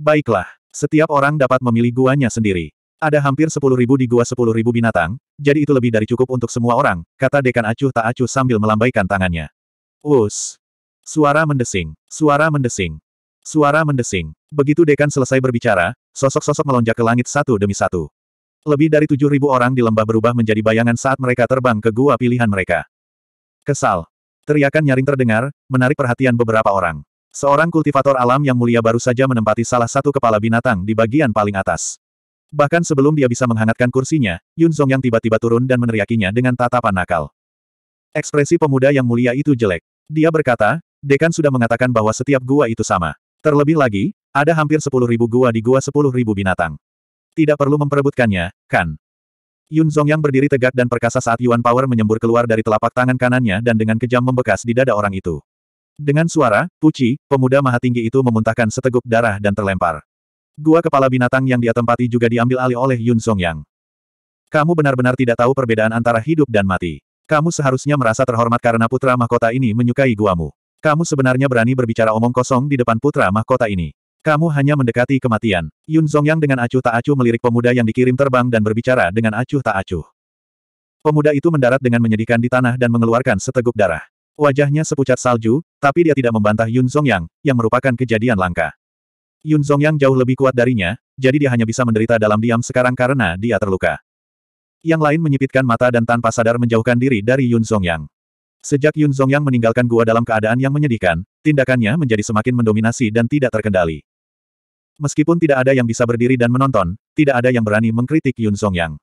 Baiklah, setiap orang dapat memilih guanya sendiri. Ada hampir sepuluh ribu di gua sepuluh ribu binatang, jadi itu lebih dari cukup untuk semua orang, kata Dekan Acuh Tak Acuh sambil melambaikan tangannya. Us. Suara mendesing, suara mendesing, suara mendesing. Begitu Dekan selesai berbicara, sosok-sosok melonjak ke langit satu demi satu. Lebih dari tujuh ribu orang di lembah berubah menjadi bayangan saat mereka terbang ke gua pilihan mereka. Kesal. Teriakan nyaring terdengar, menarik perhatian beberapa orang. Seorang kultivator alam yang mulia baru saja menempati salah satu kepala binatang di bagian paling atas. Bahkan sebelum dia bisa menghangatkan kursinya, Yun Zong yang tiba-tiba turun dan meneriakinya dengan tatapan nakal. Ekspresi pemuda yang mulia itu jelek. Dia berkata, Dekan sudah mengatakan bahwa setiap gua itu sama. Terlebih lagi, ada hampir sepuluh ribu gua di gua sepuluh ribu binatang. Tidak perlu memperebutkannya, kan? Yun Zong yang berdiri tegak dan perkasa saat Yuan Power menyembur keluar dari telapak tangan kanannya dan dengan kejam membekas di dada orang itu. Dengan suara, puci, pemuda maha tinggi itu memuntahkan seteguk darah dan terlempar. Gua kepala binatang yang dia tempati juga diambil alih oleh Yun Songyang. Kamu benar-benar tidak tahu perbedaan antara hidup dan mati. Kamu seharusnya merasa terhormat karena putra mahkota ini menyukai guamu. Kamu sebenarnya berani berbicara omong kosong di depan putra mahkota ini. Kamu hanya mendekati kematian. Yun Songyang dengan acuh tak acuh melirik pemuda yang dikirim terbang dan berbicara dengan acuh tak acuh. Pemuda itu mendarat dengan menyedihkan di tanah dan mengeluarkan seteguk darah. Wajahnya sepucat salju, tapi dia tidak membantah Yun Zhongyang, yang merupakan kejadian langka. Yun Zhongyang jauh lebih kuat darinya, jadi dia hanya bisa menderita dalam diam sekarang karena dia terluka. Yang lain menyipitkan mata dan tanpa sadar menjauhkan diri dari Yun Zhongyang. Sejak Yun Zhongyang meninggalkan gua dalam keadaan yang menyedihkan, tindakannya menjadi semakin mendominasi dan tidak terkendali. Meskipun tidak ada yang bisa berdiri dan menonton, tidak ada yang berani mengkritik Yun Zhongyang.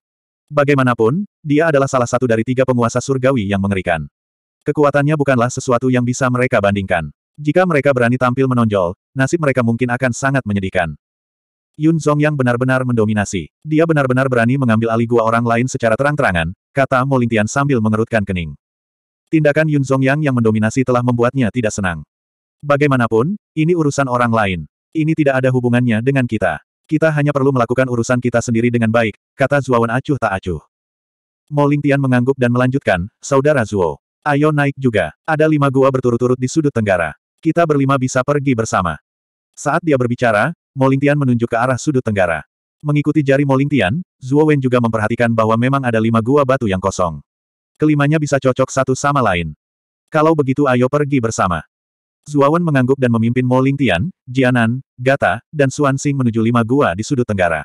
Bagaimanapun, dia adalah salah satu dari tiga penguasa surgawi yang mengerikan. Kekuatannya bukanlah sesuatu yang bisa mereka bandingkan. Jika mereka berani tampil menonjol, nasib mereka mungkin akan sangat menyedihkan. Yun Zong yang benar-benar mendominasi. Dia benar-benar berani mengambil alih gua orang lain secara terang-terangan, kata Molintian sambil mengerutkan kening. Tindakan Yun Zong yang mendominasi telah membuatnya tidak senang. Bagaimanapun, ini urusan orang lain. Ini tidak ada hubungannya dengan kita. Kita hanya perlu melakukan urusan kita sendiri dengan baik, kata Wen acuh tak acuh. Mo Lingtian mengangguk dan melanjutkan, Saudara Zuo, Ayo naik juga. Ada lima gua berturut-turut di sudut tenggara. Kita berlima bisa pergi bersama. Saat dia berbicara, Molingtian menunjuk ke arah sudut tenggara. Mengikuti jari Molingtian, Zhuo Wen juga memperhatikan bahwa memang ada lima gua batu yang kosong. Kelimanya bisa cocok satu sama lain. Kalau begitu ayo pergi bersama. Wen mengangguk dan memimpin Mo Jianan, Gata, dan Xing menuju lima gua di sudut tenggara.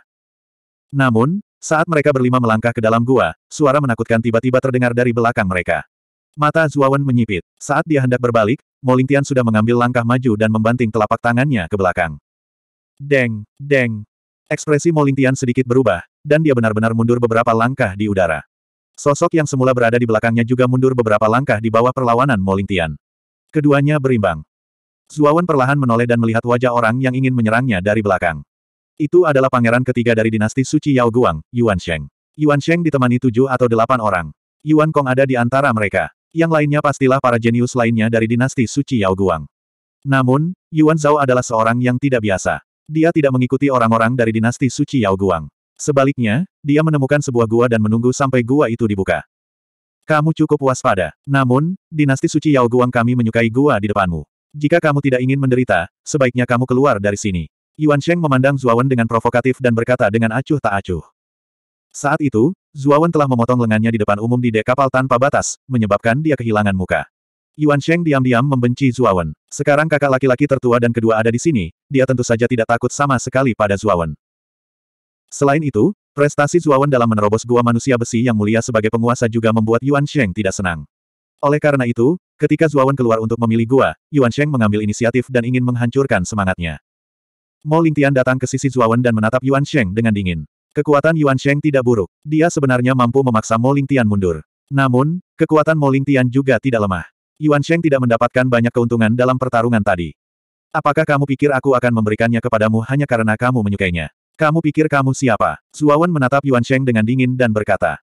Namun, saat mereka berlima melangkah ke dalam gua, suara menakutkan tiba-tiba terdengar dari belakang mereka. Mata Zuawan menyipit. Saat dia hendak berbalik, Molingtian sudah mengambil langkah maju dan membanting telapak tangannya ke belakang. Deng, deng. Ekspresi Molingtian sedikit berubah, dan dia benar-benar mundur beberapa langkah di udara. Sosok yang semula berada di belakangnya juga mundur beberapa langkah di bawah perlawanan Molingtian. Keduanya berimbang. Zuawan perlahan menoleh dan melihat wajah orang yang ingin menyerangnya dari belakang. Itu adalah pangeran ketiga dari dinasti suci Yao Guang, Yuan Sheng. Yuan Sheng ditemani tujuh atau delapan orang. Yuan Kong ada di antara mereka. Yang lainnya pastilah para jenius lainnya dari dinasti suci Yao Guang. Namun, Yuan Zhao adalah seorang yang tidak biasa. Dia tidak mengikuti orang-orang dari dinasti suci Yao Guang. Sebaliknya, dia menemukan sebuah gua dan menunggu sampai gua itu dibuka. Kamu cukup waspada. Namun, dinasti suci Yao Guang kami menyukai gua di depanmu. Jika kamu tidak ingin menderita, sebaiknya kamu keluar dari sini. Yuan Sheng memandang Zuawan dengan provokatif dan berkata dengan acuh tak acuh. Saat itu, Zuawan telah memotong lengannya di depan umum di dek kapal tanpa batas, menyebabkan dia kehilangan muka. Yuan Sheng diam-diam membenci Zuawan. Sekarang kakak laki-laki tertua dan kedua ada di sini, dia tentu saja tidak takut sama sekali pada Zuawan. Selain itu, prestasi Zuawan dalam menerobos gua manusia besi yang mulia sebagai penguasa juga membuat Yuan Sheng tidak senang. Oleh karena itu, ketika Zuawan keluar untuk memilih gua, Yuan Sheng mengambil inisiatif dan ingin menghancurkan semangatnya. Mo Lingtian datang ke sisi Zuawan dan menatap Yuan Sheng dengan dingin. Kekuatan Yuan Sheng tidak buruk. Dia sebenarnya mampu memaksa Mo Lingtian mundur. Namun, kekuatan Mo Lingtian juga tidak lemah. Yuan Sheng tidak mendapatkan banyak keuntungan dalam pertarungan tadi. Apakah kamu pikir aku akan memberikannya kepadamu hanya karena kamu menyukainya? Kamu pikir kamu siapa? Zuawan menatap Yuan Sheng dengan dingin dan berkata.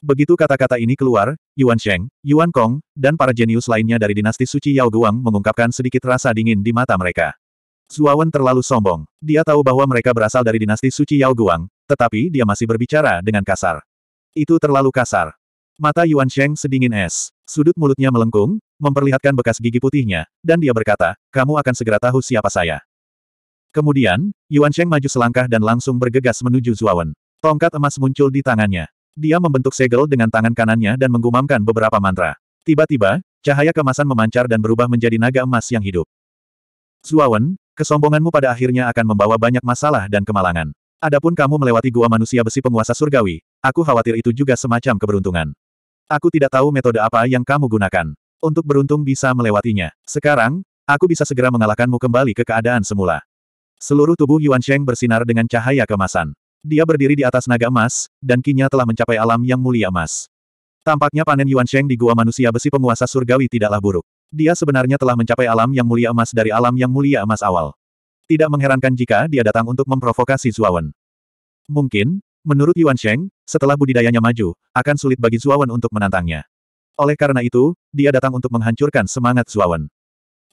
Begitu kata-kata ini keluar, Yuan Sheng, Yuan Kong, dan para jenius lainnya dari dinasti suci Yao Guang mengungkapkan sedikit rasa dingin di mata mereka. Zuawan terlalu sombong. Dia tahu bahwa mereka berasal dari dinasti suci Yao Guang, tetapi dia masih berbicara dengan kasar. Itu terlalu kasar. Mata Yuan Sheng sedingin es. Sudut mulutnya melengkung, memperlihatkan bekas gigi putihnya, dan dia berkata, kamu akan segera tahu siapa saya. Kemudian, Yuan Sheng maju selangkah dan langsung bergegas menuju Zuawan. Tongkat emas muncul di tangannya. Dia membentuk segel dengan tangan kanannya dan menggumamkan beberapa mantra. Tiba-tiba, cahaya kemasan memancar dan berubah menjadi naga emas yang hidup. Zuawan, kesombonganmu pada akhirnya akan membawa banyak masalah dan kemalangan. Adapun kamu melewati gua manusia besi penguasa surgawi, aku khawatir itu juga semacam keberuntungan. Aku tidak tahu metode apa yang kamu gunakan. Untuk beruntung bisa melewatinya. Sekarang, aku bisa segera mengalahkanmu kembali ke keadaan semula. Seluruh tubuh Yuan Sheng bersinar dengan cahaya kemasan. Dia berdiri di atas naga emas, dan kinya telah mencapai alam yang mulia emas. Tampaknya panen Yuan Sheng di gua manusia besi penguasa surgawi tidaklah buruk. Dia sebenarnya telah mencapai alam yang mulia emas dari alam yang mulia emas awal. Tidak mengherankan jika dia datang untuk memprovokasi Zuawan. Mungkin, menurut Yuan Sheng, setelah budidayanya maju, akan sulit bagi Zuawan untuk menantangnya. Oleh karena itu, dia datang untuk menghancurkan semangat Zuawan.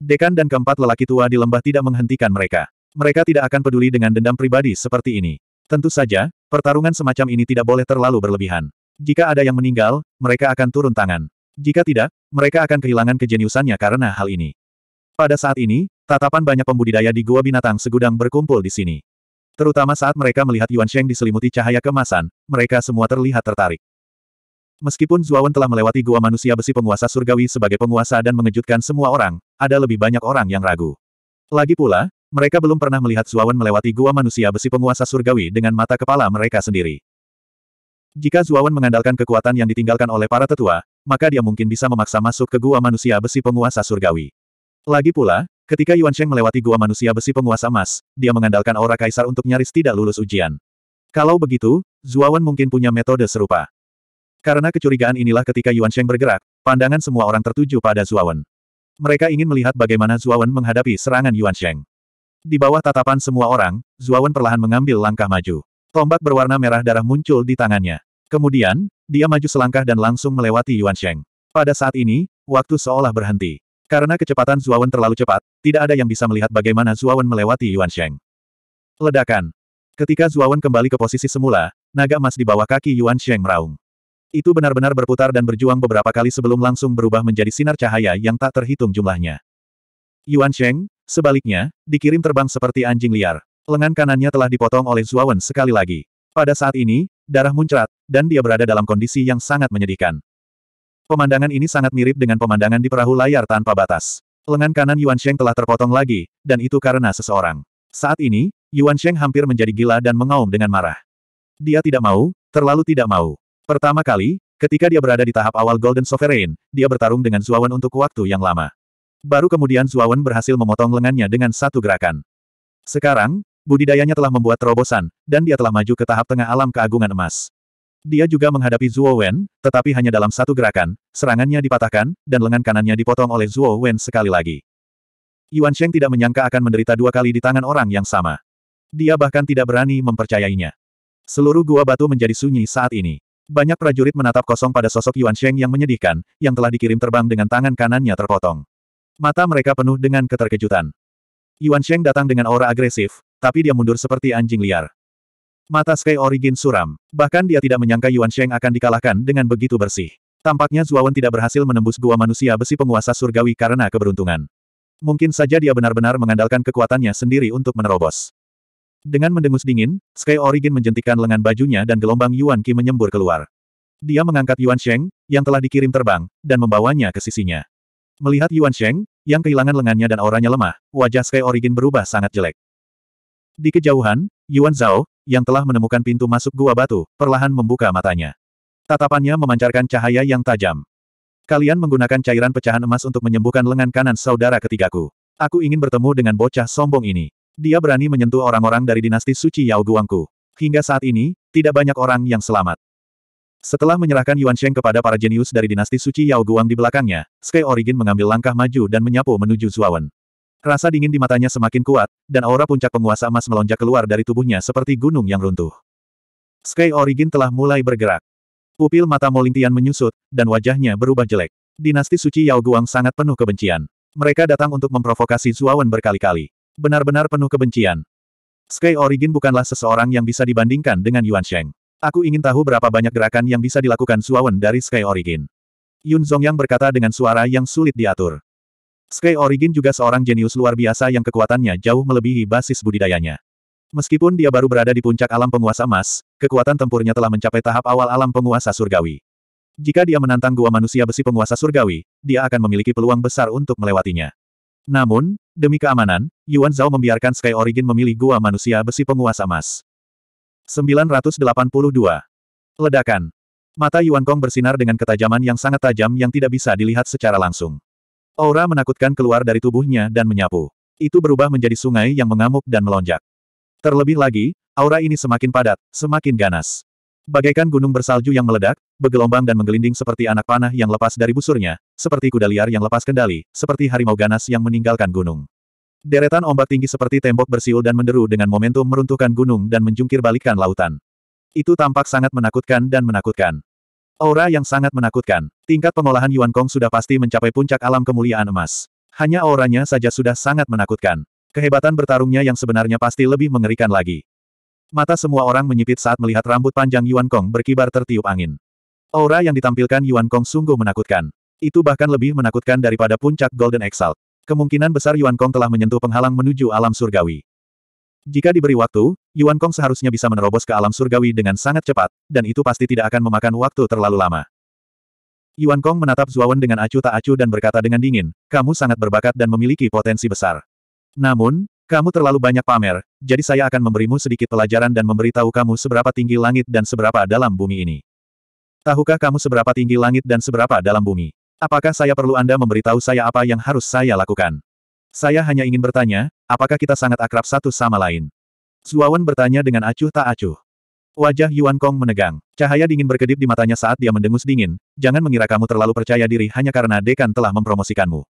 Dekan dan keempat lelaki tua di lembah tidak menghentikan mereka. Mereka tidak akan peduli dengan dendam pribadi seperti ini. Tentu saja, pertarungan semacam ini tidak boleh terlalu berlebihan. Jika ada yang meninggal, mereka akan turun tangan. Jika tidak, mereka akan kehilangan kejeniusannya karena hal ini. Pada saat ini, Tatapan banyak pembudidaya di Gua Binatang segudang berkumpul di sini. Terutama saat mereka melihat Yuan Sheng diselimuti cahaya kemasan, mereka semua terlihat tertarik. Meskipun Zuawan telah melewati gua manusia besi penguasa surgawi sebagai penguasa dan mengejutkan semua orang, ada lebih banyak orang yang ragu. Lagi pula, mereka belum pernah melihat Zuawan melewati gua manusia besi penguasa surgawi dengan mata kepala mereka sendiri. Jika Zuawan mengandalkan kekuatan yang ditinggalkan oleh para tetua, maka dia mungkin bisa memaksa masuk ke gua manusia besi penguasa surgawi. Lagi pula, Ketika Yuan Sheng melewati gua manusia besi penguasa emas, dia mengandalkan aura kaisar untuk nyaris tidak lulus ujian. Kalau begitu, Zuawan mungkin punya metode serupa. Karena kecurigaan inilah ketika Yuan Sheng bergerak, pandangan semua orang tertuju pada Zuawan. Mereka ingin melihat bagaimana Zuawan menghadapi serangan Yuan Sheng. Di bawah tatapan semua orang, Zuawan perlahan mengambil langkah maju. Tombak berwarna merah darah muncul di tangannya. Kemudian, dia maju selangkah dan langsung melewati Yuan Sheng. Pada saat ini, waktu seolah berhenti. Karena kecepatan Zuawan terlalu cepat, tidak ada yang bisa melihat bagaimana Zuawan melewati Yuan Sheng. Ledakan. Ketika Zuawan kembali ke posisi semula, naga emas di bawah kaki Yuan Sheng meraung. Itu benar-benar berputar dan berjuang beberapa kali sebelum langsung berubah menjadi sinar cahaya yang tak terhitung jumlahnya. Yuan Sheng, sebaliknya, dikirim terbang seperti anjing liar. Lengan kanannya telah dipotong oleh Zuawan sekali lagi. Pada saat ini, darah muncrat, dan dia berada dalam kondisi yang sangat menyedihkan. Pemandangan ini sangat mirip dengan pemandangan di perahu layar tanpa batas. Lengan kanan Yuan Sheng telah terpotong lagi, dan itu karena seseorang. Saat ini, Yuan Sheng hampir menjadi gila dan mengaum dengan marah. Dia tidak mau, terlalu tidak mau. Pertama kali, ketika dia berada di tahap awal Golden Sovereign, dia bertarung dengan Zuawan untuk waktu yang lama. Baru kemudian Zuawan berhasil memotong lengannya dengan satu gerakan. Sekarang, budidayanya telah membuat terobosan, dan dia telah maju ke tahap tengah alam keagungan emas. Dia juga menghadapi Zuo Wen, tetapi hanya dalam satu gerakan, serangannya dipatahkan, dan lengan kanannya dipotong oleh Zuo Wen sekali lagi. Yuan Sheng tidak menyangka akan menderita dua kali di tangan orang yang sama. Dia bahkan tidak berani mempercayainya. Seluruh gua batu menjadi sunyi saat ini. Banyak prajurit menatap kosong pada sosok Yuan Sheng yang menyedihkan, yang telah dikirim terbang dengan tangan kanannya terpotong. Mata mereka penuh dengan keterkejutan. Yuan Sheng datang dengan aura agresif, tapi dia mundur seperti anjing liar. Mata Sky Origin suram. Bahkan dia tidak menyangka Yuan Sheng akan dikalahkan dengan begitu bersih. Tampaknya Zuawan tidak berhasil menembus gua manusia besi penguasa surgawi karena keberuntungan. Mungkin saja dia benar-benar mengandalkan kekuatannya sendiri untuk menerobos. Dengan mendengus dingin, Sky Origin menjentikan lengan bajunya dan gelombang Yuan Qi menyembur keluar. Dia mengangkat Yuan Sheng, yang telah dikirim terbang, dan membawanya ke sisinya. Melihat Yuan Sheng, yang kehilangan lengannya dan auranya lemah, wajah Sky Origin berubah sangat jelek. Di kejauhan, Yuan Zhao, yang telah menemukan pintu masuk gua batu, perlahan membuka matanya. Tatapannya memancarkan cahaya yang tajam. Kalian menggunakan cairan pecahan emas untuk menyembuhkan lengan kanan saudara ketigaku. Aku ingin bertemu dengan bocah sombong ini. Dia berani menyentuh orang-orang dari dinasti suci Yao Guangku. Hingga saat ini, tidak banyak orang yang selamat. Setelah menyerahkan Yuan Sheng kepada para jenius dari dinasti suci Yao Guang di belakangnya, Sky Origin mengambil langkah maju dan menyapu menuju Zuawan. Rasa dingin di matanya semakin kuat, dan aura puncak penguasa emas melonjak keluar dari tubuhnya seperti gunung yang runtuh. Sky Origin telah mulai bergerak. Pupil mata Molintian menyusut, dan wajahnya berubah jelek. Dinasti suci Yao Guang sangat penuh kebencian. Mereka datang untuk memprovokasi Zuawan berkali-kali. Benar-benar penuh kebencian. Sky Origin bukanlah seseorang yang bisa dibandingkan dengan Yuan Sheng. Aku ingin tahu berapa banyak gerakan yang bisa dilakukan Zuawan dari Sky Origin. Yun Zhongyang berkata dengan suara yang sulit diatur. Sky Origin juga seorang jenius luar biasa yang kekuatannya jauh melebihi basis budidayanya. Meskipun dia baru berada di puncak alam penguasa emas, kekuatan tempurnya telah mencapai tahap awal alam penguasa surgawi. Jika dia menantang gua manusia besi penguasa surgawi, dia akan memiliki peluang besar untuk melewatinya. Namun, demi keamanan, Yuan Zhao membiarkan Sky Origin memilih gua manusia besi penguasa emas. 982. Ledakan. Mata Yuan Kong bersinar dengan ketajaman yang sangat tajam yang tidak bisa dilihat secara langsung. Aura menakutkan keluar dari tubuhnya dan menyapu. Itu berubah menjadi sungai yang mengamuk dan melonjak. Terlebih lagi, aura ini semakin padat, semakin ganas. Bagaikan gunung bersalju yang meledak, bergelombang dan menggelinding seperti anak panah yang lepas dari busurnya, seperti kuda liar yang lepas kendali, seperti harimau ganas yang meninggalkan gunung. Deretan ombak tinggi seperti tembok bersiul dan menderu dengan momentum meruntuhkan gunung dan menjungkir balikan lautan. Itu tampak sangat menakutkan dan menakutkan. Aura yang sangat menakutkan. Tingkat pengolahan Yuan Kong sudah pasti mencapai puncak alam kemuliaan emas. Hanya auranya saja sudah sangat menakutkan. Kehebatan bertarungnya yang sebenarnya pasti lebih mengerikan lagi. Mata semua orang menyipit saat melihat rambut panjang Yuan Kong berkibar tertiup angin. Aura yang ditampilkan Yuan Kong sungguh menakutkan. Itu bahkan lebih menakutkan daripada puncak Golden Exalt. Kemungkinan besar Yuan Kong telah menyentuh penghalang menuju alam surgawi. Jika diberi waktu, Yuan Kong seharusnya bisa menerobos ke alam surgawi dengan sangat cepat, dan itu pasti tidak akan memakan waktu terlalu lama. Yuan Kong menatap Zuawan dengan acuh tak acuh dan berkata dengan dingin, kamu sangat berbakat dan memiliki potensi besar. Namun, kamu terlalu banyak pamer, jadi saya akan memberimu sedikit pelajaran dan memberitahu kamu seberapa tinggi langit dan seberapa dalam bumi ini. Tahukah kamu seberapa tinggi langit dan seberapa dalam bumi? Apakah saya perlu Anda memberitahu saya apa yang harus saya lakukan? Saya hanya ingin bertanya, apakah kita sangat akrab satu sama lain? Zuawan bertanya dengan acuh tak acuh. Wajah Yuan Kong menegang. Cahaya dingin berkedip di matanya saat dia mendengus dingin, jangan mengira kamu terlalu percaya diri hanya karena dekan telah mempromosikanmu.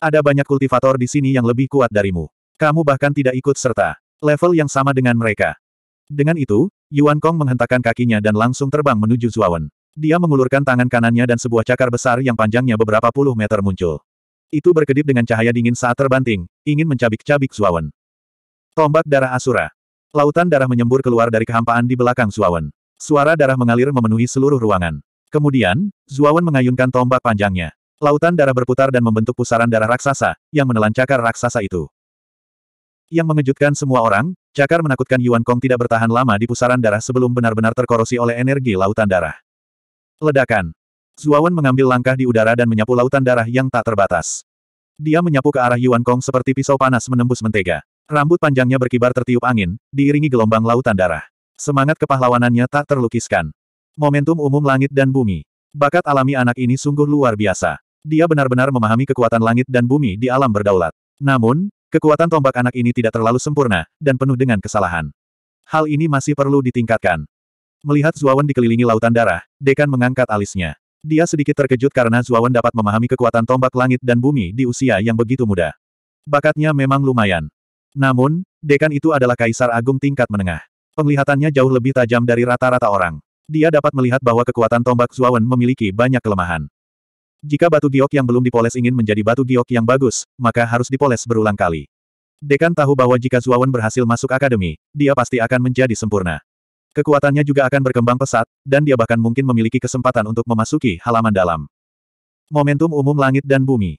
Ada banyak kultivator di sini yang lebih kuat darimu. Kamu bahkan tidak ikut serta. Level yang sama dengan mereka. Dengan itu, Yuan Kong menghentakkan kakinya dan langsung terbang menuju Zuawan. Dia mengulurkan tangan kanannya dan sebuah cakar besar yang panjangnya beberapa puluh meter muncul. Itu berkedip dengan cahaya dingin saat terbanting, ingin mencabik-cabik Zuawan. Tombak darah Asura. Lautan darah menyembur keluar dari kehampaan di belakang Zuawan. Suara darah mengalir memenuhi seluruh ruangan. Kemudian, Zuawan mengayunkan tombak panjangnya. Lautan darah berputar dan membentuk pusaran darah raksasa, yang menelan cakar raksasa itu. Yang mengejutkan semua orang, cakar menakutkan Yuan Kong tidak bertahan lama di pusaran darah sebelum benar-benar terkorosi oleh energi lautan darah. Ledakan. Zuawan mengambil langkah di udara dan menyapu lautan darah yang tak terbatas. Dia menyapu ke arah Yuan Kong seperti pisau panas menembus mentega. Rambut panjangnya berkibar tertiup angin, diiringi gelombang lautan darah. Semangat kepahlawanannya tak terlukiskan. Momentum umum langit dan bumi. Bakat alami anak ini sungguh luar biasa. Dia benar-benar memahami kekuatan langit dan bumi di alam berdaulat. Namun, kekuatan tombak anak ini tidak terlalu sempurna, dan penuh dengan kesalahan. Hal ini masih perlu ditingkatkan. Melihat Zuawan dikelilingi lautan darah, Dekan mengangkat alisnya. Dia sedikit terkejut karena Zuawan dapat memahami kekuatan tombak langit dan bumi di usia yang begitu muda. Bakatnya memang lumayan. Namun, dekan itu adalah kaisar agung tingkat menengah. Penglihatannya jauh lebih tajam dari rata-rata orang. Dia dapat melihat bahwa kekuatan tombak Zuawan memiliki banyak kelemahan. Jika batu giok yang belum dipoles ingin menjadi batu giok yang bagus, maka harus dipoles berulang kali. Dekan tahu bahwa jika Zuawan berhasil masuk akademi, dia pasti akan menjadi sempurna. Kekuatannya juga akan berkembang pesat, dan dia bahkan mungkin memiliki kesempatan untuk memasuki halaman dalam. Momentum umum langit dan bumi.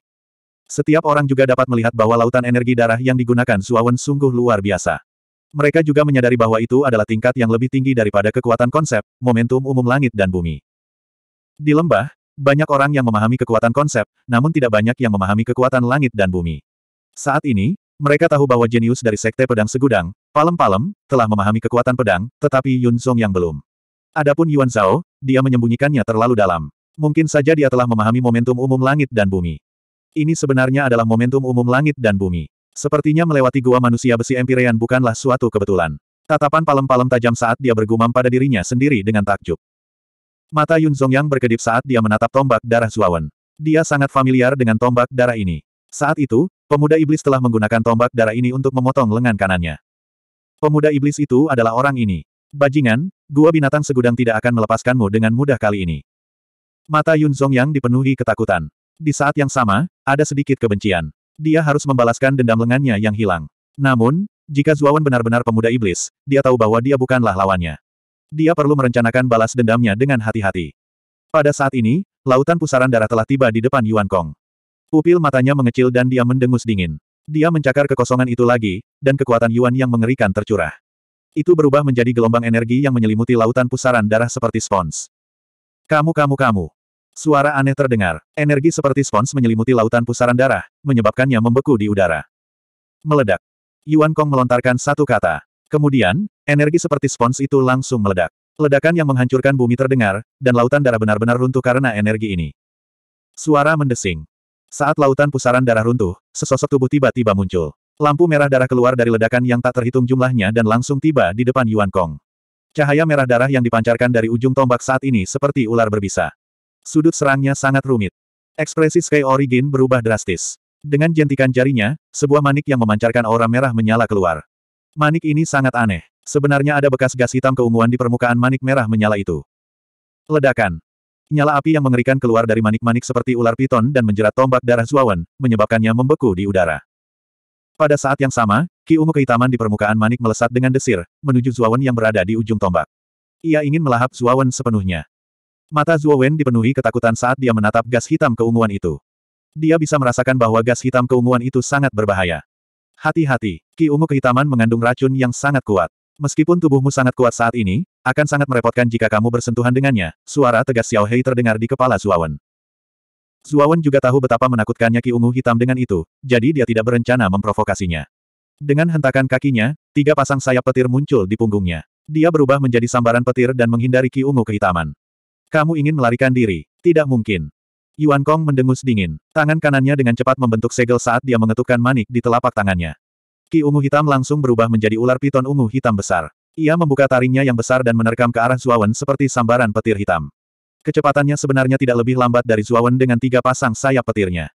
Setiap orang juga dapat melihat bahwa lautan energi darah yang digunakan Suawen sungguh luar biasa. Mereka juga menyadari bahwa itu adalah tingkat yang lebih tinggi daripada kekuatan konsep, momentum umum langit dan bumi. Di lembah, banyak orang yang memahami kekuatan konsep, namun tidak banyak yang memahami kekuatan langit dan bumi. Saat ini, mereka tahu bahwa jenius dari Sekte Pedang Segudang, Palem-Palem, telah memahami kekuatan pedang, tetapi Yun Song yang belum. Adapun Yuan Zhao, dia menyembunyikannya terlalu dalam. Mungkin saja dia telah memahami momentum umum langit dan bumi. Ini sebenarnya adalah momentum umum langit dan bumi. Sepertinya melewati gua manusia besi Empyrean bukanlah suatu kebetulan. Tatapan palem-palem tajam saat dia bergumam pada dirinya sendiri dengan takjub. Mata Yun Zhongyang berkedip saat dia menatap tombak darah Zuawan. Dia sangat familiar dengan tombak darah ini. Saat itu, pemuda iblis telah menggunakan tombak darah ini untuk memotong lengan kanannya. Pemuda iblis itu adalah orang ini. Bajingan, gua binatang segudang tidak akan melepaskanmu dengan mudah kali ini. Mata Yun Zhongyang dipenuhi ketakutan. Di saat yang sama, ada sedikit kebencian. Dia harus membalaskan dendam lengannya yang hilang. Namun, jika Zuawan benar-benar pemuda iblis, dia tahu bahwa dia bukanlah lawannya. Dia perlu merencanakan balas dendamnya dengan hati-hati. Pada saat ini, lautan pusaran darah telah tiba di depan Yuan Kong. Pupil matanya mengecil dan dia mendengus dingin. Dia mencakar kekosongan itu lagi, dan kekuatan Yuan yang mengerikan tercurah. Itu berubah menjadi gelombang energi yang menyelimuti lautan pusaran darah seperti spons. Kamu kamu kamu. Suara aneh terdengar, energi seperti spons menyelimuti lautan pusaran darah, menyebabkannya membeku di udara. Meledak. Yuan Kong melontarkan satu kata. Kemudian, energi seperti spons itu langsung meledak. Ledakan yang menghancurkan bumi terdengar, dan lautan darah benar-benar runtuh karena energi ini. Suara mendesing. Saat lautan pusaran darah runtuh, sesosok tubuh tiba-tiba muncul. Lampu merah darah keluar dari ledakan yang tak terhitung jumlahnya dan langsung tiba di depan Yuan Kong. Cahaya merah darah yang dipancarkan dari ujung tombak saat ini seperti ular berbisa. Sudut serangnya sangat rumit. Ekspresi Sky Origin berubah drastis. Dengan jentikan jarinya, sebuah manik yang memancarkan aura merah menyala keluar. Manik ini sangat aneh. Sebenarnya ada bekas gas hitam keunguan di permukaan manik merah menyala itu. Ledakan. Nyala api yang mengerikan keluar dari manik-manik seperti ular piton dan menjerat tombak darah Zuawan, menyebabkannya membeku di udara. Pada saat yang sama, ki ungu kehitaman di permukaan manik melesat dengan desir, menuju Zuawan yang berada di ujung tombak. Ia ingin melahap Zuawan sepenuhnya. Mata Zuo Wen dipenuhi ketakutan saat dia menatap gas hitam keunguan itu. Dia bisa merasakan bahwa gas hitam keunguan itu sangat berbahaya. Hati-hati, Ki Ungu kehitaman mengandung racun yang sangat kuat. Meskipun tubuhmu sangat kuat saat ini, akan sangat merepotkan jika kamu bersentuhan dengannya, suara tegas Xiao Hei terdengar di kepala Zuawan. Zuawan juga tahu betapa menakutkannya Ki Ungu hitam dengan itu, jadi dia tidak berencana memprovokasinya. Dengan hentakan kakinya, tiga pasang sayap petir muncul di punggungnya. Dia berubah menjadi sambaran petir dan menghindari Ki Ungu kehitaman. Kamu ingin melarikan diri? Tidak mungkin. Yuan Kong mendengus dingin. Tangan kanannya dengan cepat membentuk segel saat dia mengetukkan manik di telapak tangannya. Ki ungu hitam langsung berubah menjadi ular piton ungu hitam besar. Ia membuka taringnya yang besar dan menerkam ke arah Zuawan seperti sambaran petir hitam. Kecepatannya sebenarnya tidak lebih lambat dari Zuawan dengan tiga pasang sayap petirnya.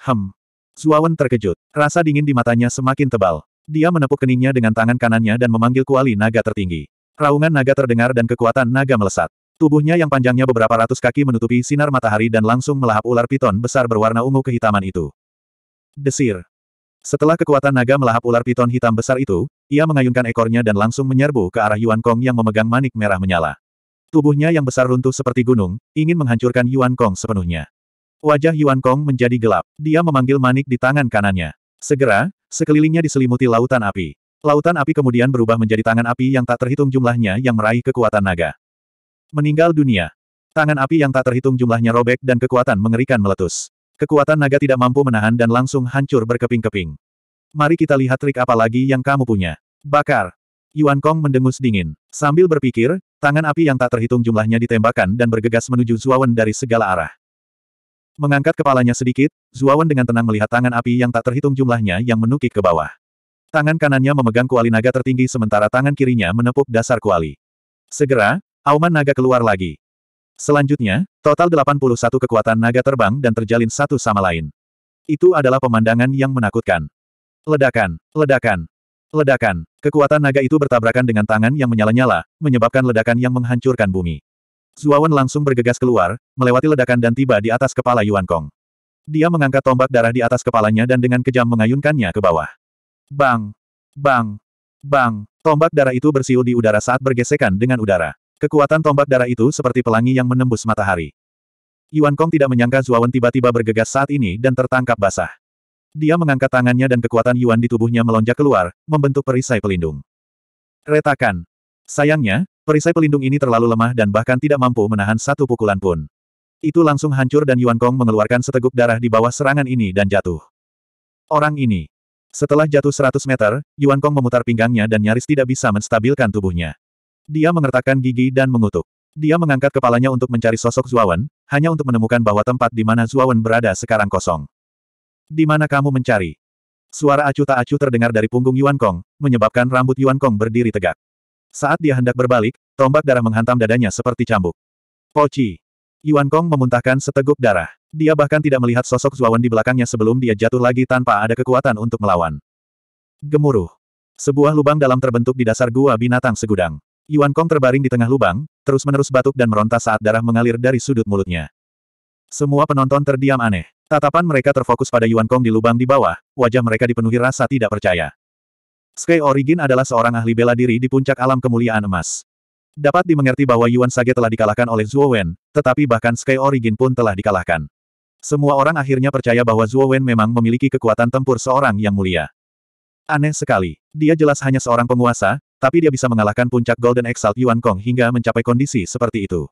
Hem. Zuawan terkejut. Rasa dingin di matanya semakin tebal. Dia menepuk keningnya dengan tangan kanannya dan memanggil kuali naga tertinggi. Raungan naga terdengar dan kekuatan naga melesat. Tubuhnya yang panjangnya beberapa ratus kaki menutupi sinar matahari dan langsung melahap ular piton besar berwarna ungu kehitaman itu. Desir. Setelah kekuatan naga melahap ular piton hitam besar itu, ia mengayunkan ekornya dan langsung menyerbu ke arah Yuan Kong yang memegang manik merah menyala. Tubuhnya yang besar runtuh seperti gunung, ingin menghancurkan Yuan Kong sepenuhnya. Wajah Yuan Kong menjadi gelap. Dia memanggil manik di tangan kanannya. Segera, sekelilingnya diselimuti lautan api. Lautan api kemudian berubah menjadi tangan api yang tak terhitung jumlahnya yang meraih kekuatan naga. Meninggal dunia. Tangan api yang tak terhitung jumlahnya robek dan kekuatan mengerikan meletus. Kekuatan naga tidak mampu menahan dan langsung hancur berkeping-keping. Mari kita lihat trik apa lagi yang kamu punya. Bakar. Yuan Kong mendengus dingin. Sambil berpikir, tangan api yang tak terhitung jumlahnya ditembakkan dan bergegas menuju Zuawan dari segala arah. Mengangkat kepalanya sedikit, Zuawan dengan tenang melihat tangan api yang tak terhitung jumlahnya yang menukik ke bawah. Tangan kanannya memegang kuali naga tertinggi sementara tangan kirinya menepuk dasar kuali. Segera, Auman naga keluar lagi. Selanjutnya, total 81 kekuatan naga terbang dan terjalin satu sama lain. Itu adalah pemandangan yang menakutkan. Ledakan, ledakan, ledakan. Kekuatan naga itu bertabrakan dengan tangan yang menyala-nyala, menyebabkan ledakan yang menghancurkan bumi. Zuawan langsung bergegas keluar, melewati ledakan dan tiba di atas kepala Yuan Kong. Dia mengangkat tombak darah di atas kepalanya dan dengan kejam mengayunkannya ke bawah. Bang! Bang! Bang! Tombak darah itu bersiul di udara saat bergesekan dengan udara. Kekuatan tombak darah itu seperti pelangi yang menembus matahari. Yuan Kong tidak menyangka Zuawan tiba-tiba bergegas saat ini dan tertangkap basah. Dia mengangkat tangannya dan kekuatan Yuan di tubuhnya melonjak keluar, membentuk perisai pelindung. Retakan. Sayangnya, perisai pelindung ini terlalu lemah dan bahkan tidak mampu menahan satu pukulan pun. Itu langsung hancur dan Yuan Kong mengeluarkan seteguk darah di bawah serangan ini dan jatuh. Orang ini. Setelah jatuh 100 meter, Yuan Kong memutar pinggangnya dan nyaris tidak bisa menstabilkan tubuhnya. Dia mengertakkan gigi dan mengutuk. Dia mengangkat kepalanya untuk mencari sosok Zuawan, hanya untuk menemukan bahwa tempat di mana Zuawan berada sekarang kosong. Di mana kamu mencari? Suara acuh tak acuh terdengar dari punggung Yuan Kong, menyebabkan rambut Yuan Kong berdiri tegak. Saat dia hendak berbalik, tombak darah menghantam dadanya seperti cambuk. Poci! Yuan Kong memuntahkan seteguk darah. Dia bahkan tidak melihat sosok Zuawan di belakangnya sebelum dia jatuh lagi tanpa ada kekuatan untuk melawan. Gemuruh. Sebuah lubang dalam terbentuk di dasar gua binatang segudang. Yuan Kong terbaring di tengah lubang, terus-menerus batuk dan meronta saat darah mengalir dari sudut mulutnya. Semua penonton terdiam aneh. Tatapan mereka terfokus pada Yuan Kong di lubang di bawah, wajah mereka dipenuhi rasa tidak percaya. Sky Origin adalah seorang ahli bela diri di puncak alam kemuliaan emas. Dapat dimengerti bahwa Yuan Sage telah dikalahkan oleh Zhuo Wen, tetapi bahkan Sky Origin pun telah dikalahkan. Semua orang akhirnya percaya bahwa Zhuo Wen memang memiliki kekuatan tempur seorang yang mulia. Aneh sekali. Dia jelas hanya seorang penguasa, tapi dia bisa mengalahkan puncak Golden Exalt Yuan Kong hingga mencapai kondisi seperti itu.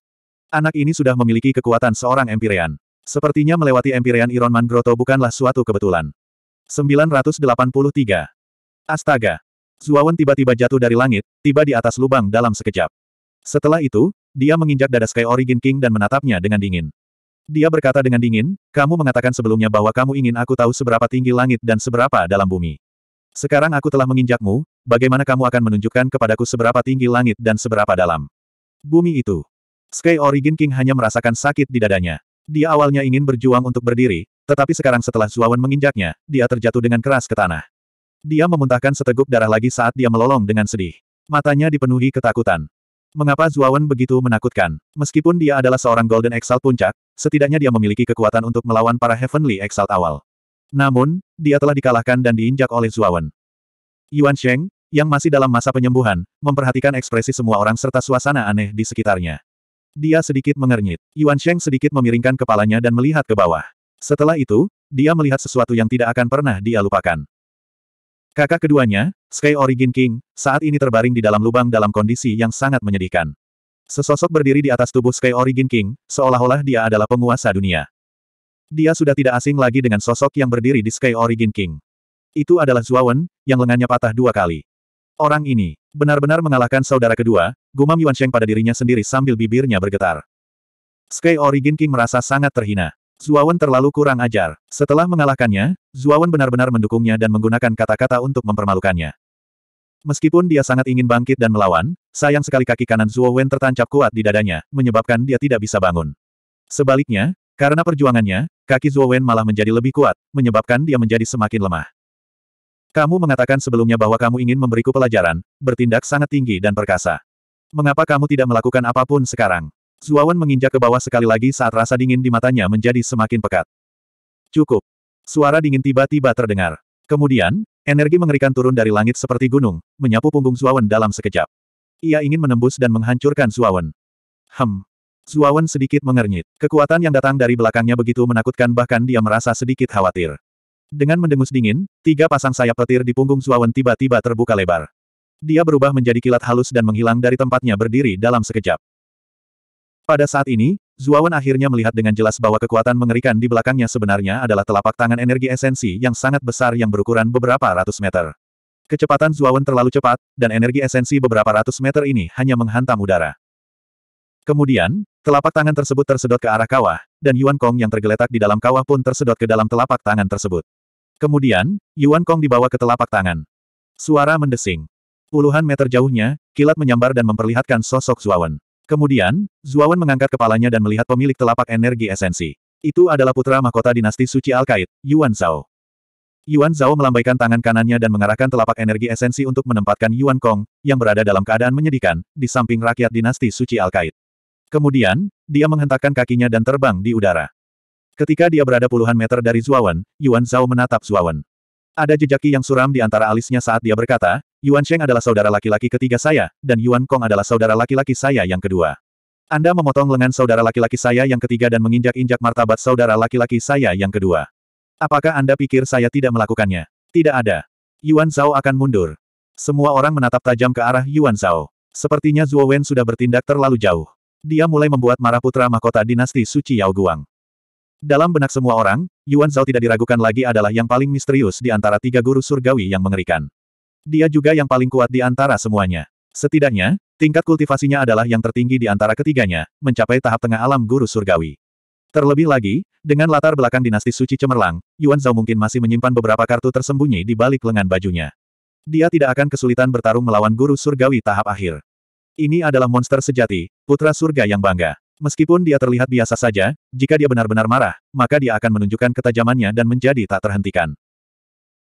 Anak ini sudah memiliki kekuatan seorang Empyrean. Sepertinya melewati Empyrean Iron Man Grotto bukanlah suatu kebetulan. 983. Astaga! Zuawan tiba-tiba jatuh dari langit, tiba di atas lubang dalam sekejap. Setelah itu, dia menginjak dada Sky Origin King dan menatapnya dengan dingin. Dia berkata dengan dingin, kamu mengatakan sebelumnya bahwa kamu ingin aku tahu seberapa tinggi langit dan seberapa dalam bumi. Sekarang aku telah menginjakmu, bagaimana kamu akan menunjukkan kepadaku seberapa tinggi langit dan seberapa dalam? Bumi itu. Sky Origin King hanya merasakan sakit di dadanya. Dia awalnya ingin berjuang untuk berdiri, tetapi sekarang setelah Zuawan menginjaknya, dia terjatuh dengan keras ke tanah. Dia memuntahkan seteguk darah lagi saat dia melolong dengan sedih. Matanya dipenuhi ketakutan. Mengapa Zuawan begitu menakutkan? Meskipun dia adalah seorang Golden Exalt puncak, setidaknya dia memiliki kekuatan untuk melawan para Heavenly Exalt awal. Namun, dia telah dikalahkan dan diinjak oleh Zuawan. Yuan Sheng, yang masih dalam masa penyembuhan, memperhatikan ekspresi semua orang serta suasana aneh di sekitarnya. Dia sedikit mengernyit. Yuan Sheng sedikit memiringkan kepalanya dan melihat ke bawah. Setelah itu, dia melihat sesuatu yang tidak akan pernah dia lupakan. Kakak keduanya, Sky Origin King, saat ini terbaring di dalam lubang dalam kondisi yang sangat menyedihkan. Sesosok berdiri di atas tubuh Sky Origin King, seolah-olah dia adalah penguasa dunia. Dia sudah tidak asing lagi dengan sosok yang berdiri di Sky Origin King. Itu adalah Zuawan, yang lengannya patah dua kali. Orang ini, benar-benar mengalahkan saudara kedua, gumam Yuan Sheng pada dirinya sendiri sambil bibirnya bergetar. Sky Origin King merasa sangat terhina. Zuawan terlalu kurang ajar. Setelah mengalahkannya, Zuawan benar-benar mendukungnya dan menggunakan kata-kata untuk mempermalukannya. Meskipun dia sangat ingin bangkit dan melawan, sayang sekali kaki kanan Zuo tertancap kuat di dadanya, menyebabkan dia tidak bisa bangun. Sebaliknya, karena perjuangannya, kaki Wen malah menjadi lebih kuat, menyebabkan dia menjadi semakin lemah. Kamu mengatakan sebelumnya bahwa kamu ingin memberiku pelajaran, bertindak sangat tinggi dan perkasa. Mengapa kamu tidak melakukan apapun sekarang? Wen menginjak ke bawah sekali lagi saat rasa dingin di matanya menjadi semakin pekat. Cukup. Suara dingin tiba-tiba terdengar. Kemudian, energi mengerikan turun dari langit seperti gunung, menyapu punggung Wen dalam sekejap. Ia ingin menembus dan menghancurkan Wen. Hem, Zuawan sedikit mengernyit. Kekuatan yang datang dari belakangnya begitu menakutkan bahkan dia merasa sedikit khawatir. Dengan mendengus dingin, tiga pasang sayap petir di punggung Zuawan tiba-tiba terbuka lebar. Dia berubah menjadi kilat halus dan menghilang dari tempatnya berdiri dalam sekejap. Pada saat ini, Zuawan akhirnya melihat dengan jelas bahwa kekuatan mengerikan di belakangnya sebenarnya adalah telapak tangan energi esensi yang sangat besar yang berukuran beberapa ratus meter. Kecepatan Zuawan terlalu cepat, dan energi esensi beberapa ratus meter ini hanya menghantam udara. Kemudian, telapak tangan tersebut tersedot ke arah kawah, dan Yuan Kong yang tergeletak di dalam kawah pun tersedot ke dalam telapak tangan tersebut. Kemudian, Yuan Kong dibawa ke telapak tangan. Suara mendesing. Puluhan meter jauhnya, kilat menyambar dan memperlihatkan sosok Zuawan. Kemudian, Zuawan mengangkat kepalanya dan melihat pemilik telapak energi esensi. Itu adalah putra mahkota dinasti suci al Alkait, Yuan Zhao. Yuan Zhao melambaikan tangan kanannya dan mengarahkan telapak energi esensi untuk menempatkan Yuan Kong, yang berada dalam keadaan menyedihkan, di samping rakyat dinasti suci al Alkait. Kemudian, dia menghentakkan kakinya dan terbang di udara. Ketika dia berada puluhan meter dari Zuawan, Yuan Zhao menatap Zuawan. Ada jejaki yang suram di antara alisnya saat dia berkata, Yuan Sheng adalah saudara laki-laki ketiga saya, dan Yuan Kong adalah saudara laki-laki saya yang kedua. Anda memotong lengan saudara laki-laki saya yang ketiga dan menginjak-injak martabat saudara laki-laki saya yang kedua. Apakah Anda pikir saya tidak melakukannya? Tidak ada. Yuan Zhao akan mundur. Semua orang menatap tajam ke arah Yuan Zhao. Sepertinya Zhuo sudah bertindak terlalu jauh dia mulai membuat marah Putra Mahkota Dinasti Suci Yao Guang. Dalam benak semua orang, Yuan Zhao tidak diragukan lagi adalah yang paling misterius di antara tiga guru surgawi yang mengerikan. Dia juga yang paling kuat di antara semuanya. Setidaknya, tingkat kultivasinya adalah yang tertinggi di antara ketiganya, mencapai tahap tengah alam guru surgawi. Terlebih lagi, dengan latar belakang dinasti suci cemerlang, Yuan Zhao mungkin masih menyimpan beberapa kartu tersembunyi di balik lengan bajunya. Dia tidak akan kesulitan bertarung melawan guru surgawi tahap akhir. Ini adalah monster sejati, putra surga yang bangga. Meskipun dia terlihat biasa saja, jika dia benar-benar marah, maka dia akan menunjukkan ketajamannya dan menjadi tak terhentikan.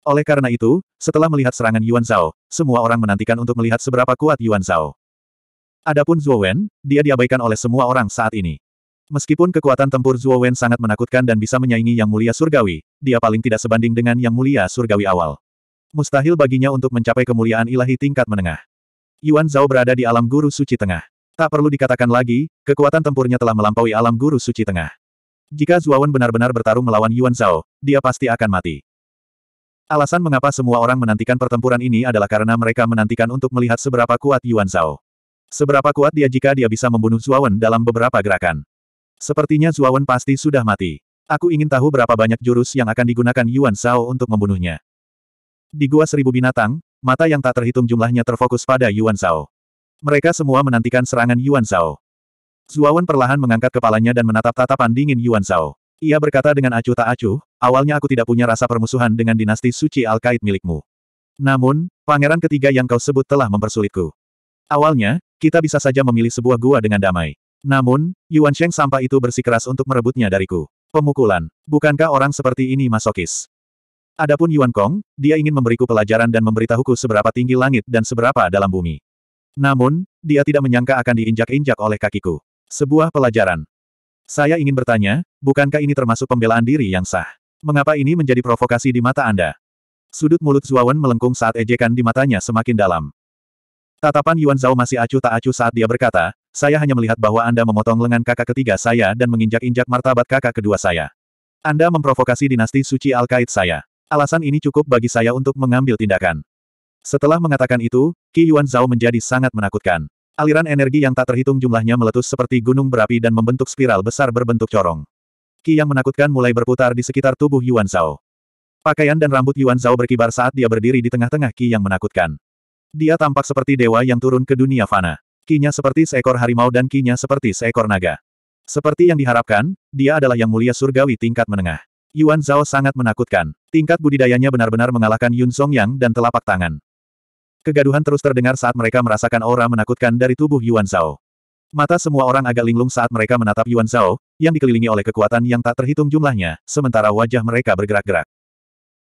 Oleh karena itu, setelah melihat serangan Yuan Zhao, semua orang menantikan untuk melihat seberapa kuat Yuan Zhao. Adapun Zhuo Wen, dia diabaikan oleh semua orang saat ini. Meskipun kekuatan tempur Zhuo Wen sangat menakutkan dan bisa menyaingi Yang Mulia Surgawi, dia paling tidak sebanding dengan Yang Mulia Surgawi awal. Mustahil baginya untuk mencapai kemuliaan ilahi tingkat menengah. Yuan Zhao berada di alam guru suci tengah. Tak perlu dikatakan lagi, kekuatan tempurnya telah melampaui alam guru suci tengah. Jika Zuawan benar-benar bertarung melawan Yuan Zhao, dia pasti akan mati. Alasan mengapa semua orang menantikan pertempuran ini adalah karena mereka menantikan untuk melihat seberapa kuat Yuan Zhao. Seberapa kuat dia jika dia bisa membunuh Zuawan dalam beberapa gerakan. Sepertinya Zuawan pasti sudah mati. Aku ingin tahu berapa banyak jurus yang akan digunakan Yuan Zhao untuk membunuhnya. Di Gua Seribu Binatang, Mata yang tak terhitung jumlahnya terfokus pada Yuan Zhao. Mereka semua menantikan serangan Yuan Zhao. Zuawan perlahan mengangkat kepalanya dan menatap tatapan dingin Yuan Zhao. Ia berkata dengan acuh tak acuh, awalnya aku tidak punya rasa permusuhan dengan dinasti suci Al-Qaid milikmu. Namun, pangeran ketiga yang kau sebut telah mempersulitku. Awalnya, kita bisa saja memilih sebuah gua dengan damai. Namun, Yuan Sheng sampah itu bersikeras untuk merebutnya dariku. Pemukulan. Bukankah orang seperti ini masokis? Adapun Yuan Kong, dia ingin memberiku pelajaran dan memberitahuku seberapa tinggi langit dan seberapa dalam bumi. Namun, dia tidak menyangka akan diinjak-injak oleh kakiku. Sebuah pelajaran. Saya ingin bertanya, bukankah ini termasuk pembelaan diri yang sah? Mengapa ini menjadi provokasi di mata Anda? Sudut mulut Zuawan melengkung saat ejekan di matanya semakin dalam. Tatapan Yuan Zhao masih acuh tak acuh saat dia berkata, saya hanya melihat bahwa Anda memotong lengan kakak ketiga saya dan menginjak-injak martabat kakak kedua saya. Anda memprovokasi dinasti suci Al-Qaid saya. Alasan ini cukup bagi saya untuk mengambil tindakan. Setelah mengatakan itu, Qi Yuan Zhao menjadi sangat menakutkan. Aliran energi yang tak terhitung jumlahnya meletus seperti gunung berapi dan membentuk spiral besar berbentuk corong. Qi yang menakutkan mulai berputar di sekitar tubuh Yuan Zhao. Pakaian dan rambut Yuan Zhao berkibar saat dia berdiri di tengah-tengah Qi yang menakutkan. Dia tampak seperti dewa yang turun ke dunia fana. Qi-nya seperti seekor harimau dan Qi-nya seperti seekor naga. Seperti yang diharapkan, dia adalah yang mulia surgawi tingkat menengah. Yuan Zhao sangat menakutkan. Tingkat budidayanya benar-benar mengalahkan Yun Song Yang dan telapak tangan. Kegaduhan terus terdengar saat mereka merasakan aura menakutkan dari tubuh Yuan Zhao. Mata semua orang agak linglung saat mereka menatap Yuan Zhao, yang dikelilingi oleh kekuatan yang tak terhitung jumlahnya, sementara wajah mereka bergerak-gerak.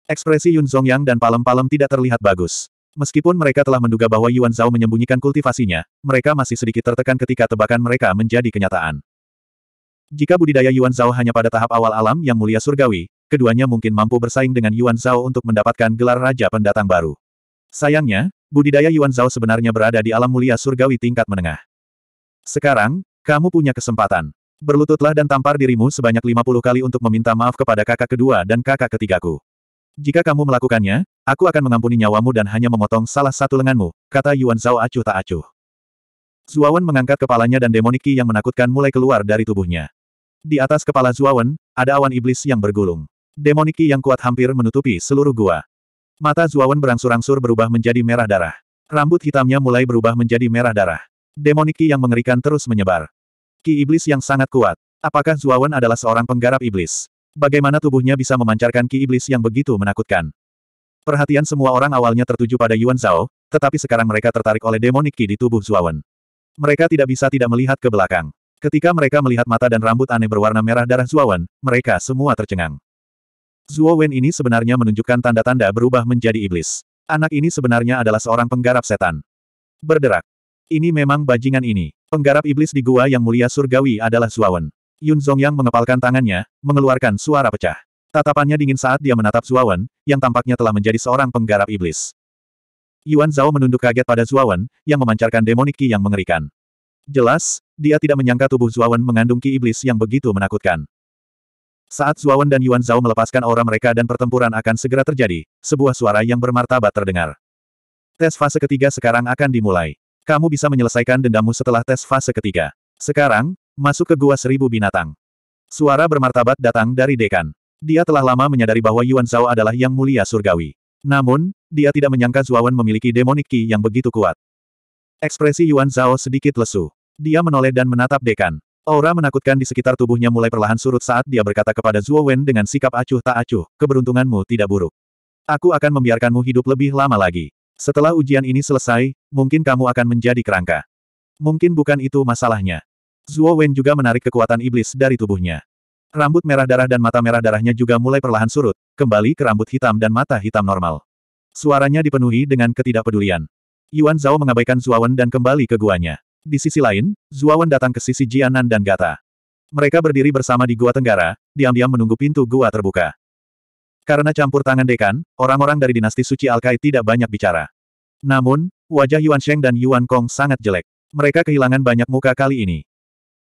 Ekspresi Yun Song Yang dan palem-palem tidak terlihat bagus. Meskipun mereka telah menduga bahwa Yuan Zhao menyembunyikan kultivasinya, mereka masih sedikit tertekan ketika tebakan mereka menjadi kenyataan. Jika budidaya Yuan Zhao hanya pada tahap awal alam yang mulia surgawi, keduanya mungkin mampu bersaing dengan Yuan Zhao untuk mendapatkan gelar Raja Pendatang baru. Sayangnya, budidaya Yuan Zhao sebenarnya berada di alam mulia surgawi tingkat menengah. Sekarang, kamu punya kesempatan. Berlututlah dan tampar dirimu sebanyak 50 kali untuk meminta maaf kepada kakak kedua dan kakak ketigaku. Jika kamu melakukannya, aku akan mengampuni nyawamu dan hanya memotong salah satu lenganmu, kata Yuan Zhao acuh tak acuh. Zuawan mengangkat kepalanya dan demoniki yang menakutkan mulai keluar dari tubuhnya. Di atas kepala Zuawan, ada awan iblis yang bergulung. Demoniki yang kuat hampir menutupi seluruh gua. Mata Zuawan berangsur-angsur berubah menjadi merah darah. Rambut hitamnya mulai berubah menjadi merah darah. Demoniki yang mengerikan terus menyebar. Ki iblis yang sangat kuat. Apakah Zuawan adalah seorang penggarap iblis? Bagaimana tubuhnya bisa memancarkan ki iblis yang begitu menakutkan? Perhatian semua orang awalnya tertuju pada Yuan Zhao, tetapi sekarang mereka tertarik oleh demoniki di tubuh Zuawan. Mereka tidak bisa tidak melihat ke belakang. Ketika mereka melihat mata dan rambut aneh berwarna merah darah Zuawan, mereka semua tercengang. Zuowen ini sebenarnya menunjukkan tanda-tanda berubah menjadi iblis. Anak ini sebenarnya adalah seorang penggarap setan. Berderak. Ini memang bajingan ini. Penggarap iblis di gua yang mulia surgawi adalah Zuawan. Yun yang mengepalkan tangannya, mengeluarkan suara pecah. Tatapannya dingin saat dia menatap Zuawan, yang tampaknya telah menjadi seorang penggarap iblis. Yuan Zhao menunduk kaget pada Zuawan, yang memancarkan demonik ki yang mengerikan. Jelas, dia tidak menyangka tubuh Zuawan mengandung ki iblis yang begitu menakutkan. Saat Zuawan dan Yuan Zhao melepaskan aura mereka dan pertempuran akan segera terjadi, sebuah suara yang bermartabat terdengar. Tes fase ketiga sekarang akan dimulai. Kamu bisa menyelesaikan dendammu setelah tes fase ketiga. Sekarang, masuk ke Gua Seribu Binatang. Suara bermartabat datang dari Dekan. Dia telah lama menyadari bahwa Yuan Zhao adalah yang mulia surgawi. Namun, dia tidak menyangka Zuawan memiliki demonik ki yang begitu kuat. Ekspresi Yuan Zhao sedikit lesu. Dia menoleh dan menatap dekan. Aura menakutkan di sekitar tubuhnya mulai perlahan surut saat dia berkata kepada Zuo Wen dengan sikap acuh tak acuh, keberuntunganmu tidak buruk. Aku akan membiarkanmu hidup lebih lama lagi. Setelah ujian ini selesai, mungkin kamu akan menjadi kerangka. Mungkin bukan itu masalahnya. Zuo Wen juga menarik kekuatan iblis dari tubuhnya. Rambut merah darah dan mata merah darahnya juga mulai perlahan surut, kembali ke rambut hitam dan mata hitam normal. Suaranya dipenuhi dengan ketidakpedulian. Yuan Zhao mengabaikan Zuawan dan kembali ke guanya. Di sisi lain, Zuawan datang ke sisi Jianan dan Gata. Mereka berdiri bersama di gua tenggara, diam-diam menunggu pintu gua terbuka. Karena campur tangan dekan, orang-orang dari dinasti suci Alkai tidak banyak bicara. Namun, wajah Yuan Sheng dan Yuan Kong sangat jelek. Mereka kehilangan banyak muka kali ini.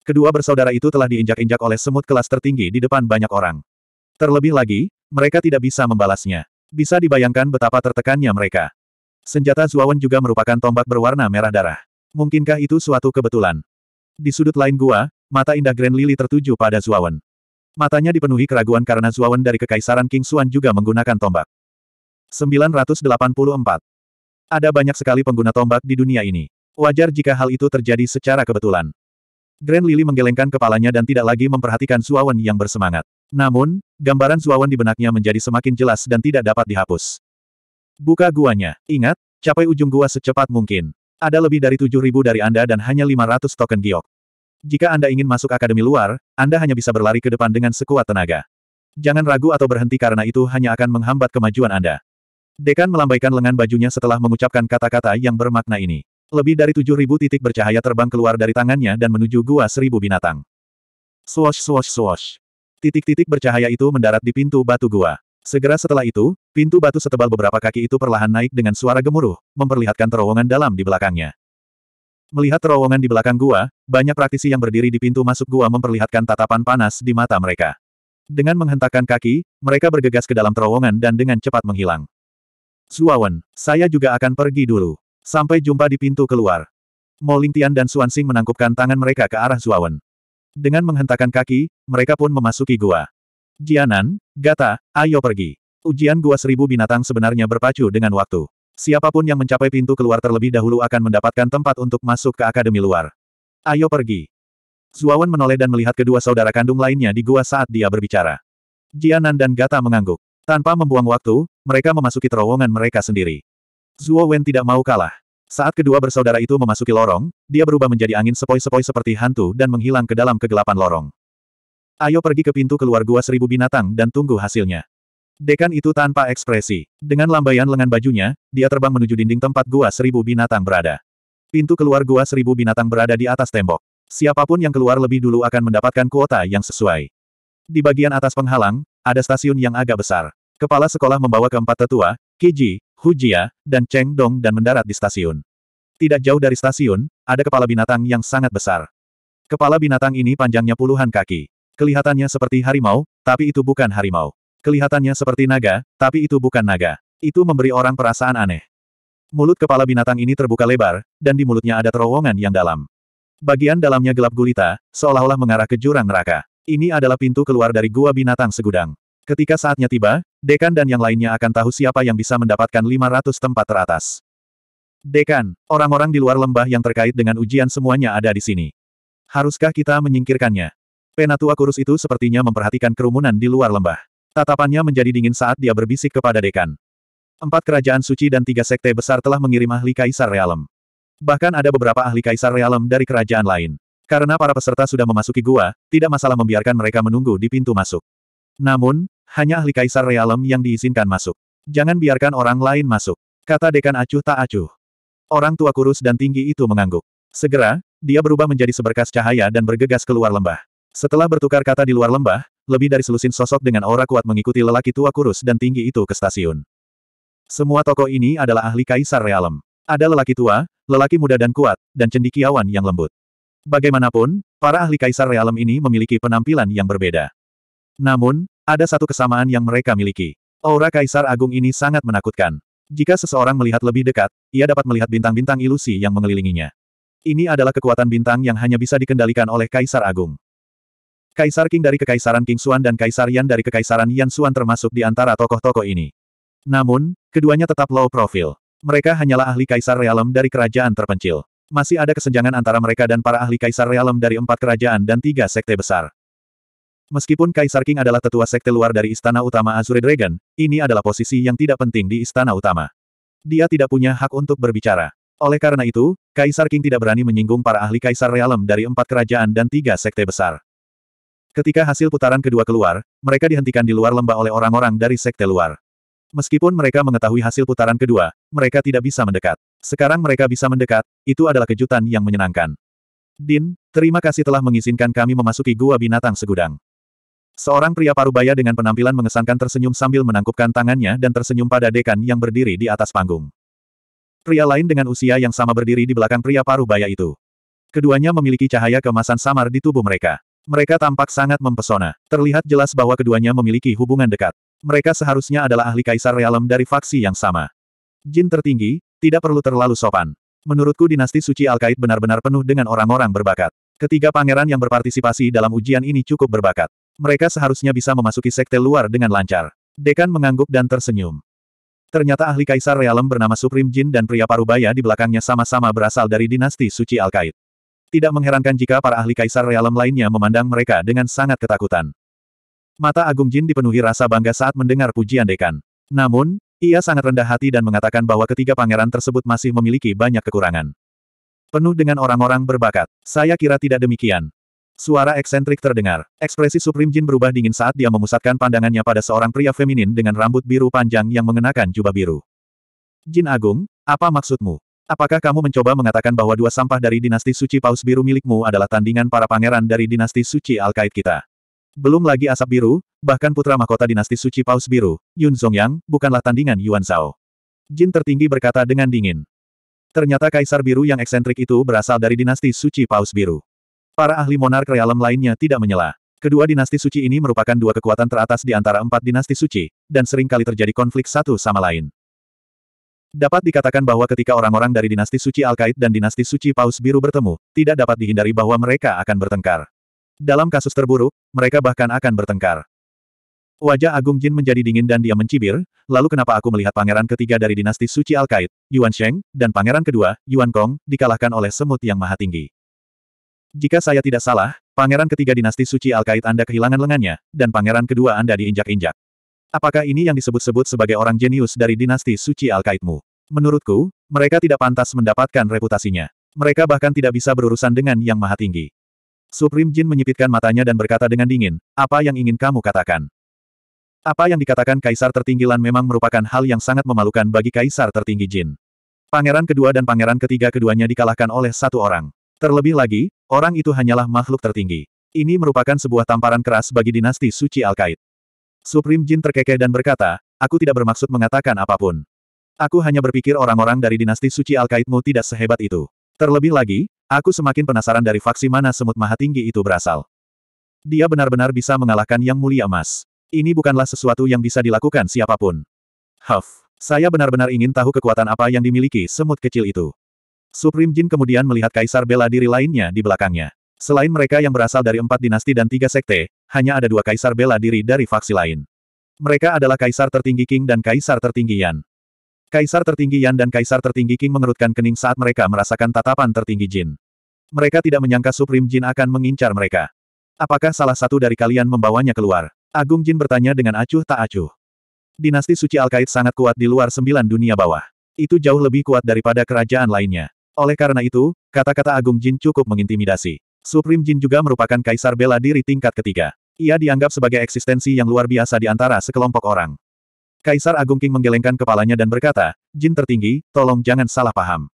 Kedua bersaudara itu telah diinjak-injak oleh semut kelas tertinggi di depan banyak orang. Terlebih lagi, mereka tidak bisa membalasnya. Bisa dibayangkan betapa tertekannya mereka. Senjata Zuawan juga merupakan tombak berwarna merah darah. Mungkinkah itu suatu kebetulan? Di sudut lain gua, mata indah Grand Lily tertuju pada Zuawan. Matanya dipenuhi keraguan karena Zuawan dari Kekaisaran King Xuan juga menggunakan tombak. 984. Ada banyak sekali pengguna tombak di dunia ini. Wajar jika hal itu terjadi secara kebetulan. Grand Lily menggelengkan kepalanya dan tidak lagi memperhatikan Zuawan yang bersemangat. Namun, gambaran Zuawan di benaknya menjadi semakin jelas dan tidak dapat dihapus. Buka guanya. Ingat, capai ujung gua secepat mungkin. Ada lebih dari 7.000 dari Anda dan hanya 500 token giok. Jika Anda ingin masuk akademi luar, Anda hanya bisa berlari ke depan dengan sekuat tenaga. Jangan ragu atau berhenti karena itu hanya akan menghambat kemajuan Anda. Dekan melambaikan lengan bajunya setelah mengucapkan kata-kata yang bermakna ini. Lebih dari 7.000 titik bercahaya terbang keluar dari tangannya dan menuju gua seribu binatang. Swash swash swash. Titik-titik bercahaya itu mendarat di pintu batu gua. Segera setelah itu, pintu batu setebal beberapa kaki itu perlahan naik dengan suara gemuruh, memperlihatkan terowongan dalam di belakangnya. Melihat terowongan di belakang gua, banyak praktisi yang berdiri di pintu masuk gua memperlihatkan tatapan panas di mata mereka. Dengan menghentakkan kaki, mereka bergegas ke dalam terowongan dan dengan cepat menghilang. Suawen, saya juga akan pergi dulu. Sampai jumpa di pintu keluar. Mo Lingtian dan Suansing Xing menangkupkan tangan mereka ke arah Suawen. Dengan menghentakkan kaki, mereka pun memasuki gua. Jianan, Gata, ayo pergi. Ujian gua seribu binatang sebenarnya berpacu dengan waktu. Siapapun yang mencapai pintu keluar terlebih dahulu akan mendapatkan tempat untuk masuk ke akademi luar. Ayo pergi. Zuawan menoleh dan melihat kedua saudara kandung lainnya di gua saat dia berbicara. Jianan dan Gata mengangguk. Tanpa membuang waktu, mereka memasuki terowongan mereka sendiri. Zuo Wen tidak mau kalah. Saat kedua bersaudara itu memasuki lorong, dia berubah menjadi angin sepoi-sepoi seperti hantu dan menghilang ke dalam kegelapan lorong. Ayo pergi ke pintu keluar gua seribu binatang dan tunggu hasilnya. Dekan itu tanpa ekspresi. Dengan lambaian lengan bajunya, dia terbang menuju dinding tempat gua seribu binatang berada. Pintu keluar gua seribu binatang berada di atas tembok. Siapapun yang keluar lebih dulu akan mendapatkan kuota yang sesuai. Di bagian atas penghalang, ada stasiun yang agak besar. Kepala sekolah membawa keempat tetua, Kiji, Hu Jia, dan Cheng Dong dan mendarat di stasiun. Tidak jauh dari stasiun, ada kepala binatang yang sangat besar. Kepala binatang ini panjangnya puluhan kaki. Kelihatannya seperti harimau, tapi itu bukan harimau. Kelihatannya seperti naga, tapi itu bukan naga. Itu memberi orang perasaan aneh. Mulut kepala binatang ini terbuka lebar, dan di mulutnya ada terowongan yang dalam. Bagian dalamnya gelap gulita, seolah-olah mengarah ke jurang neraka. Ini adalah pintu keluar dari gua binatang segudang. Ketika saatnya tiba, Dekan dan yang lainnya akan tahu siapa yang bisa mendapatkan 500 tempat teratas. Dekan, orang-orang di luar lembah yang terkait dengan ujian semuanya ada di sini. Haruskah kita menyingkirkannya? Penatua kurus itu sepertinya memperhatikan kerumunan di luar lembah. Tatapannya menjadi dingin saat dia berbisik kepada Dekan. Empat kerajaan suci dan tiga sekte besar telah mengirim ahli kaisar realem. Bahkan ada beberapa ahli kaisar realem dari kerajaan lain. Karena para peserta sudah memasuki gua, tidak masalah membiarkan mereka menunggu di pintu masuk. Namun, hanya ahli kaisar realem yang diizinkan masuk. Jangan biarkan orang lain masuk. Kata dekan acuh tak acuh. Orang tua kurus dan tinggi itu mengangguk. Segera, dia berubah menjadi seberkas cahaya dan bergegas keluar lembah. Setelah bertukar kata di luar lembah, lebih dari selusin sosok dengan aura kuat mengikuti lelaki tua kurus dan tinggi itu ke stasiun. Semua toko ini adalah ahli kaisar realem. Ada lelaki tua, lelaki muda dan kuat, dan cendikiawan yang lembut. Bagaimanapun, para ahli kaisar realem ini memiliki penampilan yang berbeda. Namun, ada satu kesamaan yang mereka miliki. Aura Kaisar Agung ini sangat menakutkan. Jika seseorang melihat lebih dekat, ia dapat melihat bintang-bintang ilusi yang mengelilinginya. Ini adalah kekuatan bintang yang hanya bisa dikendalikan oleh Kaisar Agung. Kaisar King dari Kekaisaran King Xuan dan Kaisar Yan dari Kekaisaran Yan Xuan termasuk di antara tokoh-tokoh ini. Namun, keduanya tetap low profile. Mereka hanyalah ahli Kaisar Realem dari kerajaan terpencil. Masih ada kesenjangan antara mereka dan para ahli Kaisar Realem dari empat kerajaan dan tiga sekte besar. Meskipun Kaisar King adalah tetua sekte luar dari istana utama Azure Dragon, ini adalah posisi yang tidak penting di istana utama. Dia tidak punya hak untuk berbicara. Oleh karena itu, Kaisar King tidak berani menyinggung para ahli Kaisar Realem dari empat kerajaan dan tiga sekte besar. Ketika hasil putaran kedua keluar, mereka dihentikan di luar lembah oleh orang-orang dari sekte luar. Meskipun mereka mengetahui hasil putaran kedua, mereka tidak bisa mendekat. Sekarang mereka bisa mendekat, itu adalah kejutan yang menyenangkan. Din, terima kasih telah mengizinkan kami memasuki Gua Binatang Segudang. Seorang pria parubaya dengan penampilan mengesankan tersenyum sambil menangkupkan tangannya dan tersenyum pada dekan yang berdiri di atas panggung. Pria lain dengan usia yang sama berdiri di belakang pria parubaya itu. Keduanya memiliki cahaya kemasan samar di tubuh mereka. Mereka tampak sangat mempesona. Terlihat jelas bahwa keduanya memiliki hubungan dekat. Mereka seharusnya adalah ahli kaisar realem dari faksi yang sama. Jin tertinggi, tidak perlu terlalu sopan. Menurutku dinasti suci Alkait benar-benar penuh dengan orang-orang berbakat. Ketiga pangeran yang berpartisipasi dalam ujian ini cukup berbakat. Mereka seharusnya bisa memasuki sekte luar dengan lancar. Dekan mengangguk dan tersenyum. Ternyata ahli kaisar realem bernama Supreme Jin dan pria parubaya di belakangnya sama-sama berasal dari dinasti suci Al-Qaid. Tidak mengherankan jika para ahli kaisar realem lainnya memandang mereka dengan sangat ketakutan. Mata Agung Jin dipenuhi rasa bangga saat mendengar pujian dekan. Namun, ia sangat rendah hati dan mengatakan bahwa ketiga pangeran tersebut masih memiliki banyak kekurangan. Penuh dengan orang-orang berbakat. Saya kira tidak demikian. Suara eksentrik terdengar. Ekspresi Supreme Jin berubah dingin saat dia memusatkan pandangannya pada seorang pria feminin dengan rambut biru panjang yang mengenakan jubah biru. Jin Agung, apa maksudmu? Apakah kamu mencoba mengatakan bahwa dua sampah dari dinasti suci paus biru milikmu adalah tandingan para pangeran dari dinasti suci al Al-Kaid kita? Belum lagi asap biru, bahkan putra mahkota dinasti suci paus biru, Yun Zhongyang, bukanlah tandingan Yuan Zhao. Jin tertinggi berkata dengan dingin. Ternyata kaisar biru yang eksentrik itu berasal dari dinasti suci paus biru. Para ahli monark realem lainnya tidak menyela. Kedua dinasti suci ini merupakan dua kekuatan teratas di antara empat dinasti suci, dan seringkali terjadi konflik satu sama lain. Dapat dikatakan bahwa ketika orang-orang dari dinasti suci Al-Kaid dan dinasti suci Paus Biru bertemu, tidak dapat dihindari bahwa mereka akan bertengkar. Dalam kasus terburuk, mereka bahkan akan bertengkar. Wajah Agung Jin menjadi dingin dan dia mencibir, lalu kenapa aku melihat pangeran ketiga dari dinasti suci Al-Kaid, Yuan Sheng, dan pangeran kedua, Yuan Kong, dikalahkan oleh semut yang maha tinggi. Jika saya tidak salah, pangeran ketiga dinasti suci Al-Kait Anda kehilangan lengannya, dan pangeran kedua Anda diinjak-injak. Apakah ini yang disebut-sebut sebagai orang jenius dari dinasti suci Al-Kaitmu? Menurutku, mereka tidak pantas mendapatkan reputasinya. Mereka bahkan tidak bisa berurusan dengan Yang Maha Tinggi. Supreme Jin menyipitkan matanya dan berkata dengan dingin, apa yang ingin kamu katakan? Apa yang dikatakan Kaisar tertinggilan memang merupakan hal yang sangat memalukan bagi Kaisar Tertinggi Jin. Pangeran kedua dan pangeran ketiga keduanya dikalahkan oleh satu orang. Terlebih lagi, orang itu hanyalah makhluk tertinggi. Ini merupakan sebuah tamparan keras bagi dinasti suci al -Qaid. Supreme Jin terkekeh dan berkata, aku tidak bermaksud mengatakan apapun. Aku hanya berpikir orang-orang dari dinasti suci al Alkaitmu tidak sehebat itu. Terlebih lagi, aku semakin penasaran dari faksi mana semut maha tinggi itu berasal. Dia benar-benar bisa mengalahkan Yang Mulia Emas. Ini bukanlah sesuatu yang bisa dilakukan siapapun. Huff, saya benar-benar ingin tahu kekuatan apa yang dimiliki semut kecil itu. Supreme Jin kemudian melihat kaisar bela diri lainnya di belakangnya. Selain mereka yang berasal dari empat dinasti dan tiga sekte, hanya ada dua kaisar bela diri dari faksi lain. Mereka adalah kaisar tertinggi King dan kaisar tertinggi Yan. Kaisar tertinggi Yan dan kaisar tertinggi King mengerutkan kening saat mereka merasakan tatapan tertinggi Jin. Mereka tidak menyangka Supreme Jin akan mengincar mereka. Apakah salah satu dari kalian membawanya keluar? Agung Jin bertanya dengan acuh tak acuh. Dinasti suci Al-Qaid sangat kuat di luar sembilan dunia bawah. Itu jauh lebih kuat daripada kerajaan lainnya. Oleh karena itu, kata-kata Agung Jin cukup mengintimidasi. Supreme Jin juga merupakan kaisar bela diri tingkat ketiga. Ia dianggap sebagai eksistensi yang luar biasa di antara sekelompok orang. Kaisar Agung King menggelengkan kepalanya dan berkata, Jin tertinggi, tolong jangan salah paham.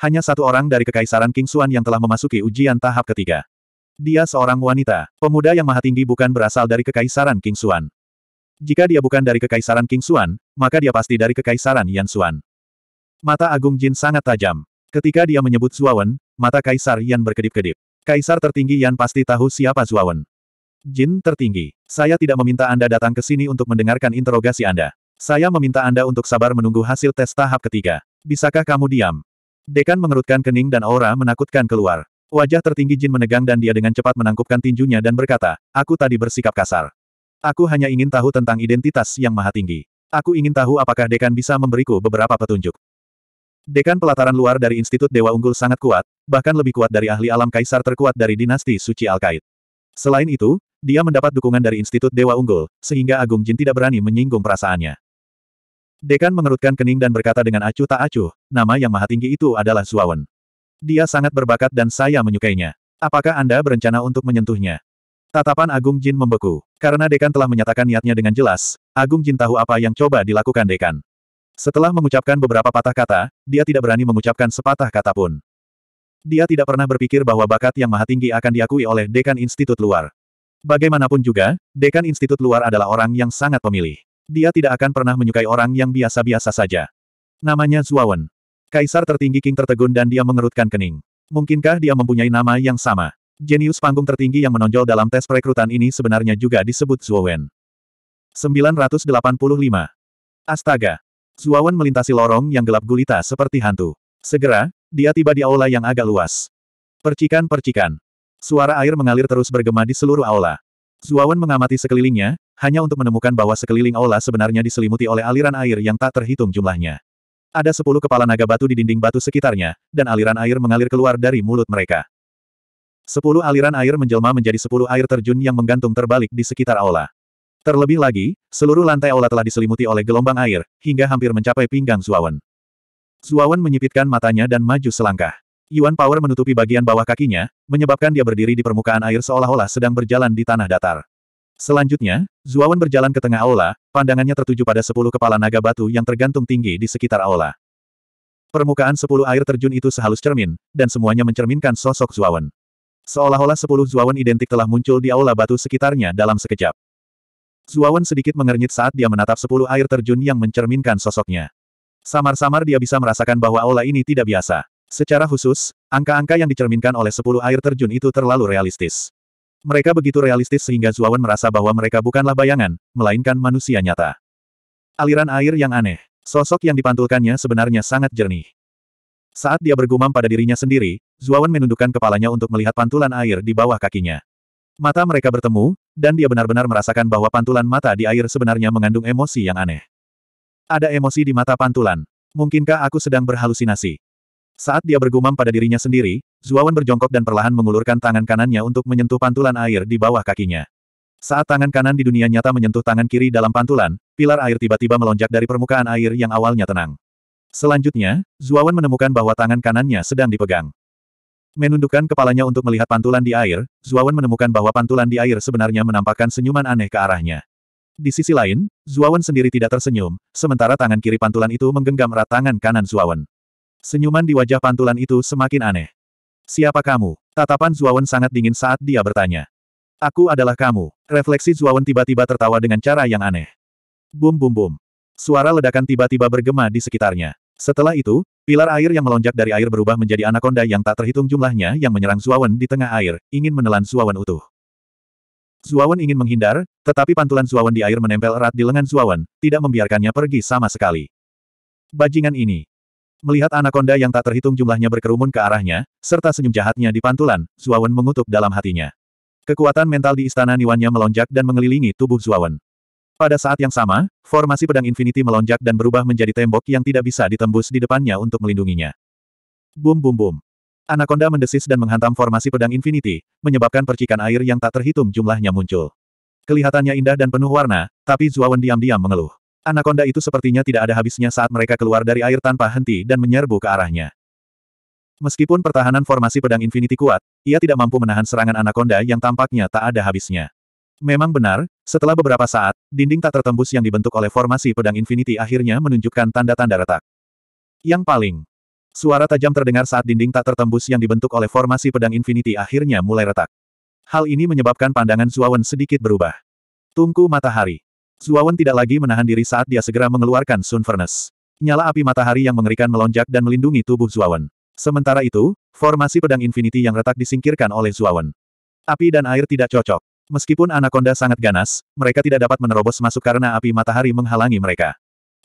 Hanya satu orang dari kekaisaran King Xuan yang telah memasuki ujian tahap ketiga. Dia seorang wanita, pemuda yang maha tinggi bukan berasal dari kekaisaran King Xuan. Jika dia bukan dari kekaisaran King Xuan, maka dia pasti dari kekaisaran Yan Xuan. Mata Agung Jin sangat tajam. Ketika dia menyebut Zuawan, mata Kaisar Yan berkedip-kedip. Kaisar tertinggi Yan pasti tahu siapa Zuawan. Jin tertinggi, saya tidak meminta Anda datang ke sini untuk mendengarkan interogasi Anda. Saya meminta Anda untuk sabar menunggu hasil tes tahap ketiga. Bisakah kamu diam? Dekan mengerutkan kening dan aura menakutkan keluar. Wajah tertinggi Jin menegang dan dia dengan cepat menangkupkan tinjunya dan berkata, aku tadi bersikap kasar. Aku hanya ingin tahu tentang identitas yang maha tinggi. Aku ingin tahu apakah dekan bisa memberiku beberapa petunjuk. Dekan pelataran luar dari Institut Dewa Unggul sangat kuat, bahkan lebih kuat dari ahli alam kaisar terkuat dari dinasti suci al qaid Selain itu, dia mendapat dukungan dari Institut Dewa Unggul, sehingga Agung Jin tidak berani menyinggung perasaannya. Dekan mengerutkan kening dan berkata dengan acuh tak acuh, nama yang maha tinggi itu adalah Zuawan. Dia sangat berbakat dan saya menyukainya. Apakah Anda berencana untuk menyentuhnya? Tatapan Agung Jin membeku. Karena Dekan telah menyatakan niatnya dengan jelas, Agung Jin tahu apa yang coba dilakukan Dekan. Setelah mengucapkan beberapa patah kata, dia tidak berani mengucapkan sepatah kata pun. Dia tidak pernah berpikir bahwa bakat yang maha tinggi akan diakui oleh dekan institut luar. Bagaimanapun juga, dekan institut luar adalah orang yang sangat pemilih. Dia tidak akan pernah menyukai orang yang biasa-biasa saja. Namanya Zuawan. Kaisar tertinggi King tertegun dan dia mengerutkan kening. Mungkinkah dia mempunyai nama yang sama? Jenius panggung tertinggi yang menonjol dalam tes perekrutan ini sebenarnya juga disebut Zuowen. 985. Astaga, Suawan melintasi lorong yang gelap gulita seperti hantu. Segera, dia tiba di aula yang agak luas. Percikan-percikan. Suara air mengalir terus bergema di seluruh aula. Suawan mengamati sekelilingnya, hanya untuk menemukan bahwa sekeliling aula sebenarnya diselimuti oleh aliran air yang tak terhitung jumlahnya. Ada sepuluh kepala naga batu di dinding batu sekitarnya, dan aliran air mengalir keluar dari mulut mereka. Sepuluh aliran air menjelma menjadi sepuluh air terjun yang menggantung terbalik di sekitar aula. Terlebih lagi, seluruh lantai aula telah diselimuti oleh gelombang air, hingga hampir mencapai pinggang Zuawan. Zuawan menyipitkan matanya dan maju selangkah. Yuan Power menutupi bagian bawah kakinya, menyebabkan dia berdiri di permukaan air seolah-olah sedang berjalan di tanah datar. Selanjutnya, Zuawan berjalan ke tengah aula, pandangannya tertuju pada sepuluh kepala naga batu yang tergantung tinggi di sekitar aula. Permukaan sepuluh air terjun itu sehalus cermin, dan semuanya mencerminkan sosok Zuawan. Seolah-olah sepuluh Zuawan identik telah muncul di aula batu sekitarnya dalam sekejap. Zuawan sedikit mengernyit saat dia menatap sepuluh air terjun yang mencerminkan sosoknya. Samar-samar dia bisa merasakan bahwa aula ini tidak biasa. Secara khusus, angka-angka yang dicerminkan oleh sepuluh air terjun itu terlalu realistis. Mereka begitu realistis sehingga Zuawan merasa bahwa mereka bukanlah bayangan, melainkan manusia nyata. Aliran air yang aneh. Sosok yang dipantulkannya sebenarnya sangat jernih. Saat dia bergumam pada dirinya sendiri, Zuawan menundukkan kepalanya untuk melihat pantulan air di bawah kakinya. Mata mereka bertemu, dan dia benar-benar merasakan bahwa pantulan mata di air sebenarnya mengandung emosi yang aneh. Ada emosi di mata pantulan. Mungkinkah aku sedang berhalusinasi? Saat dia bergumam pada dirinya sendiri, Zuawan berjongkok dan perlahan mengulurkan tangan kanannya untuk menyentuh pantulan air di bawah kakinya. Saat tangan kanan di dunia nyata menyentuh tangan kiri dalam pantulan, pilar air tiba-tiba melonjak dari permukaan air yang awalnya tenang. Selanjutnya, Zuawan menemukan bahwa tangan kanannya sedang dipegang. Menundukkan kepalanya untuk melihat pantulan di air, Zuawan menemukan bahwa pantulan di air sebenarnya menampakkan senyuman aneh ke arahnya. Di sisi lain, Zuawan sendiri tidak tersenyum, sementara tangan kiri pantulan itu menggenggam erat tangan kanan Zuawan. Senyuman di wajah pantulan itu semakin aneh. Siapa kamu? Tatapan Zuawan sangat dingin saat dia bertanya. Aku adalah kamu. Refleksi Zuawan tiba-tiba tertawa dengan cara yang aneh. Bum bum bum. Suara ledakan tiba-tiba bergema di sekitarnya. Setelah itu, Pilar air yang melonjak dari air berubah menjadi anakonda yang tak terhitung jumlahnya yang menyerang Zuawan di tengah air, ingin menelan Zuawan utuh. Zuawan ingin menghindar, tetapi pantulan Zuawan di air menempel erat di lengan Zuawan, tidak membiarkannya pergi sama sekali. Bajingan ini. Melihat anakonda yang tak terhitung jumlahnya berkerumun ke arahnya, serta senyum jahatnya di pantulan, Zuawan mengutuk dalam hatinya. Kekuatan mental di istana Niwannya melonjak dan mengelilingi tubuh Zuawan. Pada saat yang sama, formasi pedang Infinity melonjak dan berubah menjadi tembok yang tidak bisa ditembus di depannya untuk melindunginya. Bum bum bum. Anaconda mendesis dan menghantam formasi pedang Infinity, menyebabkan percikan air yang tak terhitung jumlahnya muncul. Kelihatannya indah dan penuh warna, tapi Zuawan diam-diam mengeluh. Anaconda itu sepertinya tidak ada habisnya saat mereka keluar dari air tanpa henti dan menyerbu ke arahnya. Meskipun pertahanan formasi pedang Infinity kuat, ia tidak mampu menahan serangan Anaconda yang tampaknya tak ada habisnya. Memang benar, setelah beberapa saat, dinding tak tertembus yang dibentuk oleh formasi pedang infinity akhirnya menunjukkan tanda-tanda retak. Yang paling suara tajam terdengar saat dinding tak tertembus yang dibentuk oleh formasi pedang infinity akhirnya mulai retak. Hal ini menyebabkan pandangan Zuawan sedikit berubah. Tungku matahari. Zuawan tidak lagi menahan diri saat dia segera mengeluarkan Sun Furnace. Nyala api matahari yang mengerikan melonjak dan melindungi tubuh Zuawan. Sementara itu, formasi pedang infinity yang retak disingkirkan oleh Zuawan. Api dan air tidak cocok. Meskipun anaconda sangat ganas, mereka tidak dapat menerobos masuk karena api matahari menghalangi mereka.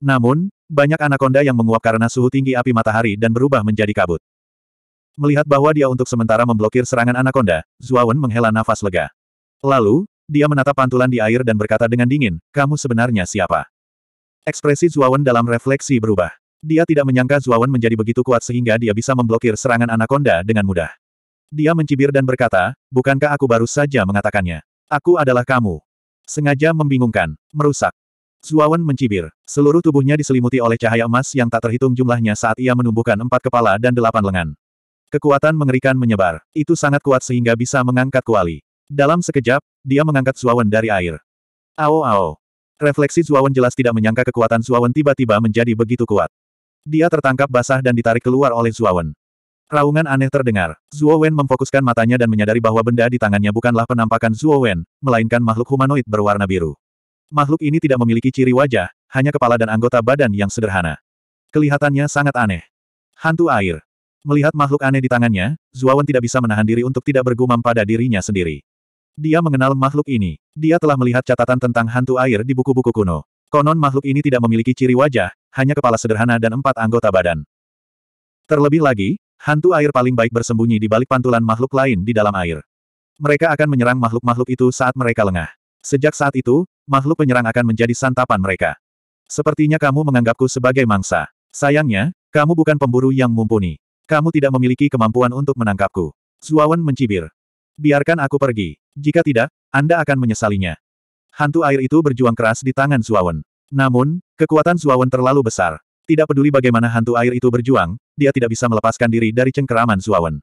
Namun, banyak anaconda yang menguap karena suhu tinggi api matahari dan berubah menjadi kabut. Melihat bahwa dia untuk sementara memblokir serangan anaconda, Zuawan menghela nafas lega. Lalu, dia menatap pantulan di air dan berkata dengan dingin, kamu sebenarnya siapa? Ekspresi Zuawan dalam refleksi berubah. Dia tidak menyangka Zuawan menjadi begitu kuat sehingga dia bisa memblokir serangan anaconda dengan mudah. Dia mencibir dan berkata, bukankah aku baru saja mengatakannya? Aku adalah kamu. Sengaja membingungkan, merusak. Zuawan mencibir. Seluruh tubuhnya diselimuti oleh cahaya emas yang tak terhitung jumlahnya saat ia menumbuhkan empat kepala dan delapan lengan. Kekuatan mengerikan menyebar. Itu sangat kuat sehingga bisa mengangkat kuali. Dalam sekejap, dia mengangkat Zuawan dari air. Ao ao. Refleksi Zuawan jelas tidak menyangka kekuatan Zuawan tiba-tiba menjadi begitu kuat. Dia tertangkap basah dan ditarik keluar oleh Zuawan. Raungan aneh terdengar. Zuo Wen memfokuskan matanya dan menyadari bahwa benda di tangannya bukanlah penampakan Zuo Wen, melainkan makhluk humanoid berwarna biru. Makhluk ini tidak memiliki ciri wajah, hanya kepala dan anggota badan yang sederhana. Kelihatannya sangat aneh. Hantu air. Melihat makhluk aneh di tangannya, Wen tidak bisa menahan diri untuk tidak bergumam pada dirinya sendiri. Dia mengenal makhluk ini. Dia telah melihat catatan tentang hantu air di buku-buku kuno. Konon makhluk ini tidak memiliki ciri wajah, hanya kepala sederhana dan empat anggota badan. Terlebih lagi, hantu air paling baik bersembunyi di balik pantulan makhluk lain di dalam air. Mereka akan menyerang makhluk-makhluk itu saat mereka lengah. Sejak saat itu, makhluk penyerang akan menjadi santapan mereka. Sepertinya kamu menganggapku sebagai mangsa. Sayangnya, kamu bukan pemburu yang mumpuni. Kamu tidak memiliki kemampuan untuk menangkapku. Zuawan mencibir. Biarkan aku pergi. Jika tidak, Anda akan menyesalinya. Hantu air itu berjuang keras di tangan Zuawan. Namun, kekuatan Zuawan terlalu besar. Tidak peduli bagaimana hantu air itu berjuang, dia tidak bisa melepaskan diri dari cengkeraman Zuawan.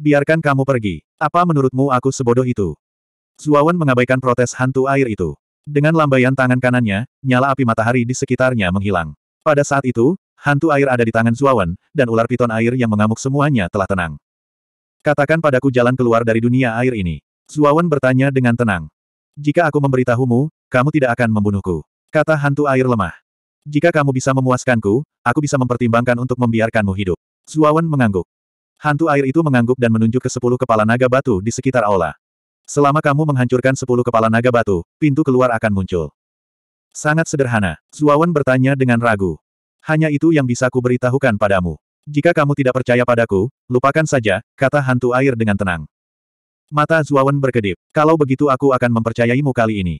Biarkan kamu pergi. Apa menurutmu aku sebodoh itu? Zuawan mengabaikan protes hantu air itu. Dengan lambaian tangan kanannya, nyala api matahari di sekitarnya menghilang. Pada saat itu, hantu air ada di tangan Zuawan, dan ular piton air yang mengamuk semuanya telah tenang. Katakan padaku jalan keluar dari dunia air ini. Zuawan bertanya dengan tenang. Jika aku memberitahumu, kamu tidak akan membunuhku. Kata hantu air lemah. Jika kamu bisa memuaskanku, aku bisa mempertimbangkan untuk membiarkanmu hidup. Zuawan mengangguk. Hantu air itu mengangguk dan menunjuk ke sepuluh kepala naga batu di sekitar aula. Selama kamu menghancurkan sepuluh kepala naga batu, pintu keluar akan muncul. Sangat sederhana. Zuawan bertanya dengan ragu. Hanya itu yang bisa ku beritahukan padamu. Jika kamu tidak percaya padaku, lupakan saja, kata hantu air dengan tenang. Mata Zuawan berkedip. Kalau begitu aku akan mempercayaimu kali ini.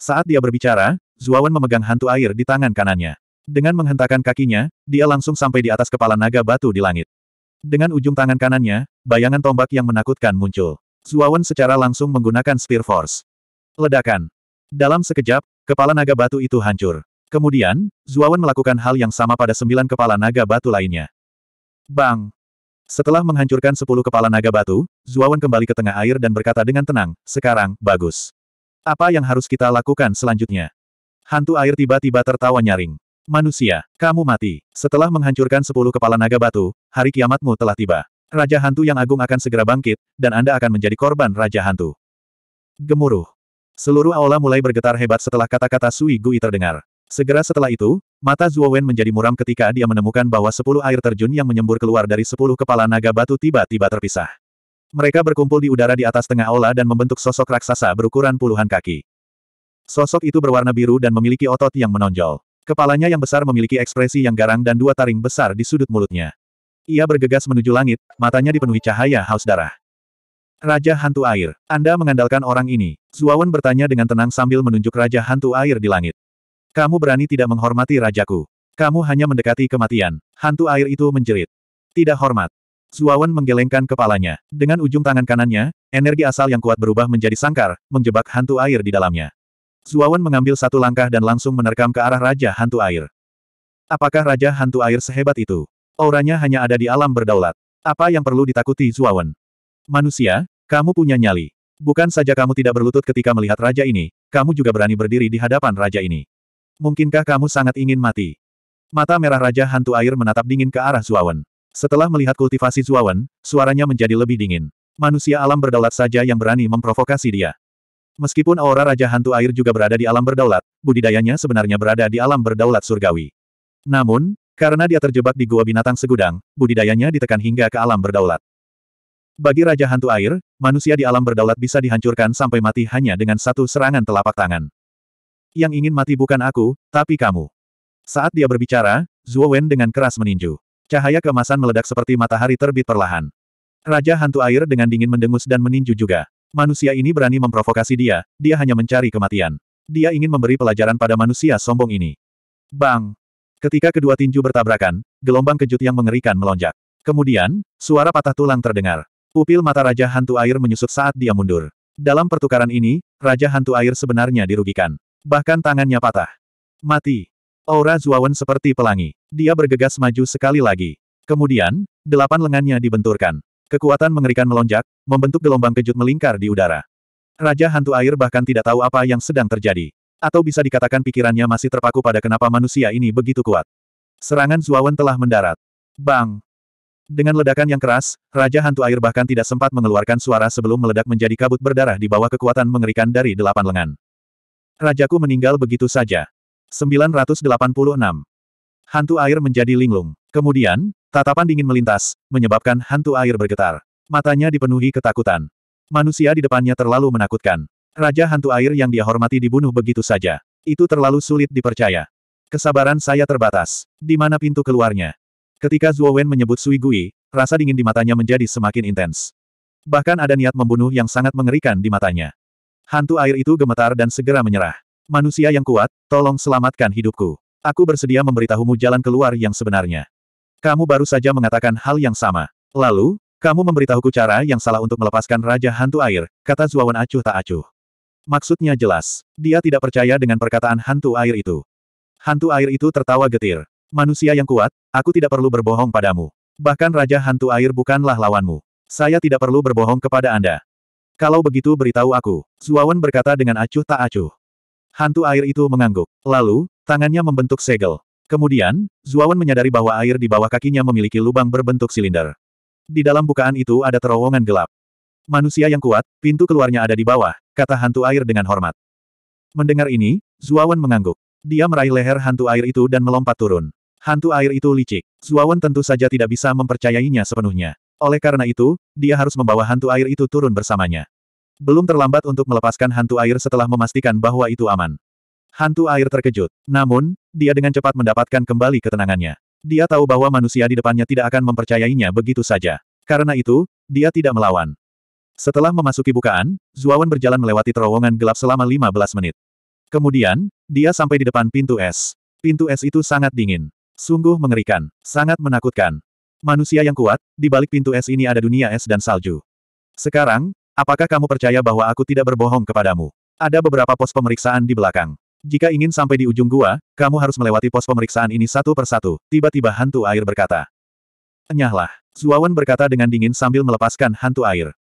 Saat dia berbicara, Zuawan memegang hantu air di tangan kanannya. Dengan menghentakkan kakinya, dia langsung sampai di atas kepala naga batu di langit. Dengan ujung tangan kanannya, bayangan tombak yang menakutkan muncul. Zuawan secara langsung menggunakan Spear Force. Ledakan. Dalam sekejap, kepala naga batu itu hancur. Kemudian, Zuawan melakukan hal yang sama pada sembilan kepala naga batu lainnya. Bang! Setelah menghancurkan sepuluh kepala naga batu, Zuawan kembali ke tengah air dan berkata dengan tenang, sekarang, bagus. Apa yang harus kita lakukan selanjutnya? Hantu air tiba-tiba tertawa nyaring. Manusia, kamu mati. Setelah menghancurkan sepuluh kepala naga batu, hari kiamatmu telah tiba. Raja hantu yang agung akan segera bangkit, dan Anda akan menjadi korban Raja Hantu. Gemuruh. Seluruh aula mulai bergetar hebat setelah kata-kata Sui Gui terdengar. Segera setelah itu, mata Wen menjadi muram ketika dia menemukan bahwa sepuluh air terjun yang menyembur keluar dari sepuluh kepala naga batu tiba-tiba terpisah. Mereka berkumpul di udara di atas tengah aula dan membentuk sosok raksasa berukuran puluhan kaki. Sosok itu berwarna biru dan memiliki otot yang menonjol. Kepalanya yang besar memiliki ekspresi yang garang dan dua taring besar di sudut mulutnya. Ia bergegas menuju langit, matanya dipenuhi cahaya haus darah. Raja Hantu Air, Anda mengandalkan orang ini. Zuawan bertanya dengan tenang sambil menunjuk Raja Hantu Air di langit. Kamu berani tidak menghormati rajaku. Kamu hanya mendekati kematian. Hantu air itu menjerit. Tidak hormat. Zuawan menggelengkan kepalanya. Dengan ujung tangan kanannya, energi asal yang kuat berubah menjadi sangkar, menjebak hantu air di dalamnya. Zuawan mengambil satu langkah dan langsung menerkam ke arah Raja Hantu Air. Apakah Raja Hantu Air sehebat itu? Auranya hanya ada di alam berdaulat. Apa yang perlu ditakuti Zuawan? Manusia, kamu punya nyali. Bukan saja kamu tidak berlutut ketika melihat raja ini, kamu juga berani berdiri di hadapan raja ini. Mungkinkah kamu sangat ingin mati? Mata merah Raja Hantu Air menatap dingin ke arah Zuawan. Setelah melihat kultivasi Zuawan, suaranya menjadi lebih dingin. Manusia alam berdaulat saja yang berani memprovokasi dia. Meskipun aura Raja Hantu Air juga berada di alam berdaulat, budidayanya sebenarnya berada di alam berdaulat surgawi. Namun, karena dia terjebak di gua binatang segudang, budidayanya ditekan hingga ke alam berdaulat. Bagi Raja Hantu Air, manusia di alam berdaulat bisa dihancurkan sampai mati hanya dengan satu serangan telapak tangan. Yang ingin mati bukan aku, tapi kamu. Saat dia berbicara, Zhuo Wen dengan keras meninju. Cahaya kemasan meledak seperti matahari terbit perlahan. Raja Hantu Air dengan dingin mendengus dan meninju juga. Manusia ini berani memprovokasi dia, dia hanya mencari kematian. Dia ingin memberi pelajaran pada manusia sombong ini. Bang! Ketika kedua tinju bertabrakan, gelombang kejut yang mengerikan melonjak. Kemudian, suara patah tulang terdengar. Pupil mata Raja Hantu Air menyusut saat dia mundur. Dalam pertukaran ini, Raja Hantu Air sebenarnya dirugikan. Bahkan tangannya patah. Mati. Aura Zuawan seperti pelangi. Dia bergegas maju sekali lagi. Kemudian, delapan lengannya dibenturkan. Kekuatan mengerikan melonjak, membentuk gelombang kejut melingkar di udara. Raja hantu air bahkan tidak tahu apa yang sedang terjadi. Atau bisa dikatakan pikirannya masih terpaku pada kenapa manusia ini begitu kuat. Serangan Zuawan telah mendarat. Bang! Dengan ledakan yang keras, Raja Hantu Air bahkan tidak sempat mengeluarkan suara sebelum meledak menjadi kabut berdarah di bawah kekuatan mengerikan dari delapan lengan. Rajaku meninggal begitu saja. 986. Hantu air menjadi linglung. Kemudian, Tatapan dingin melintas, menyebabkan hantu air bergetar. Matanya dipenuhi ketakutan. Manusia di depannya terlalu menakutkan. Raja hantu air yang dia hormati dibunuh begitu saja. Itu terlalu sulit dipercaya. Kesabaran saya terbatas. Di mana pintu keluarnya? Ketika Zhuo Wen menyebut Sui Gui, rasa dingin di matanya menjadi semakin intens. Bahkan ada niat membunuh yang sangat mengerikan di matanya. Hantu air itu gemetar dan segera menyerah. Manusia yang kuat, tolong selamatkan hidupku. Aku bersedia memberitahumu jalan keluar yang sebenarnya. Kamu baru saja mengatakan hal yang sama. Lalu, kamu memberitahuku cara yang salah untuk melepaskan Raja Hantu Air, kata Zuawan acuh tak acuh. Maksudnya jelas. Dia tidak percaya dengan perkataan hantu air itu. Hantu air itu tertawa getir. Manusia yang kuat, aku tidak perlu berbohong padamu. Bahkan Raja Hantu Air bukanlah lawanmu. Saya tidak perlu berbohong kepada Anda. Kalau begitu beritahu aku, Zuawan berkata dengan acuh tak acuh. Hantu air itu mengangguk. Lalu, tangannya membentuk segel. Kemudian, Zuawan menyadari bahwa air di bawah kakinya memiliki lubang berbentuk silinder. Di dalam bukaan itu ada terowongan gelap. Manusia yang kuat, pintu keluarnya ada di bawah, kata hantu air dengan hormat. Mendengar ini, Zuawan mengangguk. Dia meraih leher hantu air itu dan melompat turun. Hantu air itu licik. Zuawan tentu saja tidak bisa mempercayainya sepenuhnya. Oleh karena itu, dia harus membawa hantu air itu turun bersamanya. Belum terlambat untuk melepaskan hantu air setelah memastikan bahwa itu aman. Hantu air terkejut. Namun, dia dengan cepat mendapatkan kembali ketenangannya. Dia tahu bahwa manusia di depannya tidak akan mempercayainya begitu saja. Karena itu, dia tidak melawan. Setelah memasuki bukaan, Zuawan berjalan melewati terowongan gelap selama 15 menit. Kemudian, dia sampai di depan pintu es. Pintu es itu sangat dingin. Sungguh mengerikan, sangat menakutkan. Manusia yang kuat, di balik pintu es ini ada dunia es dan salju. Sekarang, apakah kamu percaya bahwa aku tidak berbohong kepadamu? Ada beberapa pos pemeriksaan di belakang. Jika ingin sampai di ujung gua, kamu harus melewati pos pemeriksaan ini satu persatu, tiba-tiba hantu air berkata. Nyahlah. Zuawan berkata dengan dingin sambil melepaskan hantu air.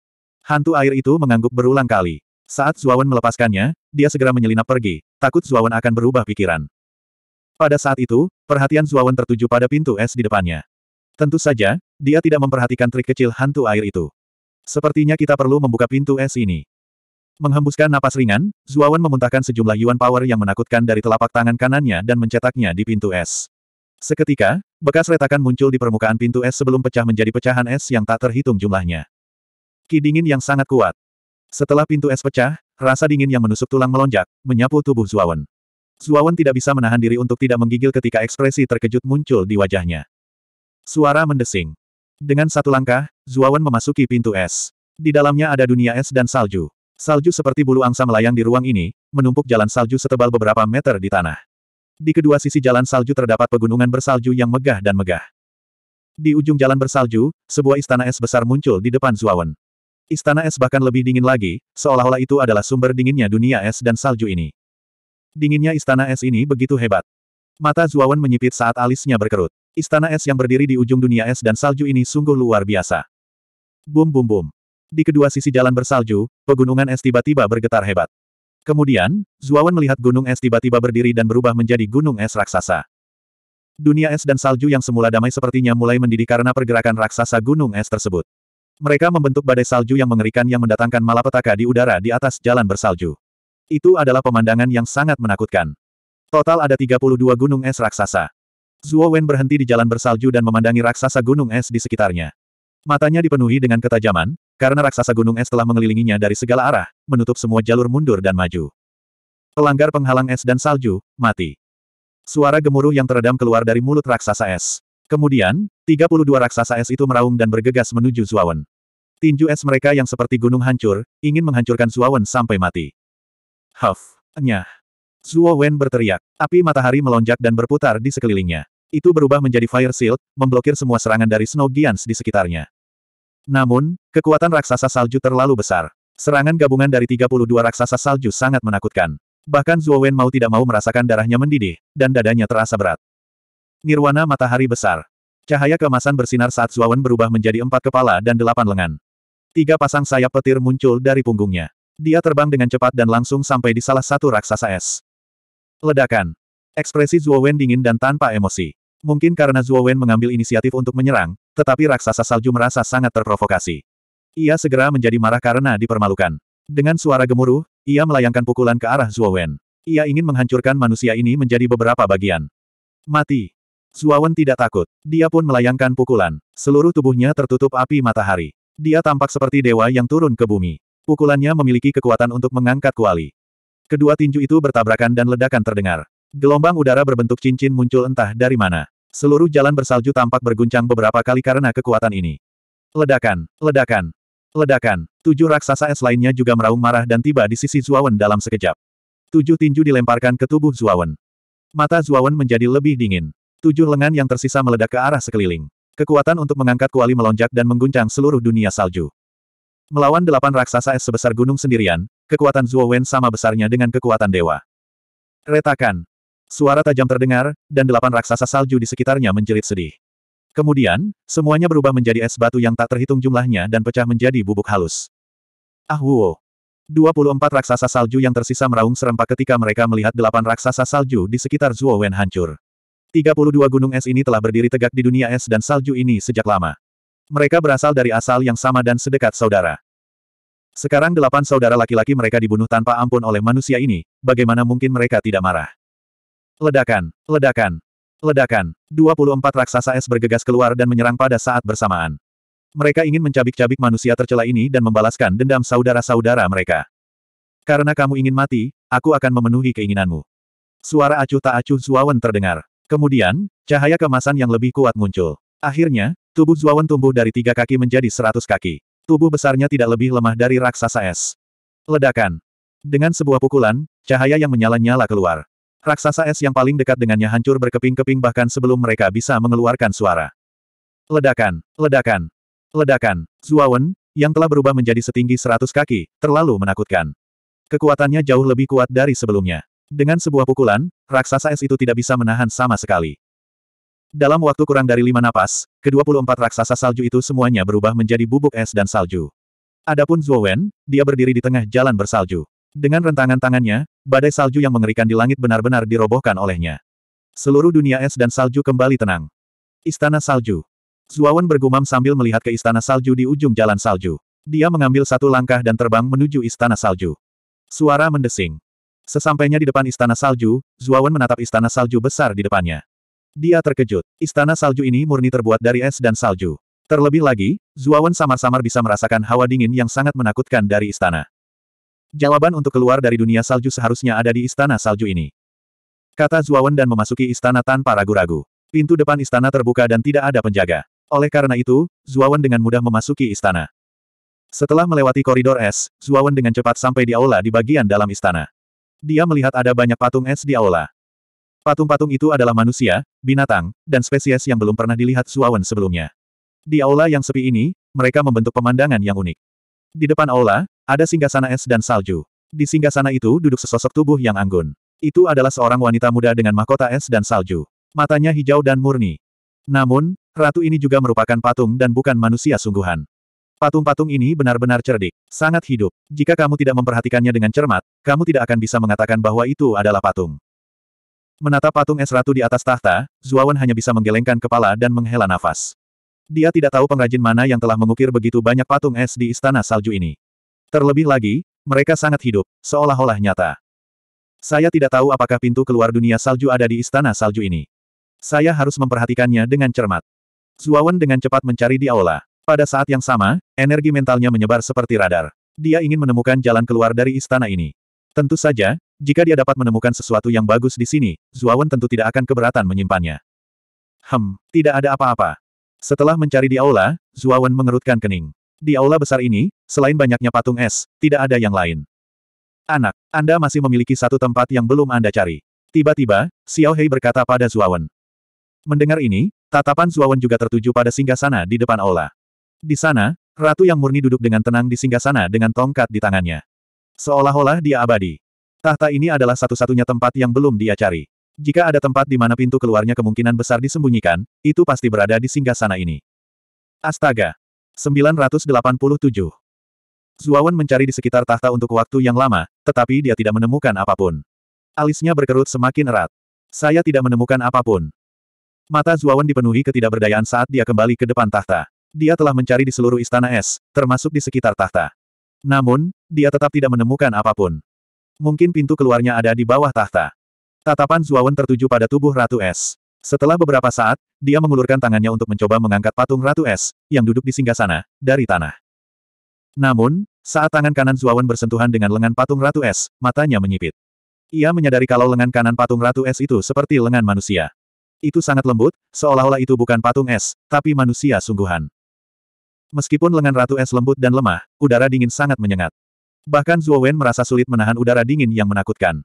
Hantu air itu mengangguk berulang kali. Saat Zuawan melepaskannya, dia segera menyelinap pergi, takut Zuawan akan berubah pikiran. Pada saat itu, perhatian Zuawan tertuju pada pintu es di depannya. Tentu saja, dia tidak memperhatikan trik kecil hantu air itu. Sepertinya kita perlu membuka pintu es ini. Menghembuskan napas ringan, Zuawan memuntahkan sejumlah yuan power yang menakutkan dari telapak tangan kanannya dan mencetaknya di pintu es. Seketika, bekas retakan muncul di permukaan pintu es sebelum pecah menjadi pecahan es yang tak terhitung jumlahnya. Ki dingin yang sangat kuat. Setelah pintu es pecah, rasa dingin yang menusuk tulang melonjak, menyapu tubuh Zuawan. Zuawan tidak bisa menahan diri untuk tidak menggigil ketika ekspresi terkejut muncul di wajahnya. Suara mendesing. Dengan satu langkah, Zuawan memasuki pintu es. Di dalamnya ada dunia es dan salju. Salju seperti bulu angsa melayang di ruang ini, menumpuk jalan salju setebal beberapa meter di tanah. Di kedua sisi jalan salju terdapat pegunungan bersalju yang megah dan megah. Di ujung jalan bersalju, sebuah istana es besar muncul di depan Zuawan. Istana es bahkan lebih dingin lagi, seolah-olah itu adalah sumber dinginnya dunia es dan salju ini. Dinginnya istana es ini begitu hebat. Mata Zuawan menyipit saat alisnya berkerut. Istana es yang berdiri di ujung dunia es dan salju ini sungguh luar biasa. Bum bum bum. Di kedua sisi jalan bersalju, pegunungan es tiba-tiba bergetar hebat. Kemudian, Zuawan melihat gunung es tiba-tiba berdiri dan berubah menjadi gunung es raksasa. Dunia es dan salju yang semula damai sepertinya mulai mendidih karena pergerakan raksasa gunung es tersebut. Mereka membentuk badai salju yang mengerikan yang mendatangkan malapetaka di udara di atas jalan bersalju. Itu adalah pemandangan yang sangat menakutkan. Total ada 32 gunung es raksasa. Zuo Wen berhenti di jalan bersalju dan memandangi raksasa gunung es di sekitarnya. Matanya dipenuhi dengan ketajaman, karena raksasa gunung es telah mengelilinginya dari segala arah, menutup semua jalur mundur dan maju. Pelanggar penghalang es dan salju, mati. Suara gemuruh yang teredam keluar dari mulut raksasa es. Kemudian, 32 raksasa es itu meraung dan bergegas menuju Zuawan. Tinju es mereka yang seperti gunung hancur, ingin menghancurkan Zuawan sampai mati. Huff, nyah. Zuo Wen berteriak. Api matahari melonjak dan berputar di sekelilingnya itu berubah menjadi Fire Shield, memblokir semua serangan dari Snow Giants di sekitarnya. Namun, kekuatan raksasa salju terlalu besar. Serangan gabungan dari 32 raksasa salju sangat menakutkan. Bahkan Zuo Wen mau tidak mau merasakan darahnya mendidih, dan dadanya terasa berat. Nirwana matahari besar. Cahaya keemasan bersinar saat Zuo Wen berubah menjadi empat kepala dan delapan lengan. Tiga pasang sayap petir muncul dari punggungnya. Dia terbang dengan cepat dan langsung sampai di salah satu raksasa es. Ledakan. Ekspresi Zuo Wen dingin dan tanpa emosi. Mungkin karena Zuo Wen mengambil inisiatif untuk menyerang, tetapi raksasa salju merasa sangat terprovokasi. Ia segera menjadi marah karena dipermalukan. Dengan suara gemuruh, ia melayangkan pukulan ke arah Zuo Wen. Ia ingin menghancurkan manusia ini menjadi beberapa bagian. Mati. Zuo Wen tidak takut. Dia pun melayangkan pukulan. Seluruh tubuhnya tertutup api matahari. Dia tampak seperti dewa yang turun ke bumi. Pukulannya memiliki kekuatan untuk mengangkat kuali. Kedua tinju itu bertabrakan dan ledakan terdengar. Gelombang udara berbentuk cincin muncul entah dari mana. Seluruh jalan bersalju tampak berguncang beberapa kali karena kekuatan ini. Ledakan, ledakan, ledakan. Tujuh raksasa es lainnya juga meraung marah dan tiba di sisi Zuawan dalam sekejap. Tujuh tinju dilemparkan ke tubuh Zuawan. Mata Zuawan menjadi lebih dingin. Tujuh lengan yang tersisa meledak ke arah sekeliling. Kekuatan untuk mengangkat kuali melonjak dan mengguncang seluruh dunia salju. Melawan delapan raksasa es sebesar gunung sendirian, kekuatan Zuawan sama besarnya dengan kekuatan dewa. Retakan, Suara tajam terdengar, dan delapan raksasa salju di sekitarnya menjerit sedih. Kemudian, semuanya berubah menjadi es batu yang tak terhitung jumlahnya dan pecah menjadi bubuk halus. Ah Huo. 24 raksasa salju yang tersisa meraung serempak ketika mereka melihat delapan raksasa salju di sekitar Zuo Wen hancur. 32 gunung es ini telah berdiri tegak di dunia es dan salju ini sejak lama. Mereka berasal dari asal yang sama dan sedekat saudara. Sekarang delapan saudara laki-laki mereka dibunuh tanpa ampun oleh manusia ini, bagaimana mungkin mereka tidak marah? Ledakan, ledakan, ledakan. 24 raksasa es bergegas keluar dan menyerang pada saat bersamaan. Mereka ingin mencabik-cabik manusia tercela ini dan membalaskan dendam saudara-saudara mereka. Karena kamu ingin mati, aku akan memenuhi keinginanmu. Suara acuh tak acuh Zuawan terdengar. Kemudian, cahaya kemasan yang lebih kuat muncul. Akhirnya, tubuh Zuawan tumbuh dari tiga kaki menjadi seratus kaki. Tubuh besarnya tidak lebih lemah dari raksasa es. Ledakan. Dengan sebuah pukulan, cahaya yang menyala-nyala keluar. Raksasa es yang paling dekat dengannya hancur berkeping-keping bahkan sebelum mereka bisa mengeluarkan suara. Ledakan, ledakan, ledakan. Zuawan, yang telah berubah menjadi setinggi seratus kaki, terlalu menakutkan. Kekuatannya jauh lebih kuat dari sebelumnya. Dengan sebuah pukulan, raksasa es itu tidak bisa menahan sama sekali. Dalam waktu kurang dari lima napas, ke-24 raksasa salju itu semuanya berubah menjadi bubuk es dan salju. Adapun Zuowen, dia berdiri di tengah jalan bersalju. Dengan rentangan tangannya, badai salju yang mengerikan di langit benar-benar dirobohkan olehnya. Seluruh dunia es dan salju kembali tenang. Istana Salju. Zuawan bergumam sambil melihat ke Istana Salju di ujung jalan salju. Dia mengambil satu langkah dan terbang menuju Istana Salju. Suara mendesing. Sesampainya di depan Istana Salju, Zuawan menatap Istana Salju besar di depannya. Dia terkejut. Istana Salju ini murni terbuat dari es dan salju. Terlebih lagi, Zuawan samar-samar bisa merasakan hawa dingin yang sangat menakutkan dari istana. Jawaban untuk keluar dari dunia salju seharusnya ada di istana salju ini. Kata Zuawan dan memasuki istana tanpa ragu-ragu. Pintu depan istana terbuka dan tidak ada penjaga. Oleh karena itu, Zuawan dengan mudah memasuki istana. Setelah melewati koridor es, Zuawan dengan cepat sampai di aula di bagian dalam istana. Dia melihat ada banyak patung es di aula. Patung-patung itu adalah manusia, binatang, dan spesies yang belum pernah dilihat Zuawan sebelumnya. Di aula yang sepi ini, mereka membentuk pemandangan yang unik. Di depan aula, ada singgasana es dan salju. Di singgasana itu duduk sesosok tubuh yang anggun. Itu adalah seorang wanita muda dengan mahkota es dan salju. Matanya hijau dan murni. Namun, ratu ini juga merupakan patung dan bukan manusia sungguhan. Patung-patung ini benar-benar cerdik, sangat hidup. Jika kamu tidak memperhatikannya dengan cermat, kamu tidak akan bisa mengatakan bahwa itu adalah patung. Menata patung es ratu di atas tahta, Zuawan hanya bisa menggelengkan kepala dan menghela nafas. Dia tidak tahu pengrajin mana yang telah mengukir begitu banyak patung es di istana salju ini. Terlebih lagi, mereka sangat hidup, seolah-olah nyata. Saya tidak tahu apakah pintu keluar dunia salju ada di istana salju ini. Saya harus memperhatikannya dengan cermat. Zuawan dengan cepat mencari di aula. Pada saat yang sama, energi mentalnya menyebar seperti radar. Dia ingin menemukan jalan keluar dari istana ini. Tentu saja, jika dia dapat menemukan sesuatu yang bagus di sini, Zuawan tentu tidak akan keberatan menyimpannya. Hem, tidak ada apa-apa. Setelah mencari di aula, Zuawan mengerutkan kening. Di aula besar ini, selain banyaknya patung es, tidak ada yang lain. Anak, Anda masih memiliki satu tempat yang belum Anda cari. Tiba-tiba, Xiao Hei berkata pada Zuawan. Mendengar ini, tatapan Zuawan juga tertuju pada singgasana di depan aula. Di sana, Ratu yang murni duduk dengan tenang di singgasana dengan tongkat di tangannya. Seolah-olah dia abadi. Tahta ini adalah satu-satunya tempat yang belum dia cari. Jika ada tempat di mana pintu keluarnya kemungkinan besar disembunyikan, itu pasti berada di singgasana ini. Astaga, 987. Zuawan mencari di sekitar tahta untuk waktu yang lama, tetapi dia tidak menemukan apapun. Alisnya berkerut semakin erat. Saya tidak menemukan apapun. Mata Zuawan dipenuhi ketidakberdayaan saat dia kembali ke depan tahta. Dia telah mencari di seluruh istana es, termasuk di sekitar tahta. Namun, dia tetap tidak menemukan apapun. Mungkin pintu keluarnya ada di bawah tahta. Tatapan Zuawan tertuju pada tubuh Ratu Es. Setelah beberapa saat, dia mengulurkan tangannya untuk mencoba mengangkat patung Ratu Es, yang duduk di singgah sana dari tanah. Namun, saat tangan kanan Zuawan bersentuhan dengan lengan patung Ratu Es, matanya menyipit. Ia menyadari kalau lengan kanan patung Ratu Es itu seperti lengan manusia. Itu sangat lembut, seolah-olah itu bukan patung es, tapi manusia sungguhan. Meskipun lengan Ratu Es lembut dan lemah, udara dingin sangat menyengat. Bahkan Zuowen merasa sulit menahan udara dingin yang menakutkan.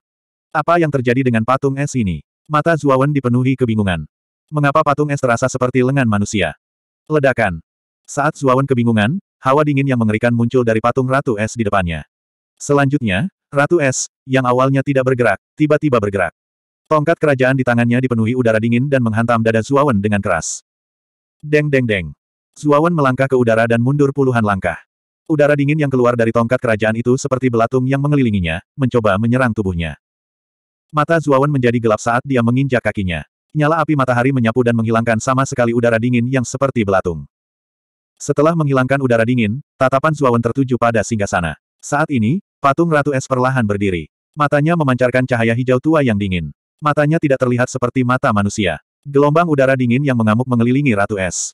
Apa yang terjadi dengan patung es ini? Mata Zuawan dipenuhi kebingungan. Mengapa patung es terasa seperti lengan manusia? Ledakan. Saat Zuawan kebingungan, hawa dingin yang mengerikan muncul dari patung Ratu Es di depannya. Selanjutnya, Ratu Es, yang awalnya tidak bergerak, tiba-tiba bergerak. Tongkat kerajaan di tangannya dipenuhi udara dingin dan menghantam dada Zuawan dengan keras. Deng deng deng. Zuawan melangkah ke udara dan mundur puluhan langkah. Udara dingin yang keluar dari tongkat kerajaan itu seperti belatung yang mengelilinginya, mencoba menyerang tubuhnya. Mata Zuawan menjadi gelap saat dia menginjak kakinya. Nyala api matahari menyapu dan menghilangkan sama sekali udara dingin yang seperti belatung. Setelah menghilangkan udara dingin, tatapan Zuawan tertuju pada singgasana. Saat ini, patung Ratu Es perlahan berdiri. Matanya memancarkan cahaya hijau tua yang dingin. Matanya tidak terlihat seperti mata manusia. Gelombang udara dingin yang mengamuk mengelilingi Ratu Es.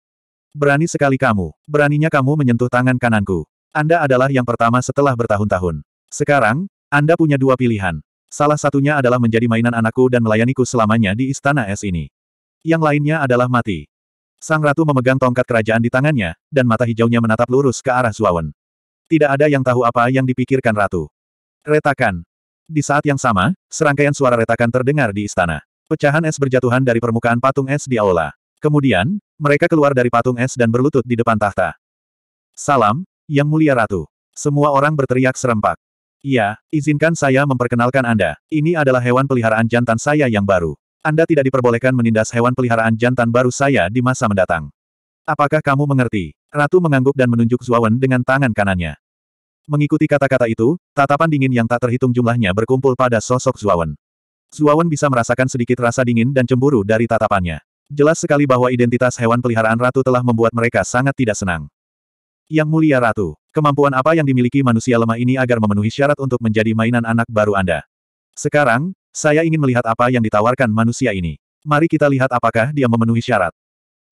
Berani sekali kamu. Beraninya kamu menyentuh tangan kananku. Anda adalah yang pertama setelah bertahun-tahun. Sekarang, Anda punya dua pilihan. Salah satunya adalah menjadi mainan anakku dan melayaniku selamanya di istana es ini. Yang lainnya adalah mati. Sang Ratu memegang tongkat kerajaan di tangannya, dan mata hijaunya menatap lurus ke arah Zuawan. Tidak ada yang tahu apa yang dipikirkan Ratu. Retakan. Di saat yang sama, serangkaian suara retakan terdengar di istana. Pecahan es berjatuhan dari permukaan patung es di aula. Kemudian, mereka keluar dari patung es dan berlutut di depan tahta. Salam, Yang Mulia Ratu. Semua orang berteriak serempak. Iya, izinkan saya memperkenalkan Anda. Ini adalah hewan peliharaan jantan saya yang baru. Anda tidak diperbolehkan menindas hewan peliharaan jantan baru saya di masa mendatang. Apakah kamu mengerti? Ratu mengangguk dan menunjuk Zuawan dengan tangan kanannya. Mengikuti kata-kata itu, tatapan dingin yang tak terhitung jumlahnya berkumpul pada sosok Zuawan. Zuawan bisa merasakan sedikit rasa dingin dan cemburu dari tatapannya. Jelas sekali bahwa identitas hewan peliharaan ratu telah membuat mereka sangat tidak senang. Yang mulia Ratu, kemampuan apa yang dimiliki manusia lemah ini agar memenuhi syarat untuk menjadi mainan anak baru Anda? Sekarang, saya ingin melihat apa yang ditawarkan manusia ini. Mari kita lihat apakah dia memenuhi syarat.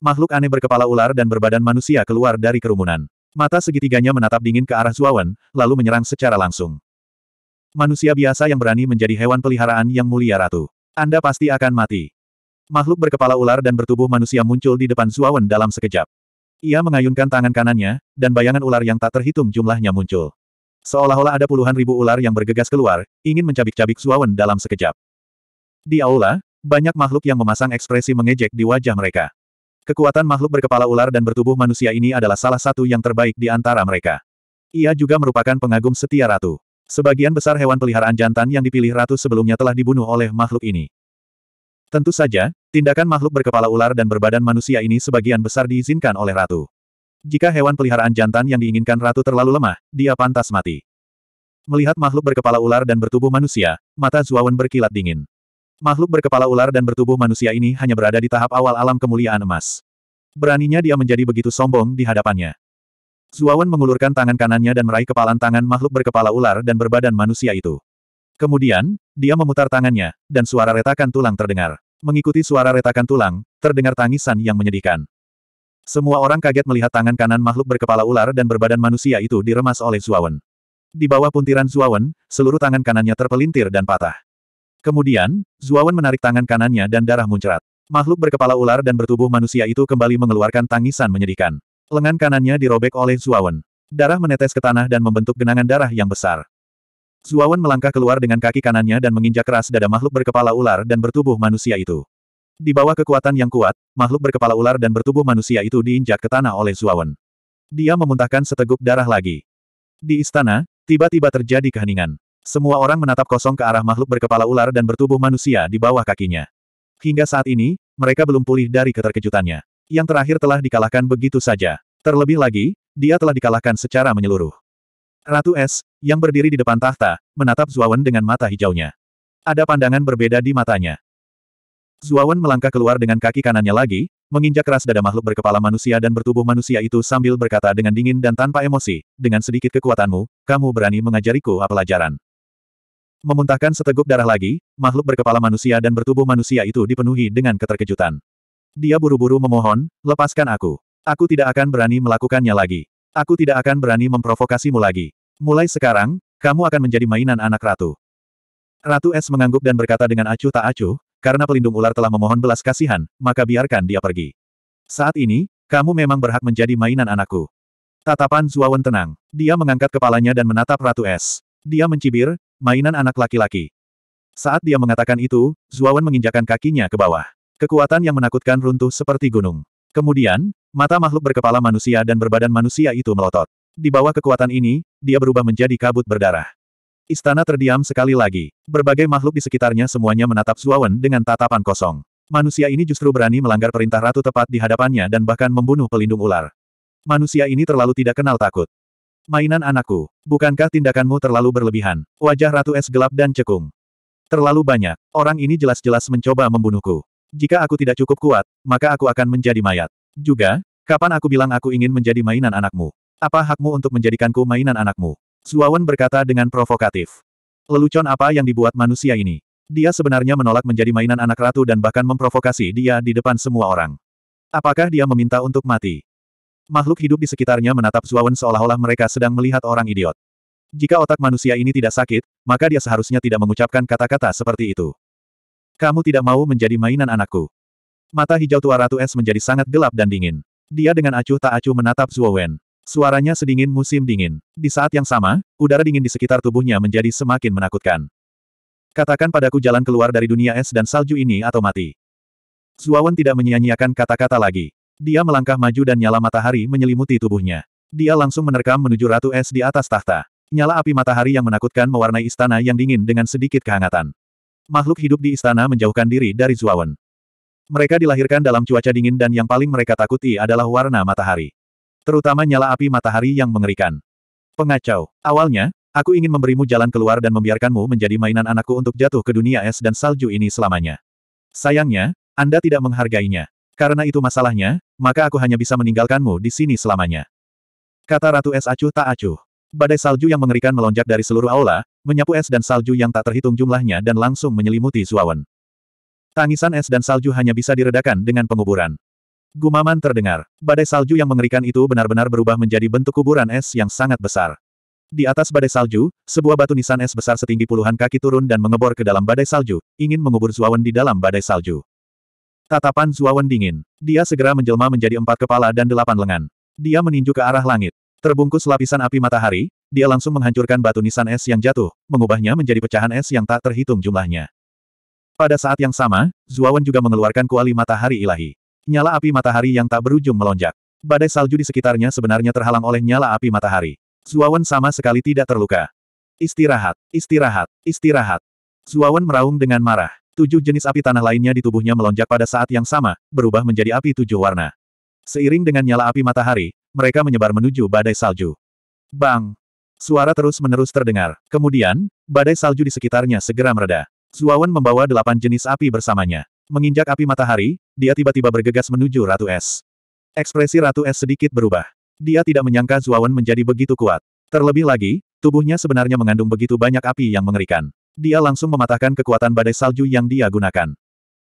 Makhluk aneh berkepala ular dan berbadan manusia keluar dari kerumunan. Mata segitiganya menatap dingin ke arah Zuawan, lalu menyerang secara langsung. Manusia biasa yang berani menjadi hewan peliharaan yang mulia Ratu. Anda pasti akan mati. Makhluk berkepala ular dan bertubuh manusia muncul di depan Zuawan dalam sekejap. Ia mengayunkan tangan kanannya, dan bayangan ular yang tak terhitung jumlahnya muncul. Seolah-olah ada puluhan ribu ular yang bergegas keluar, ingin mencabik-cabik Suawen dalam sekejap. Di aula, banyak makhluk yang memasang ekspresi mengejek di wajah mereka. Kekuatan makhluk berkepala ular dan bertubuh manusia ini adalah salah satu yang terbaik di antara mereka. Ia juga merupakan pengagum setia ratu. Sebagian besar hewan peliharaan jantan yang dipilih ratu sebelumnya telah dibunuh oleh makhluk ini. Tentu saja, tindakan makhluk berkepala ular dan berbadan manusia ini sebagian besar diizinkan oleh ratu. Jika hewan peliharaan jantan yang diinginkan ratu terlalu lemah, dia pantas mati. Melihat makhluk berkepala ular dan bertubuh manusia, mata Zuawan berkilat dingin. Makhluk berkepala ular dan bertubuh manusia ini hanya berada di tahap awal alam kemuliaan emas. Beraninya dia menjadi begitu sombong di hadapannya. Zuawan mengulurkan tangan kanannya dan meraih kepalan tangan makhluk berkepala ular dan berbadan manusia itu. Kemudian, dia memutar tangannya, dan suara retakan tulang terdengar. Mengikuti suara retakan tulang, terdengar tangisan yang menyedihkan. Semua orang kaget melihat tangan kanan makhluk berkepala ular dan berbadan manusia itu diremas oleh Zuawan. Di bawah puntiran Zuawan, seluruh tangan kanannya terpelintir dan patah. Kemudian, Zuawan menarik tangan kanannya dan darah muncrat. Makhluk berkepala ular dan bertubuh manusia itu kembali mengeluarkan tangisan menyedihkan. Lengan kanannya dirobek oleh Zuawan. Darah menetes ke tanah dan membentuk genangan darah yang besar. Zuawan melangkah keluar dengan kaki kanannya dan menginjak keras dada makhluk berkepala ular dan bertubuh manusia itu. Di bawah kekuatan yang kuat, makhluk berkepala ular dan bertubuh manusia itu diinjak ke tanah oleh Zuawan. Dia memuntahkan seteguk darah lagi. Di istana, tiba-tiba terjadi keheningan. Semua orang menatap kosong ke arah makhluk berkepala ular dan bertubuh manusia di bawah kakinya. Hingga saat ini, mereka belum pulih dari keterkejutannya. Yang terakhir telah dikalahkan begitu saja. Terlebih lagi, dia telah dikalahkan secara menyeluruh. Ratu Es, yang berdiri di depan tahta, menatap Zuawan dengan mata hijaunya. Ada pandangan berbeda di matanya. Zuawan melangkah keluar dengan kaki kanannya lagi, menginjak keras dada makhluk berkepala manusia dan bertubuh manusia itu sambil berkata dengan dingin dan tanpa emosi, dengan sedikit kekuatanmu, kamu berani mengajariku pelajaran. Memuntahkan seteguk darah lagi, makhluk berkepala manusia dan bertubuh manusia itu dipenuhi dengan keterkejutan. Dia buru-buru memohon, lepaskan aku. Aku tidak akan berani melakukannya lagi. Aku tidak akan berani memprovokasimu lagi. Mulai sekarang, kamu akan menjadi mainan anak ratu. Ratu Es mengangguk dan berkata dengan acuh tak acuh, karena pelindung ular telah memohon belas kasihan, maka biarkan dia pergi. Saat ini, kamu memang berhak menjadi mainan anakku. Tatapan Zuawan tenang. Dia mengangkat kepalanya dan menatap Ratu Es. Dia mencibir, mainan anak laki-laki. Saat dia mengatakan itu, Zuawan menginjakan kakinya ke bawah. Kekuatan yang menakutkan runtuh seperti gunung. Kemudian, mata makhluk berkepala manusia dan berbadan manusia itu melotot. Di bawah kekuatan ini, dia berubah menjadi kabut berdarah. Istana terdiam sekali lagi. Berbagai makhluk di sekitarnya semuanya menatap Zuawan dengan tatapan kosong. Manusia ini justru berani melanggar perintah ratu tepat di hadapannya dan bahkan membunuh pelindung ular. Manusia ini terlalu tidak kenal takut. Mainan anakku, bukankah tindakanmu terlalu berlebihan? Wajah ratu es gelap dan cekung. Terlalu banyak, orang ini jelas-jelas mencoba membunuhku. Jika aku tidak cukup kuat, maka aku akan menjadi mayat. Juga, kapan aku bilang aku ingin menjadi mainan anakmu? Apa hakmu untuk menjadikanku mainan anakmu? Zuawan berkata dengan provokatif. Lelucon apa yang dibuat manusia ini? Dia sebenarnya menolak menjadi mainan anak ratu dan bahkan memprovokasi dia di depan semua orang. Apakah dia meminta untuk mati? Makhluk hidup di sekitarnya menatap Zuawan seolah-olah mereka sedang melihat orang idiot. Jika otak manusia ini tidak sakit, maka dia seharusnya tidak mengucapkan kata-kata seperti itu. Kamu tidak mau menjadi mainan anakku. Mata hijau tua Ratu Es menjadi sangat gelap dan dingin. Dia dengan acuh tak acuh menatap Zuo Wen. Suaranya sedingin musim dingin. Di saat yang sama, udara dingin di sekitar tubuhnya menjadi semakin menakutkan. Katakan padaku jalan keluar dari dunia es dan salju ini atau mati. Wen tidak menyia-nyiakan kata-kata lagi. Dia melangkah maju dan nyala matahari menyelimuti tubuhnya. Dia langsung menerkam menuju Ratu Es di atas tahta. Nyala api matahari yang menakutkan mewarnai istana yang dingin dengan sedikit kehangatan. Makhluk hidup di istana menjauhkan diri dari Zuawan. Mereka dilahirkan dalam cuaca dingin dan yang paling mereka takuti adalah warna matahari. Terutama nyala api matahari yang mengerikan. Pengacau. Awalnya, aku ingin memberimu jalan keluar dan membiarkanmu menjadi mainan anakku untuk jatuh ke dunia es dan salju ini selamanya. Sayangnya, Anda tidak menghargainya. Karena itu masalahnya, maka aku hanya bisa meninggalkanmu di sini selamanya. Kata Ratu Es Acuh tak acuh. Badai salju yang mengerikan melonjak dari seluruh aula, menyapu es dan salju yang tak terhitung jumlahnya dan langsung menyelimuti Zuawan. Tangisan es dan salju hanya bisa diredakan dengan penguburan. Gumaman terdengar. Badai salju yang mengerikan itu benar-benar berubah menjadi bentuk kuburan es yang sangat besar. Di atas badai salju, sebuah batu nisan es besar setinggi puluhan kaki turun dan mengebor ke dalam badai salju, ingin mengubur Zuawan di dalam badai salju. Tatapan Zuawan dingin. Dia segera menjelma menjadi empat kepala dan delapan lengan. Dia meninju ke arah langit. Terbungkus lapisan api matahari, dia langsung menghancurkan batu nisan es yang jatuh, mengubahnya menjadi pecahan es yang tak terhitung jumlahnya. Pada saat yang sama, Zuawan juga mengeluarkan kuali matahari ilahi. Nyala api matahari yang tak berujung melonjak. Badai salju di sekitarnya sebenarnya terhalang oleh nyala api matahari. Zuawan sama sekali tidak terluka. Istirahat, istirahat, istirahat. Zuawan meraung dengan marah. Tujuh jenis api tanah lainnya di tubuhnya melonjak pada saat yang sama, berubah menjadi api tujuh warna. Seiring dengan nyala api matahari, mereka menyebar menuju badai salju. Bang! Suara terus-menerus terdengar. Kemudian, badai salju di sekitarnya segera mereda. Zuawan membawa delapan jenis api bersamanya. Menginjak api matahari, dia tiba-tiba bergegas menuju Ratu Es. Ekspresi Ratu Es sedikit berubah. Dia tidak menyangka Zuawan menjadi begitu kuat. Terlebih lagi, tubuhnya sebenarnya mengandung begitu banyak api yang mengerikan. Dia langsung mematahkan kekuatan badai salju yang dia gunakan.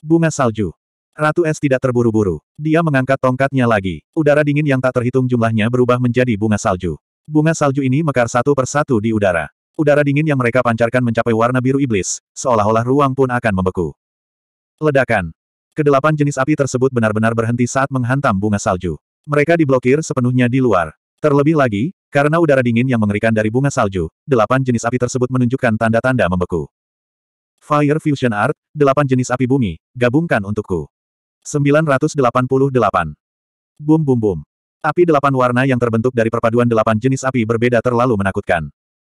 Bunga salju. Ratu Es tidak terburu-buru. Dia mengangkat tongkatnya lagi. Udara dingin yang tak terhitung jumlahnya berubah menjadi bunga salju. Bunga salju ini mekar satu persatu di udara. Udara dingin yang mereka pancarkan mencapai warna biru iblis, seolah-olah ruang pun akan membeku. Ledakan. Kedelapan jenis api tersebut benar-benar berhenti saat menghantam bunga salju. Mereka diblokir sepenuhnya di luar. Terlebih lagi, karena udara dingin yang mengerikan dari bunga salju, delapan jenis api tersebut menunjukkan tanda-tanda membeku. Fire Fusion Art, delapan jenis api bumi, gabungkan untukku. 988. Bum bum bum. Api delapan warna yang terbentuk dari perpaduan delapan jenis api berbeda terlalu menakutkan.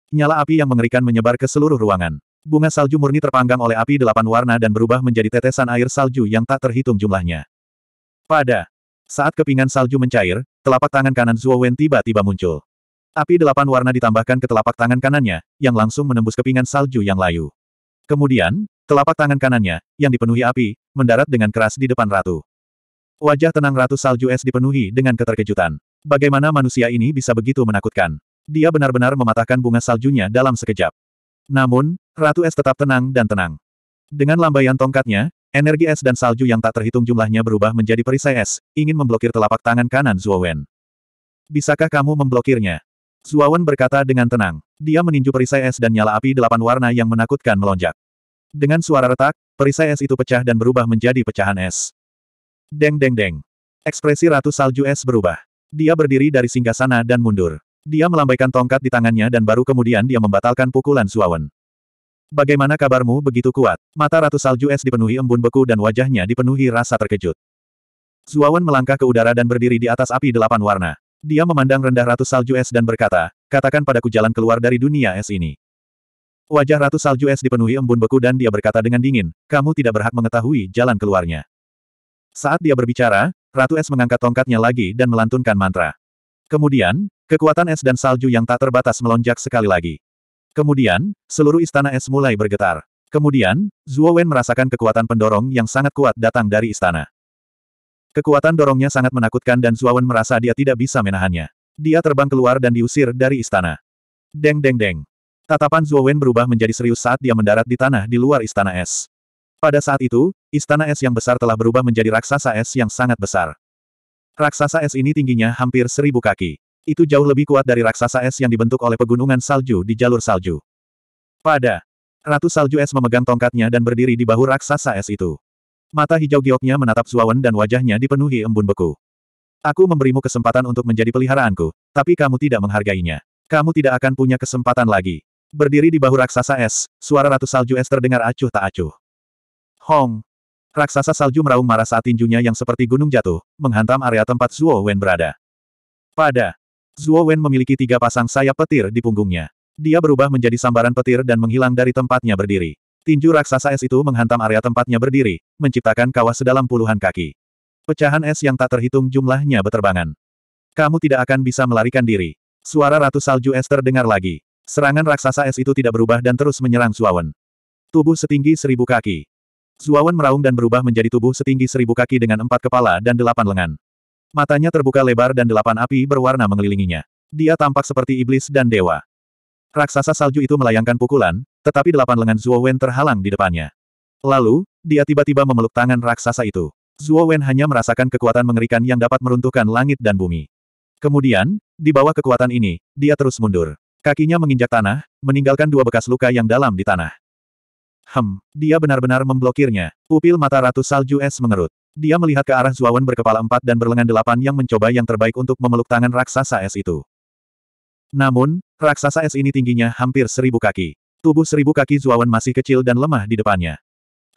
Nyala api yang mengerikan menyebar ke seluruh ruangan. Bunga salju murni terpanggang oleh api delapan warna dan berubah menjadi tetesan air salju yang tak terhitung jumlahnya. Pada saat kepingan salju mencair, telapak tangan kanan Zuo Wen tiba-tiba muncul. Api delapan warna ditambahkan ke telapak tangan kanannya, yang langsung menembus kepingan salju yang layu. Kemudian, telapak tangan kanannya, yang dipenuhi api, mendarat dengan keras di depan Ratu. Wajah tenang Ratu Salju Es dipenuhi dengan keterkejutan. Bagaimana manusia ini bisa begitu menakutkan? Dia benar-benar mematahkan bunga saljunya dalam sekejap. Namun, Ratu Es tetap tenang dan tenang. Dengan lambaian tongkatnya, energi es dan salju yang tak terhitung jumlahnya berubah menjadi perisai es, ingin memblokir telapak tangan kanan Zuowen. Bisakah kamu memblokirnya? Zuawan berkata dengan tenang. Dia meninju perisai es dan nyala api delapan warna yang menakutkan melonjak. Dengan suara retak, Perisai es itu pecah dan berubah menjadi pecahan es. Deng deng deng. Ekspresi Ratu Salju Es berubah. Dia berdiri dari singgah sana dan mundur. Dia melambaikan tongkat di tangannya dan baru kemudian dia membatalkan pukulan Suawen. Bagaimana kabarmu begitu kuat? Mata Ratu Salju Es dipenuhi embun beku dan wajahnya dipenuhi rasa terkejut. Suawen melangkah ke udara dan berdiri di atas api delapan warna. Dia memandang rendah Ratu Salju Es dan berkata, katakan padaku jalan keluar dari dunia es ini. Wajah Ratu Salju Es dipenuhi embun beku dan dia berkata dengan dingin, kamu tidak berhak mengetahui jalan keluarnya. Saat dia berbicara, Ratu Es mengangkat tongkatnya lagi dan melantunkan mantra. Kemudian, kekuatan es dan salju yang tak terbatas melonjak sekali lagi. Kemudian, seluruh istana es mulai bergetar. Kemudian, Zhuo Wen merasakan kekuatan pendorong yang sangat kuat datang dari istana. Kekuatan dorongnya sangat menakutkan dan Zhuo Wen merasa dia tidak bisa menahannya. Dia terbang keluar dan diusir dari istana. Deng deng deng. Tatapan Zuo Wen berubah menjadi serius saat dia mendarat di tanah di luar istana es. Pada saat itu, istana es yang besar telah berubah menjadi raksasa es yang sangat besar. Raksasa es ini tingginya hampir seribu kaki. Itu jauh lebih kuat dari raksasa es yang dibentuk oleh pegunungan salju di jalur salju. Pada Ratu Salju Es memegang tongkatnya dan berdiri di bahu raksasa es itu. Mata hijau gioknya menatap Zuawan dan wajahnya dipenuhi embun beku. Aku memberimu kesempatan untuk menjadi peliharaanku, tapi kamu tidak menghargainya. Kamu tidak akan punya kesempatan lagi. Berdiri di bahu raksasa es, suara ratu salju es terdengar acuh tak acuh. Hong! Raksasa salju meraung marah saat tinjunya yang seperti gunung jatuh, menghantam area tempat Zuo Wen berada. Pada! Zuo Wen memiliki tiga pasang sayap petir di punggungnya. Dia berubah menjadi sambaran petir dan menghilang dari tempatnya berdiri. Tinju raksasa es itu menghantam area tempatnya berdiri, menciptakan kawah sedalam puluhan kaki. Pecahan es yang tak terhitung jumlahnya beterbangan. Kamu tidak akan bisa melarikan diri. Suara Ratu Salju Es terdengar lagi. Serangan raksasa es itu tidak berubah dan terus menyerang Zuawan. Tubuh setinggi seribu kaki. Zuawan meraung dan berubah menjadi tubuh setinggi seribu kaki dengan empat kepala dan delapan lengan. Matanya terbuka lebar dan delapan api berwarna mengelilinginya. Dia tampak seperti iblis dan dewa. Raksasa salju itu melayangkan pukulan, tetapi delapan lengan Zuo Wen terhalang di depannya. Lalu, dia tiba-tiba memeluk tangan raksasa itu. Zuo Wen hanya merasakan kekuatan mengerikan yang dapat meruntuhkan langit dan bumi. Kemudian, di bawah kekuatan ini, dia terus mundur. Kakinya menginjak tanah, meninggalkan dua bekas luka yang dalam di tanah. Hem, dia benar-benar memblokirnya. Pupil mata Ratu Salju Es mengerut. Dia melihat ke arah Zuawan berkepala empat dan berlengan delapan yang mencoba yang terbaik untuk memeluk tangan raksasa es itu. Namun, raksasa es ini tingginya hampir seribu kaki. Tubuh seribu kaki Zuawan masih kecil dan lemah di depannya.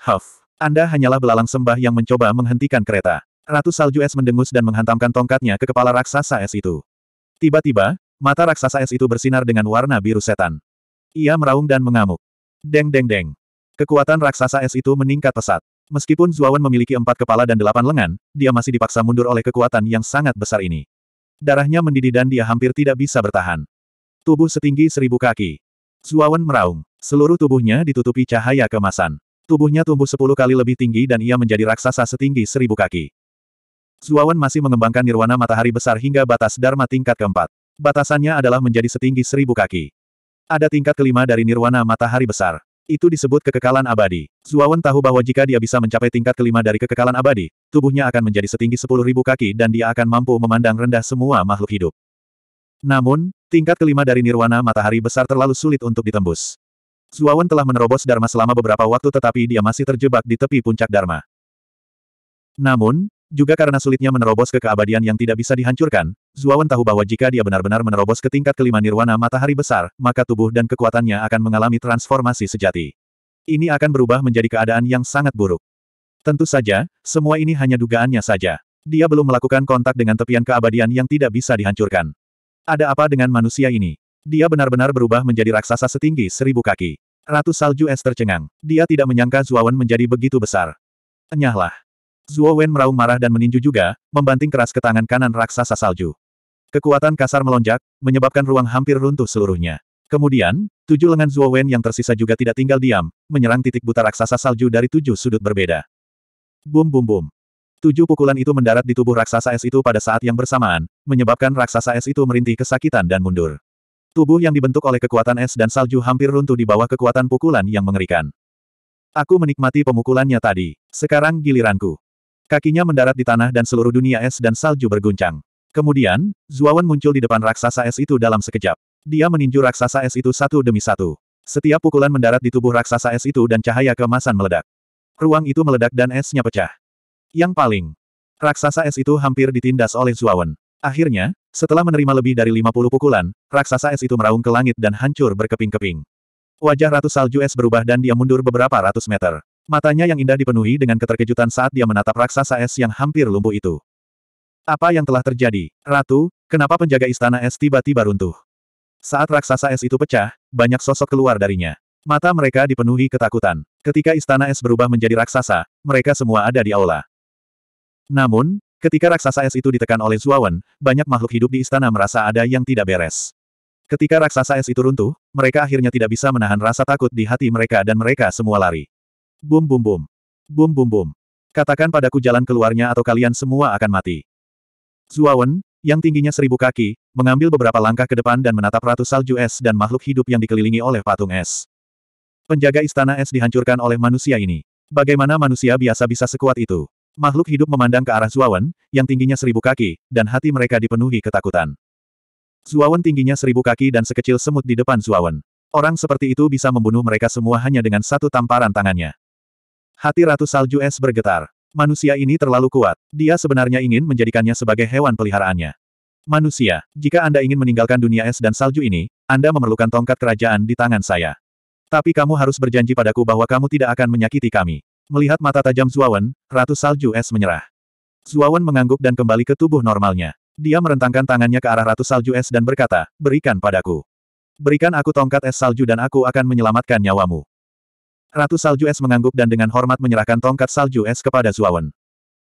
Huff, Anda hanyalah belalang sembah yang mencoba menghentikan kereta. Ratu Salju Es mendengus dan menghantamkan tongkatnya ke kepala raksasa es itu. Tiba-tiba, Mata raksasa es itu bersinar dengan warna biru setan. Ia meraung dan mengamuk. Deng deng deng. Kekuatan raksasa es itu meningkat pesat. Meskipun Zuawan memiliki empat kepala dan delapan lengan, dia masih dipaksa mundur oleh kekuatan yang sangat besar ini. Darahnya mendidih dan dia hampir tidak bisa bertahan. Tubuh setinggi seribu kaki. Zuawan meraung. Seluruh tubuhnya ditutupi cahaya kemasan. Tubuhnya tumbuh sepuluh kali lebih tinggi dan ia menjadi raksasa setinggi seribu kaki. Zuawan masih mengembangkan nirwana matahari besar hingga batas Dharma tingkat keempat. Batasannya adalah menjadi setinggi seribu kaki. Ada tingkat kelima dari nirwana matahari besar. Itu disebut kekekalan abadi. Zuawan tahu bahwa jika dia bisa mencapai tingkat kelima dari kekekalan abadi, tubuhnya akan menjadi setinggi sepuluh ribu kaki dan dia akan mampu memandang rendah semua makhluk hidup. Namun, tingkat kelima dari nirwana matahari besar terlalu sulit untuk ditembus. Zuawan telah menerobos Dharma selama beberapa waktu tetapi dia masih terjebak di tepi puncak Dharma. Namun, juga karena sulitnya menerobos ke keabadian yang tidak bisa dihancurkan, Zuawan tahu bahwa jika dia benar-benar menerobos ke tingkat kelima nirwana matahari besar, maka tubuh dan kekuatannya akan mengalami transformasi sejati. Ini akan berubah menjadi keadaan yang sangat buruk. Tentu saja, semua ini hanya dugaannya saja. Dia belum melakukan kontak dengan tepian keabadian yang tidak bisa dihancurkan. Ada apa dengan manusia ini? Dia benar-benar berubah menjadi raksasa setinggi seribu kaki. Ratu salju es tercengang. Dia tidak menyangka Zuawan menjadi begitu besar. Enyahlah. Zuo Wen meraung marah dan meninju juga, membanting keras ke tangan kanan raksasa salju. Kekuatan kasar melonjak, menyebabkan ruang hampir runtuh seluruhnya. Kemudian, tujuh lengan Zuo Wen yang tersisa juga tidak tinggal diam, menyerang titik buta raksasa salju dari tujuh sudut berbeda. Bum bum bum. Tujuh pukulan itu mendarat di tubuh raksasa es itu pada saat yang bersamaan, menyebabkan raksasa es itu merintih kesakitan dan mundur. Tubuh yang dibentuk oleh kekuatan es dan salju hampir runtuh di bawah kekuatan pukulan yang mengerikan. Aku menikmati pemukulannya tadi. Sekarang giliranku. Kakinya mendarat di tanah dan seluruh dunia es dan salju berguncang. Kemudian, Zuawan muncul di depan raksasa es itu dalam sekejap. Dia meninju raksasa es itu satu demi satu. Setiap pukulan mendarat di tubuh raksasa es itu dan cahaya kemasan meledak. Ruang itu meledak dan esnya pecah. Yang paling, raksasa es itu hampir ditindas oleh Zuawan. Akhirnya, setelah menerima lebih dari 50 pukulan, raksasa es itu meraung ke langit dan hancur berkeping-keping. Wajah ratus salju es berubah dan dia mundur beberapa ratus meter. Matanya yang indah dipenuhi dengan keterkejutan saat dia menatap raksasa es yang hampir lumpuh itu. Apa yang telah terjadi? Ratu, kenapa penjaga istana es tiba-tiba runtuh? Saat raksasa es itu pecah, banyak sosok keluar darinya. Mata mereka dipenuhi ketakutan. Ketika istana es berubah menjadi raksasa, mereka semua ada di aula. Namun, ketika raksasa es itu ditekan oleh Zuawan, banyak makhluk hidup di istana merasa ada yang tidak beres. Ketika raksasa es itu runtuh, mereka akhirnya tidak bisa menahan rasa takut di hati mereka dan mereka semua lari. Bum bum bum. Bum bum bum. Katakan padaku jalan keluarnya atau kalian semua akan mati. Zuawan, yang tingginya seribu kaki, mengambil beberapa langkah ke depan dan menatap ratus salju es dan makhluk hidup yang dikelilingi oleh patung es. Penjaga istana es dihancurkan oleh manusia ini. Bagaimana manusia biasa bisa sekuat itu? Makhluk hidup memandang ke arah Zuawan, yang tingginya seribu kaki, dan hati mereka dipenuhi ketakutan. Zuawan tingginya seribu kaki dan sekecil semut di depan Zuawan. Orang seperti itu bisa membunuh mereka semua hanya dengan satu tamparan tangannya. Hati Ratu Salju Es bergetar. Manusia ini terlalu kuat. Dia sebenarnya ingin menjadikannya sebagai hewan peliharaannya. Manusia, jika Anda ingin meninggalkan dunia es dan salju ini, Anda memerlukan tongkat kerajaan di tangan saya. Tapi kamu harus berjanji padaku bahwa kamu tidak akan menyakiti kami. Melihat mata tajam Zuawan, Ratu Salju Es menyerah. Zuawan mengangguk dan kembali ke tubuh normalnya. Dia merentangkan tangannya ke arah Ratu Salju Es dan berkata, berikan padaku. Berikan aku tongkat es salju dan aku akan menyelamatkan nyawamu. Ratu Salju Es mengangguk dan dengan hormat menyerahkan tongkat Salju Es kepada Zuawan.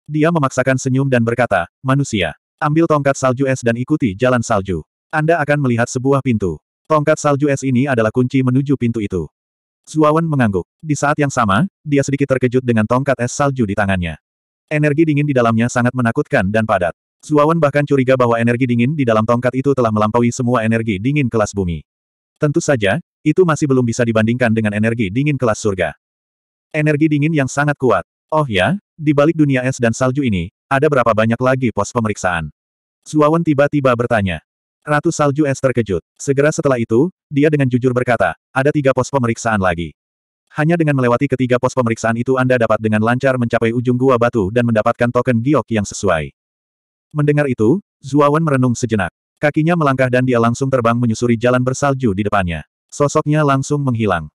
Dia memaksakan senyum dan berkata, manusia, ambil tongkat Salju Es dan ikuti jalan salju. Anda akan melihat sebuah pintu. Tongkat Salju Es ini adalah kunci menuju pintu itu. Zuawan mengangguk. Di saat yang sama, dia sedikit terkejut dengan tongkat es salju di tangannya. Energi dingin di dalamnya sangat menakutkan dan padat. Zuawan bahkan curiga bahwa energi dingin di dalam tongkat itu telah melampaui semua energi dingin kelas bumi. Tentu saja, itu masih belum bisa dibandingkan dengan energi dingin kelas surga. Energi dingin yang sangat kuat. Oh ya, di balik dunia es dan salju ini, ada berapa banyak lagi pos pemeriksaan? Zuawan tiba-tiba bertanya. Ratu Salju Es terkejut. Segera setelah itu, dia dengan jujur berkata, ada tiga pos pemeriksaan lagi. Hanya dengan melewati ketiga pos pemeriksaan itu Anda dapat dengan lancar mencapai ujung gua batu dan mendapatkan token giok yang sesuai. Mendengar itu, Zuawan merenung sejenak. Kakinya melangkah dan dia langsung terbang menyusuri jalan bersalju di depannya. Sosoknya langsung menghilang.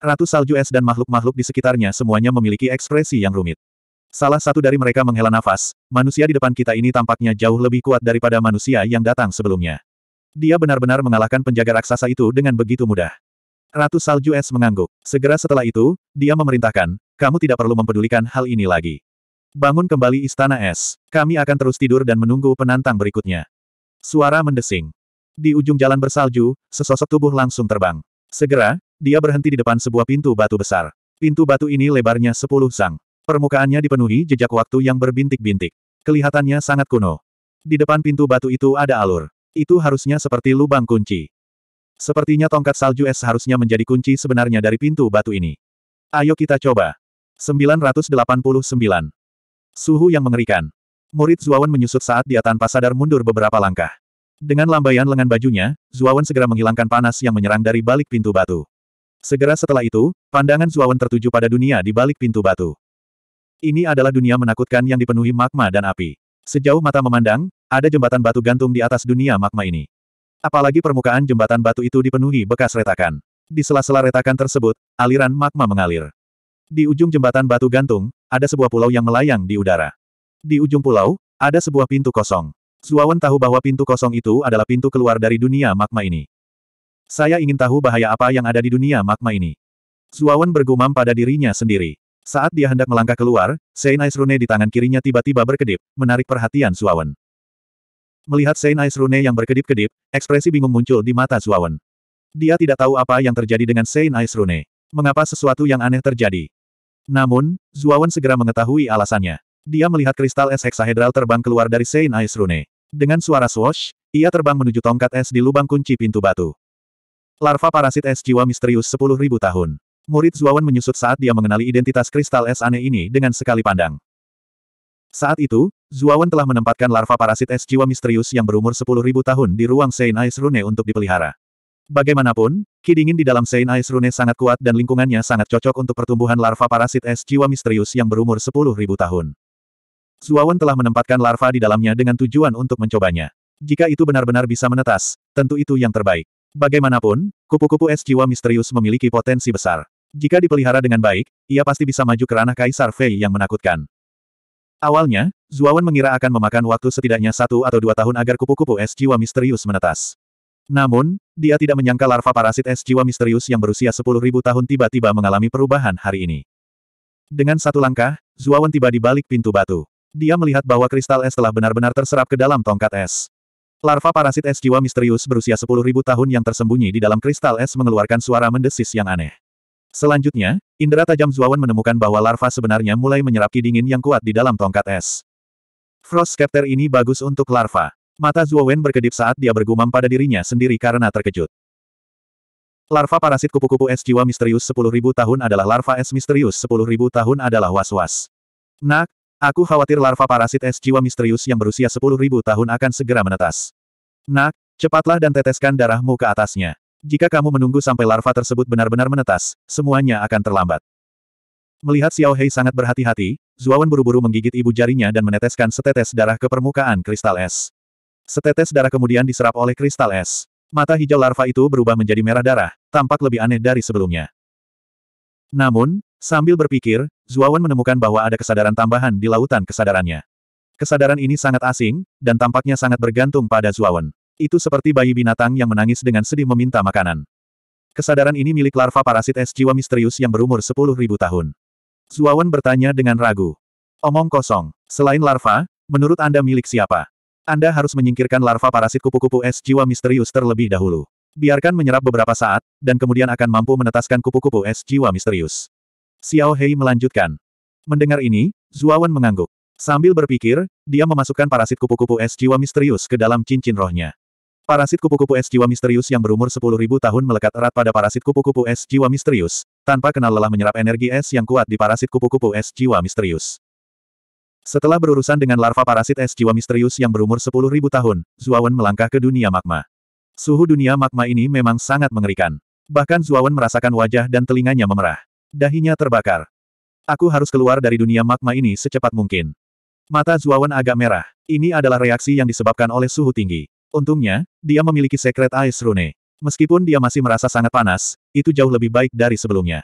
Ratu salju es dan makhluk-makhluk di sekitarnya semuanya memiliki ekspresi yang rumit. Salah satu dari mereka menghela nafas, manusia di depan kita ini tampaknya jauh lebih kuat daripada manusia yang datang sebelumnya. Dia benar-benar mengalahkan penjaga raksasa itu dengan begitu mudah. Ratu salju es mengangguk. Segera setelah itu, dia memerintahkan, kamu tidak perlu mempedulikan hal ini lagi. Bangun kembali istana es, kami akan terus tidur dan menunggu penantang berikutnya. Suara mendesing. Di ujung jalan bersalju, sesosok tubuh langsung terbang. Segera, dia berhenti di depan sebuah pintu batu besar. Pintu batu ini lebarnya sepuluh sang. Permukaannya dipenuhi jejak waktu yang berbintik-bintik. Kelihatannya sangat kuno. Di depan pintu batu itu ada alur. Itu harusnya seperti lubang kunci. Sepertinya tongkat salju es harusnya menjadi kunci sebenarnya dari pintu batu ini. Ayo kita coba. 989. Suhu yang mengerikan. Murid Zuawan menyusut saat dia tanpa sadar mundur beberapa langkah. Dengan lambaian lengan bajunya, Zuawan segera menghilangkan panas yang menyerang dari balik pintu batu. Segera setelah itu, pandangan Zuawan tertuju pada dunia di balik pintu batu. Ini adalah dunia menakutkan yang dipenuhi magma dan api. Sejauh mata memandang, ada jembatan batu gantung di atas dunia magma ini. Apalagi permukaan jembatan batu itu dipenuhi bekas retakan. Di sela-sela retakan tersebut, aliran magma mengalir. Di ujung jembatan batu gantung, ada sebuah pulau yang melayang di udara. Di ujung pulau, ada sebuah pintu kosong. Suawan tahu bahwa pintu kosong itu adalah pintu keluar dari dunia magma ini. Saya ingin tahu bahaya apa yang ada di dunia magma ini. Suawan bergumam pada dirinya sendiri. Saat dia hendak melangkah keluar, Sein rune di tangan kirinya tiba-tiba berkedip, menarik perhatian Suawan. Melihat Sein rune yang berkedip-kedip, ekspresi bingung muncul di mata Suawan. Dia tidak tahu apa yang terjadi dengan Sein rune. Mengapa sesuatu yang aneh terjadi? Namun, Zuawan segera mengetahui alasannya. Dia melihat kristal es heksahedral terbang keluar dari sein ais Rune. Dengan suara swash, ia terbang menuju tongkat es di lubang kunci pintu batu. Larva parasit es jiwa misterius 10.000 tahun. Murid Zuawan menyusut saat dia mengenali identitas kristal es aneh ini dengan sekali pandang. Saat itu, Zuawan telah menempatkan larva parasit es jiwa misterius yang berumur 10.000 tahun di ruang sein ais Rune untuk dipelihara. Bagaimanapun, ki di dalam sein ais Rune sangat kuat dan lingkungannya sangat cocok untuk pertumbuhan larva parasit es jiwa misterius yang berumur 10.000 tahun. Suawan telah menempatkan larva di dalamnya dengan tujuan untuk mencobanya. Jika itu benar-benar bisa menetas, tentu itu yang terbaik. Bagaimanapun, kupu-kupu es jiwa misterius memiliki potensi besar. Jika dipelihara dengan baik, ia pasti bisa maju ke ranah Kaisar Fei yang menakutkan. Awalnya, Zuawan mengira akan memakan waktu setidaknya satu atau dua tahun agar kupu-kupu es jiwa misterius menetas. Namun, dia tidak menyangka larva parasit es jiwa misterius yang berusia 10.000 tahun tiba-tiba mengalami perubahan hari ini. Dengan satu langkah, Zuawan tiba di balik pintu batu. Dia melihat bahwa kristal es telah benar-benar terserap ke dalam tongkat es. Larva parasit es jiwa misterius berusia 10.000 tahun yang tersembunyi di dalam kristal es mengeluarkan suara mendesis yang aneh. Selanjutnya, indera tajam Zuawan menemukan bahwa larva sebenarnya mulai menyerap ki dingin yang kuat di dalam tongkat es. Frost Scepter ini bagus untuk larva. Mata Zuawan berkedip saat dia bergumam pada dirinya sendiri karena terkejut. Larva parasit kupu-kupu es jiwa misterius 10.000 tahun adalah larva es misterius 10.000 tahun adalah was-was. Nak, Aku khawatir larva parasit es jiwa misterius yang berusia 10.000 tahun akan segera menetas. Nak, cepatlah dan teteskan darahmu ke atasnya. Jika kamu menunggu sampai larva tersebut benar-benar menetas, semuanya akan terlambat. Melihat Xiao Hei sangat berhati-hati, Zuawan buru-buru menggigit ibu jarinya dan meneteskan setetes darah ke permukaan kristal es. Setetes darah kemudian diserap oleh kristal es. Mata hijau larva itu berubah menjadi merah darah, tampak lebih aneh dari sebelumnya. Namun, sambil berpikir, Zuawan menemukan bahwa ada kesadaran tambahan di lautan kesadarannya. Kesadaran ini sangat asing, dan tampaknya sangat bergantung pada Zuawan. Itu seperti bayi binatang yang menangis dengan sedih meminta makanan. Kesadaran ini milik larva parasit es jiwa misterius yang berumur 10.000 tahun. Zuawan bertanya dengan ragu. Omong kosong. Selain larva, menurut Anda milik siapa? Anda harus menyingkirkan larva parasit kupu-kupu es jiwa misterius terlebih dahulu. Biarkan menyerap beberapa saat, dan kemudian akan mampu menetaskan kupu-kupu es jiwa misterius. Xiao Hei melanjutkan. Mendengar ini, Zuawan mengangguk. Sambil berpikir, dia memasukkan parasit kupu-kupu es jiwa misterius ke dalam cincin rohnya. Parasit kupu-kupu es jiwa misterius yang berumur 10.000 tahun melekat erat pada parasit kupu-kupu es jiwa misterius, tanpa kenal lelah menyerap energi es yang kuat di parasit kupu-kupu es jiwa misterius. Setelah berurusan dengan larva parasit es jiwa misterius yang berumur 10.000 tahun, Zuawan melangkah ke dunia magma. Suhu dunia magma ini memang sangat mengerikan. Bahkan Zuawan merasakan wajah dan telinganya memerah. Dahinya terbakar. Aku harus keluar dari dunia magma ini secepat mungkin. Mata Zuawan agak merah. Ini adalah reaksi yang disebabkan oleh suhu tinggi. Untungnya, dia memiliki Secret Ice Rune. Meskipun dia masih merasa sangat panas, itu jauh lebih baik dari sebelumnya.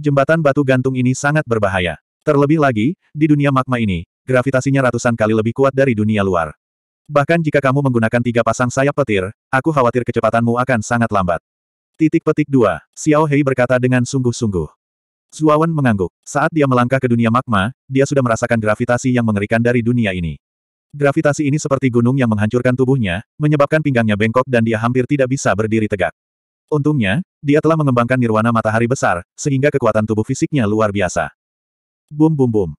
Jembatan batu gantung ini sangat berbahaya. Terlebih lagi, di dunia magma ini, gravitasinya ratusan kali lebih kuat dari dunia luar. Bahkan jika kamu menggunakan tiga pasang sayap petir, aku khawatir kecepatanmu akan sangat lambat. Titik petik 2. Xiao Hei berkata dengan sungguh-sungguh. Zuawan mengangguk. Saat dia melangkah ke dunia magma, dia sudah merasakan gravitasi yang mengerikan dari dunia ini. Gravitasi ini seperti gunung yang menghancurkan tubuhnya, menyebabkan pinggangnya bengkok dan dia hampir tidak bisa berdiri tegak. Untungnya, dia telah mengembangkan nirwana matahari besar, sehingga kekuatan tubuh fisiknya luar biasa. Bum bum bum.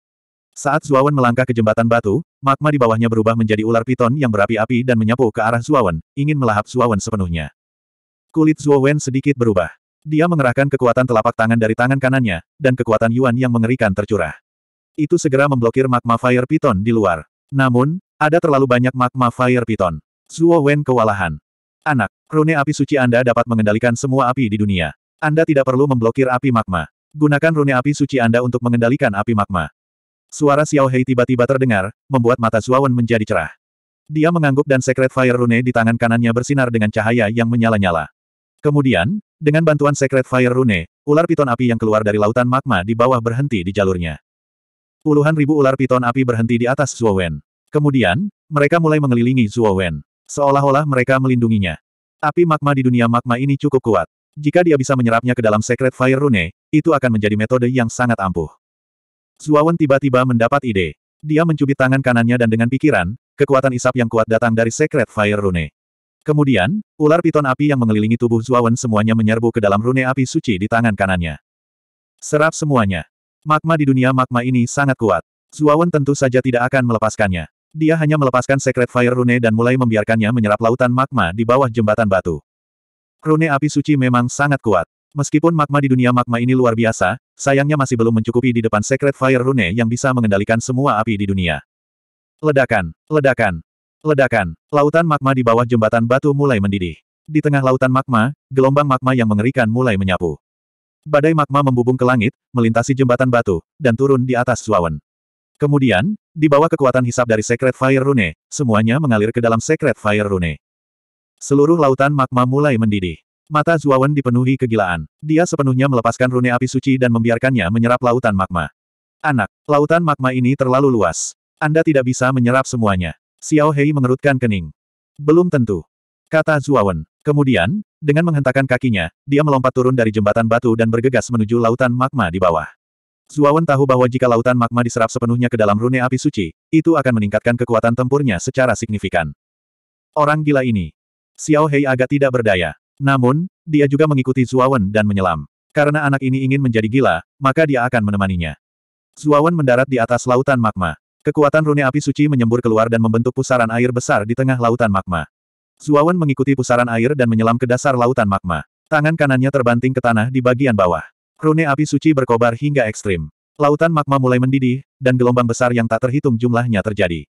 Saat Zuawan melangkah ke jembatan batu, magma di bawahnya berubah menjadi ular piton yang berapi-api dan menyapu ke arah Zuawan, ingin melahap Zuawan sepenuhnya. Kulit Zuo Wen sedikit berubah. Dia mengerahkan kekuatan telapak tangan dari tangan kanannya, dan kekuatan Yuan yang mengerikan tercurah. Itu segera memblokir magma fire piton di luar. Namun, ada terlalu banyak magma fire piton. Zuo Wen kewalahan. Anak, rune api suci Anda dapat mengendalikan semua api di dunia. Anda tidak perlu memblokir api magma. Gunakan rune api suci Anda untuk mengendalikan api magma. Suara Xiao Hei tiba-tiba terdengar, membuat mata Zuo Wen menjadi cerah. Dia mengangguk dan Secret Fire Rune di tangan kanannya bersinar dengan cahaya yang menyala-nyala. Kemudian, dengan bantuan Secret Fire Rune, ular piton api yang keluar dari lautan magma di bawah berhenti di jalurnya. Puluhan ribu ular piton api berhenti di atas Wen. Kemudian, mereka mulai mengelilingi Wen. Seolah-olah mereka melindunginya. Api magma di dunia magma ini cukup kuat. Jika dia bisa menyerapnya ke dalam Secret Fire Rune, itu akan menjadi metode yang sangat ampuh. Wen tiba-tiba mendapat ide. Dia mencubit tangan kanannya dan dengan pikiran, kekuatan isap yang kuat datang dari Secret Fire Rune. Kemudian, ular piton api yang mengelilingi tubuh Zuawan semuanya menyerbu ke dalam rune api suci di tangan kanannya. Serap semuanya. Magma di dunia magma ini sangat kuat. Zuawan tentu saja tidak akan melepaskannya. Dia hanya melepaskan Secret Fire Rune dan mulai membiarkannya menyerap lautan magma di bawah jembatan batu. Rune api suci memang sangat kuat. Meskipun magma di dunia magma ini luar biasa, sayangnya masih belum mencukupi di depan Secret Fire Rune yang bisa mengendalikan semua api di dunia. Ledakan, ledakan, Ledakan, lautan magma di bawah jembatan batu mulai mendidih. Di tengah lautan magma, gelombang magma yang mengerikan mulai menyapu. Badai magma membubung ke langit, melintasi jembatan batu, dan turun di atas suawan. Kemudian, di bawah kekuatan hisap dari Secret Fire Rune, semuanya mengalir ke dalam Secret Fire Rune. Seluruh lautan magma mulai mendidih. Mata Zuawan dipenuhi kegilaan. Dia sepenuhnya melepaskan rune api suci dan membiarkannya menyerap lautan magma. Anak, lautan magma ini terlalu luas. Anda tidak bisa menyerap semuanya. Xiao Hei mengerutkan kening. Belum tentu. Kata Zuawan. Kemudian, dengan menghentakkan kakinya, dia melompat turun dari jembatan batu dan bergegas menuju lautan magma di bawah. Zuawan tahu bahwa jika lautan magma diserap sepenuhnya ke dalam rune api suci, itu akan meningkatkan kekuatan tempurnya secara signifikan. Orang gila ini. Xiao Hei agak tidak berdaya. Namun, dia juga mengikuti Zuawan dan menyelam. Karena anak ini ingin menjadi gila, maka dia akan menemaninya. Zuawan mendarat di atas lautan magma. Kekuatan rune api suci menyembur keluar dan membentuk pusaran air besar di tengah lautan magma. Zuawan mengikuti pusaran air dan menyelam ke dasar lautan magma. Tangan kanannya terbanting ke tanah di bagian bawah. Rune api suci berkobar hingga ekstrim. Lautan magma mulai mendidih, dan gelombang besar yang tak terhitung jumlahnya terjadi.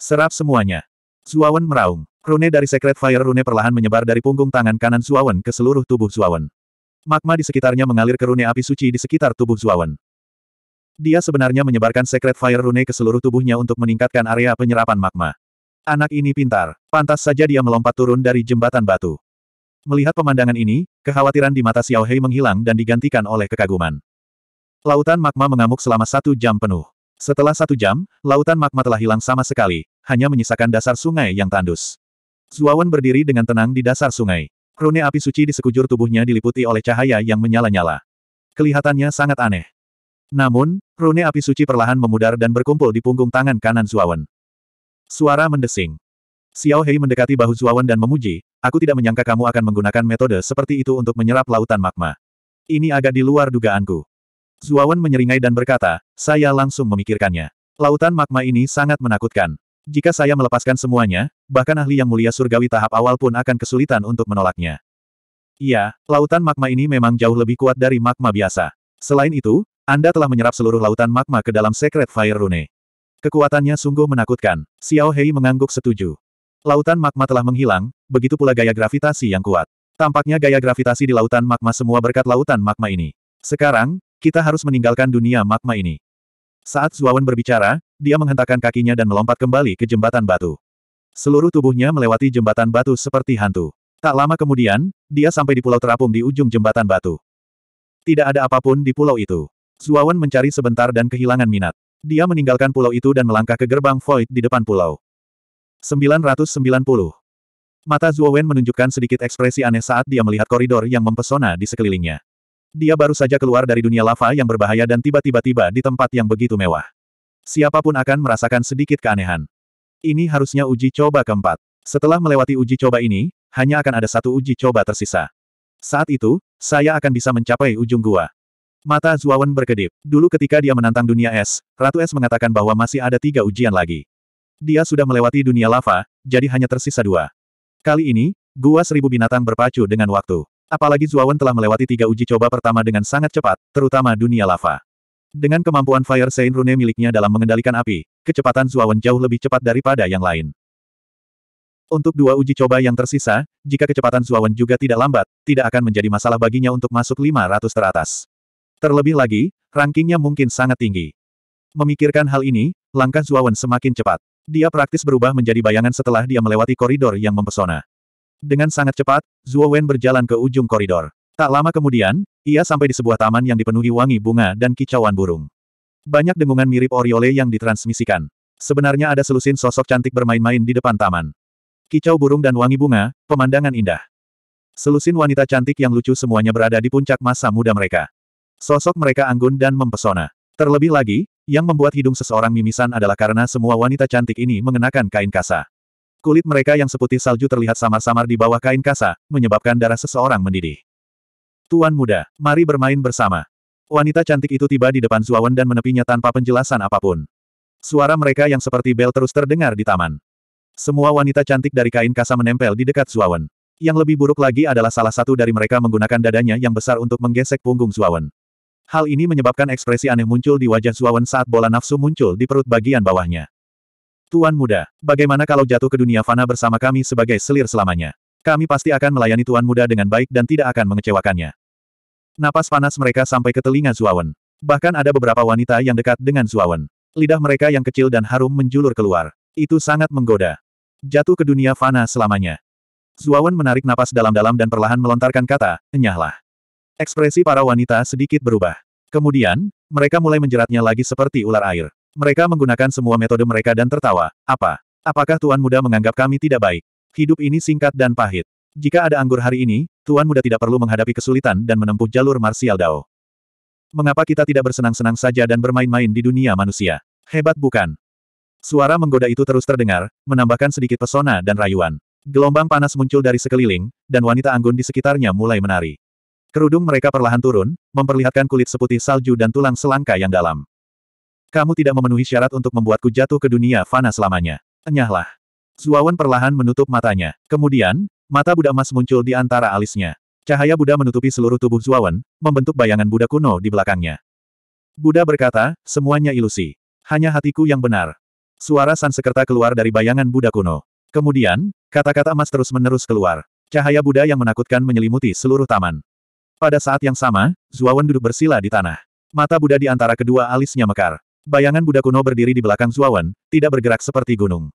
Serap semuanya. Zuawan meraung. Rune dari Secret Fire Rune perlahan menyebar dari punggung tangan kanan Zuawan ke seluruh tubuh Zuawan. Magma di sekitarnya mengalir ke rune api suci di sekitar tubuh Zuawan. Dia sebenarnya menyebarkan Secret Fire Rune ke seluruh tubuhnya untuk meningkatkan area penyerapan magma. Anak ini pintar, pantas saja dia melompat turun dari jembatan batu. Melihat pemandangan ini, kekhawatiran di mata Xiao Hei menghilang dan digantikan oleh kekaguman. Lautan magma mengamuk selama satu jam penuh. Setelah satu jam, lautan magma telah hilang sama sekali, hanya menyisakan dasar sungai yang tandus. Zuawan berdiri dengan tenang di dasar sungai. Rune api suci di sekujur tubuhnya diliputi oleh cahaya yang menyala-nyala. Kelihatannya sangat aneh. Namun, rune api suci perlahan memudar dan berkumpul di punggung tangan kanan Zuawan. Suara mendesing. Xiao Hei mendekati bahu Zuawan dan memuji, aku tidak menyangka kamu akan menggunakan metode seperti itu untuk menyerap lautan magma. Ini agak di luar dugaanku. Zuawan menyeringai dan berkata, saya langsung memikirkannya. Lautan magma ini sangat menakutkan. Jika saya melepaskan semuanya, bahkan ahli yang mulia surgawi tahap awal pun akan kesulitan untuk menolaknya. Iya, lautan magma ini memang jauh lebih kuat dari magma biasa. Selain itu, anda telah menyerap seluruh lautan magma ke dalam Secret Fire Rune. Kekuatannya sungguh menakutkan. Xiao Hei mengangguk setuju. Lautan magma telah menghilang, begitu pula gaya gravitasi yang kuat. Tampaknya gaya gravitasi di lautan magma semua berkat lautan magma ini. Sekarang, kita harus meninggalkan dunia magma ini. Saat Zuawan berbicara, dia menghentakkan kakinya dan melompat kembali ke jembatan batu. Seluruh tubuhnya melewati jembatan batu seperti hantu. Tak lama kemudian, dia sampai di pulau terapung di ujung jembatan batu. Tidak ada apapun di pulau itu. Zuawan mencari sebentar dan kehilangan minat. Dia meninggalkan pulau itu dan melangkah ke gerbang void di depan pulau. 990. Mata Zuowen menunjukkan sedikit ekspresi aneh saat dia melihat koridor yang mempesona di sekelilingnya. Dia baru saja keluar dari dunia lava yang berbahaya dan tiba-tiba tiba di tempat yang begitu mewah. Siapapun akan merasakan sedikit keanehan. Ini harusnya uji coba keempat. Setelah melewati uji coba ini, hanya akan ada satu uji coba tersisa. Saat itu, saya akan bisa mencapai ujung gua. Mata Zuawan berkedip. Dulu ketika dia menantang dunia es, Ratu Es mengatakan bahwa masih ada tiga ujian lagi. Dia sudah melewati dunia lava, jadi hanya tersisa dua. Kali ini, gua seribu binatang berpacu dengan waktu. Apalagi Zuawan telah melewati tiga uji coba pertama dengan sangat cepat, terutama dunia lava. Dengan kemampuan Fire Saint Rune miliknya dalam mengendalikan api, kecepatan Zuawan jauh lebih cepat daripada yang lain. Untuk dua uji coba yang tersisa, jika kecepatan Zuawan juga tidak lambat, tidak akan menjadi masalah baginya untuk masuk 500 teratas. Terlebih lagi, rankingnya mungkin sangat tinggi. Memikirkan hal ini, langkah Zuawan semakin cepat. Dia praktis berubah menjadi bayangan setelah dia melewati koridor yang mempesona. Dengan sangat cepat, Zuawan berjalan ke ujung koridor. Tak lama kemudian, ia sampai di sebuah taman yang dipenuhi wangi bunga dan kicauan burung. Banyak dengungan mirip Oriole yang ditransmisikan. Sebenarnya ada selusin sosok cantik bermain-main di depan taman. Kicau burung dan wangi bunga, pemandangan indah. Selusin wanita cantik yang lucu semuanya berada di puncak masa muda mereka. Sosok mereka anggun dan mempesona. Terlebih lagi, yang membuat hidung seseorang mimisan adalah karena semua wanita cantik ini mengenakan kain kasa. Kulit mereka yang seputih salju terlihat samar-samar di bawah kain kasa, menyebabkan darah seseorang mendidih. Tuan muda, mari bermain bersama. Wanita cantik itu tiba di depan Zuawan dan menepinya tanpa penjelasan apapun. Suara mereka yang seperti bel terus terdengar di taman. Semua wanita cantik dari kain kasa menempel di dekat Zuawan. Yang lebih buruk lagi adalah salah satu dari mereka menggunakan dadanya yang besar untuk menggesek punggung Zuawan. Hal ini menyebabkan ekspresi aneh muncul di wajah Zuawan saat bola nafsu muncul di perut bagian bawahnya. Tuan muda, bagaimana kalau jatuh ke dunia fana bersama kami sebagai selir selamanya? Kami pasti akan melayani tuan muda dengan baik dan tidak akan mengecewakannya. Napas panas mereka sampai ke telinga Zuawan. Bahkan ada beberapa wanita yang dekat dengan Zuawan. Lidah mereka yang kecil dan harum menjulur keluar. Itu sangat menggoda. Jatuh ke dunia fana selamanya. Zuawan menarik napas dalam-dalam dan perlahan melontarkan kata, enyahlah. Ekspresi para wanita sedikit berubah. Kemudian, mereka mulai menjeratnya lagi seperti ular air. Mereka menggunakan semua metode mereka dan tertawa. Apa? Apakah Tuan Muda menganggap kami tidak baik? Hidup ini singkat dan pahit. Jika ada anggur hari ini, Tuan Muda tidak perlu menghadapi kesulitan dan menempuh jalur martial dao. Mengapa kita tidak bersenang-senang saja dan bermain-main di dunia manusia? Hebat bukan? Suara menggoda itu terus terdengar, menambahkan sedikit pesona dan rayuan. Gelombang panas muncul dari sekeliling, dan wanita anggun di sekitarnya mulai menari. Kerudung mereka perlahan turun, memperlihatkan kulit seputih salju dan tulang selangka yang dalam. Kamu tidak memenuhi syarat untuk membuatku jatuh ke dunia fana selamanya. Enyahlah. Zuawan perlahan menutup matanya. Kemudian, mata Buddha emas muncul di antara alisnya. Cahaya Buddha menutupi seluruh tubuh Zuawan, membentuk bayangan Buddha kuno di belakangnya. Buddha berkata, semuanya ilusi. Hanya hatiku yang benar. Suara Sansekerta keluar dari bayangan Buddha kuno. Kemudian, kata-kata emas terus-menerus keluar. Cahaya Buddha yang menakutkan menyelimuti seluruh taman. Pada saat yang sama, Zuawan duduk bersila di tanah. Mata Buddha di antara kedua alisnya mekar. Bayangan Buddha kuno berdiri di belakang Zuawan, tidak bergerak seperti gunung.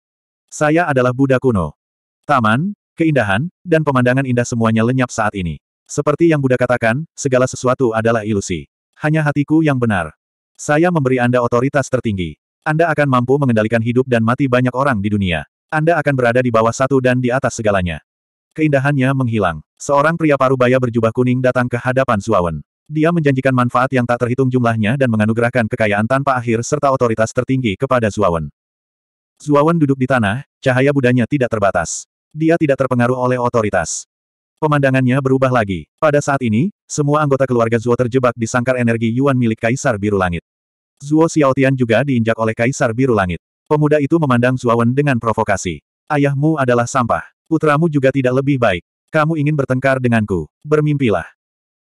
Saya adalah Buddha kuno. Taman, keindahan, dan pemandangan indah semuanya lenyap saat ini. Seperti yang Buddha katakan, segala sesuatu adalah ilusi. Hanya hatiku yang benar. Saya memberi Anda otoritas tertinggi. Anda akan mampu mengendalikan hidup dan mati banyak orang di dunia. Anda akan berada di bawah satu dan di atas segalanya. Keindahannya menghilang. Seorang pria baya berjubah kuning datang ke hadapan Suawen. Dia menjanjikan manfaat yang tak terhitung jumlahnya dan menganugerahkan kekayaan tanpa akhir serta otoritas tertinggi kepada Zuawan. Zuawan duduk di tanah, cahaya budanya tidak terbatas. Dia tidak terpengaruh oleh otoritas. Pemandangannya berubah lagi. Pada saat ini, semua anggota keluarga Zuo terjebak di sangkar energi Yuan milik Kaisar Biru Langit. Zuo Xiaotian juga diinjak oleh Kaisar Biru Langit. Pemuda itu memandang Zuawan dengan provokasi. Ayahmu adalah sampah. Putramu juga tidak lebih baik. Kamu ingin bertengkar denganku. Bermimpilah.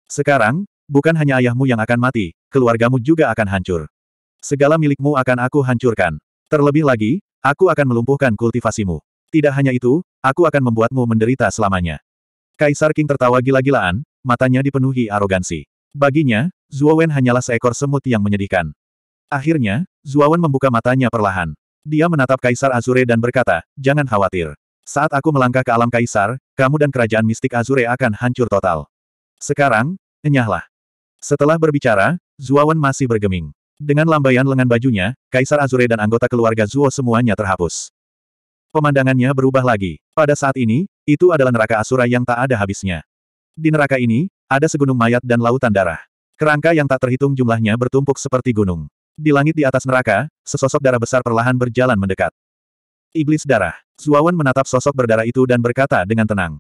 Sekarang, bukan hanya ayahmu yang akan mati, keluargamu juga akan hancur. Segala milikmu akan aku hancurkan. Terlebih lagi, aku akan melumpuhkan kultivasimu. Tidak hanya itu, aku akan membuatmu menderita selamanya. Kaisar King tertawa gila-gilaan, matanya dipenuhi arogansi. Baginya, Zuowen hanyalah seekor semut yang menyedihkan. Akhirnya, Zuowen membuka matanya perlahan. Dia menatap Kaisar Azure dan berkata, jangan khawatir. Saat aku melangkah ke alam kaisar, kamu dan kerajaan mistik Azure akan hancur total. Sekarang, enyahlah. Setelah berbicara, Zuawan masih bergeming. Dengan lambaian lengan bajunya, Kaisar Azure dan anggota keluarga Zuo semuanya terhapus. Pemandangannya berubah lagi. Pada saat ini, itu adalah neraka Asura yang tak ada habisnya. Di neraka ini, ada segunung mayat dan lautan darah. Kerangka yang tak terhitung jumlahnya bertumpuk seperti gunung. Di langit di atas neraka, sesosok darah besar perlahan berjalan mendekat. Iblis darah. Suawan menatap sosok berdarah itu dan berkata dengan tenang.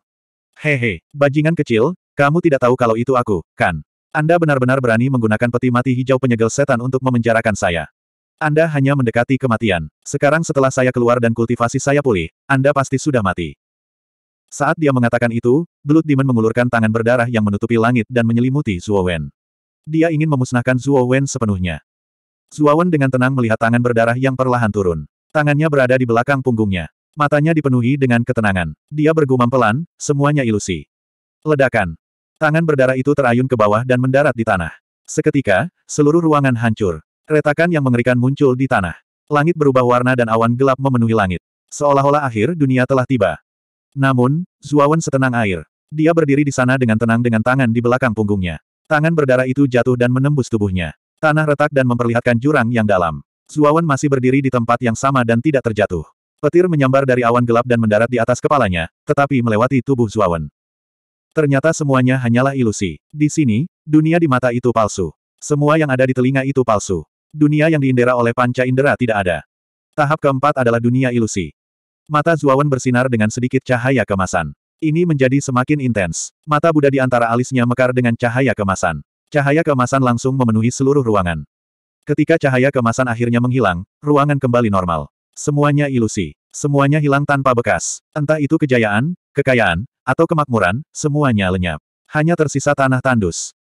Hehe, bajingan kecil, kamu tidak tahu kalau itu aku, kan? Anda benar-benar berani menggunakan peti mati hijau penyegel setan untuk memenjarakan saya. Anda hanya mendekati kematian. Sekarang setelah saya keluar dan kultivasi saya pulih, Anda pasti sudah mati. Saat dia mengatakan itu, Blood Demon mengulurkan tangan berdarah yang menutupi langit dan menyelimuti Zuo Dia ingin memusnahkan Zuo sepenuhnya. Zuo dengan tenang melihat tangan berdarah yang perlahan turun. Tangannya berada di belakang punggungnya. Matanya dipenuhi dengan ketenangan. Dia bergumam pelan, semuanya ilusi. Ledakan. Tangan berdarah itu terayun ke bawah dan mendarat di tanah. Seketika, seluruh ruangan hancur. Retakan yang mengerikan muncul di tanah. Langit berubah warna dan awan gelap memenuhi langit. Seolah-olah akhir dunia telah tiba. Namun, Zuawan setenang air. Dia berdiri di sana dengan tenang dengan tangan di belakang punggungnya. Tangan berdarah itu jatuh dan menembus tubuhnya. Tanah retak dan memperlihatkan jurang yang dalam. Zuawan masih berdiri di tempat yang sama dan tidak terjatuh. Petir menyambar dari awan gelap dan mendarat di atas kepalanya, tetapi melewati tubuh Zuawan. Ternyata semuanya hanyalah ilusi. Di sini, dunia di mata itu palsu. Semua yang ada di telinga itu palsu. Dunia yang diindera oleh panca indera tidak ada. Tahap keempat adalah dunia ilusi. Mata Zuawan bersinar dengan sedikit cahaya kemasan. Ini menjadi semakin intens. Mata Buddha di antara alisnya mekar dengan cahaya kemasan. Cahaya kemasan langsung memenuhi seluruh ruangan. Ketika cahaya kemasan akhirnya menghilang, ruangan kembali normal. Semuanya ilusi. Semuanya hilang tanpa bekas. Entah itu kejayaan, kekayaan, atau kemakmuran, semuanya lenyap. Hanya tersisa tanah tandus.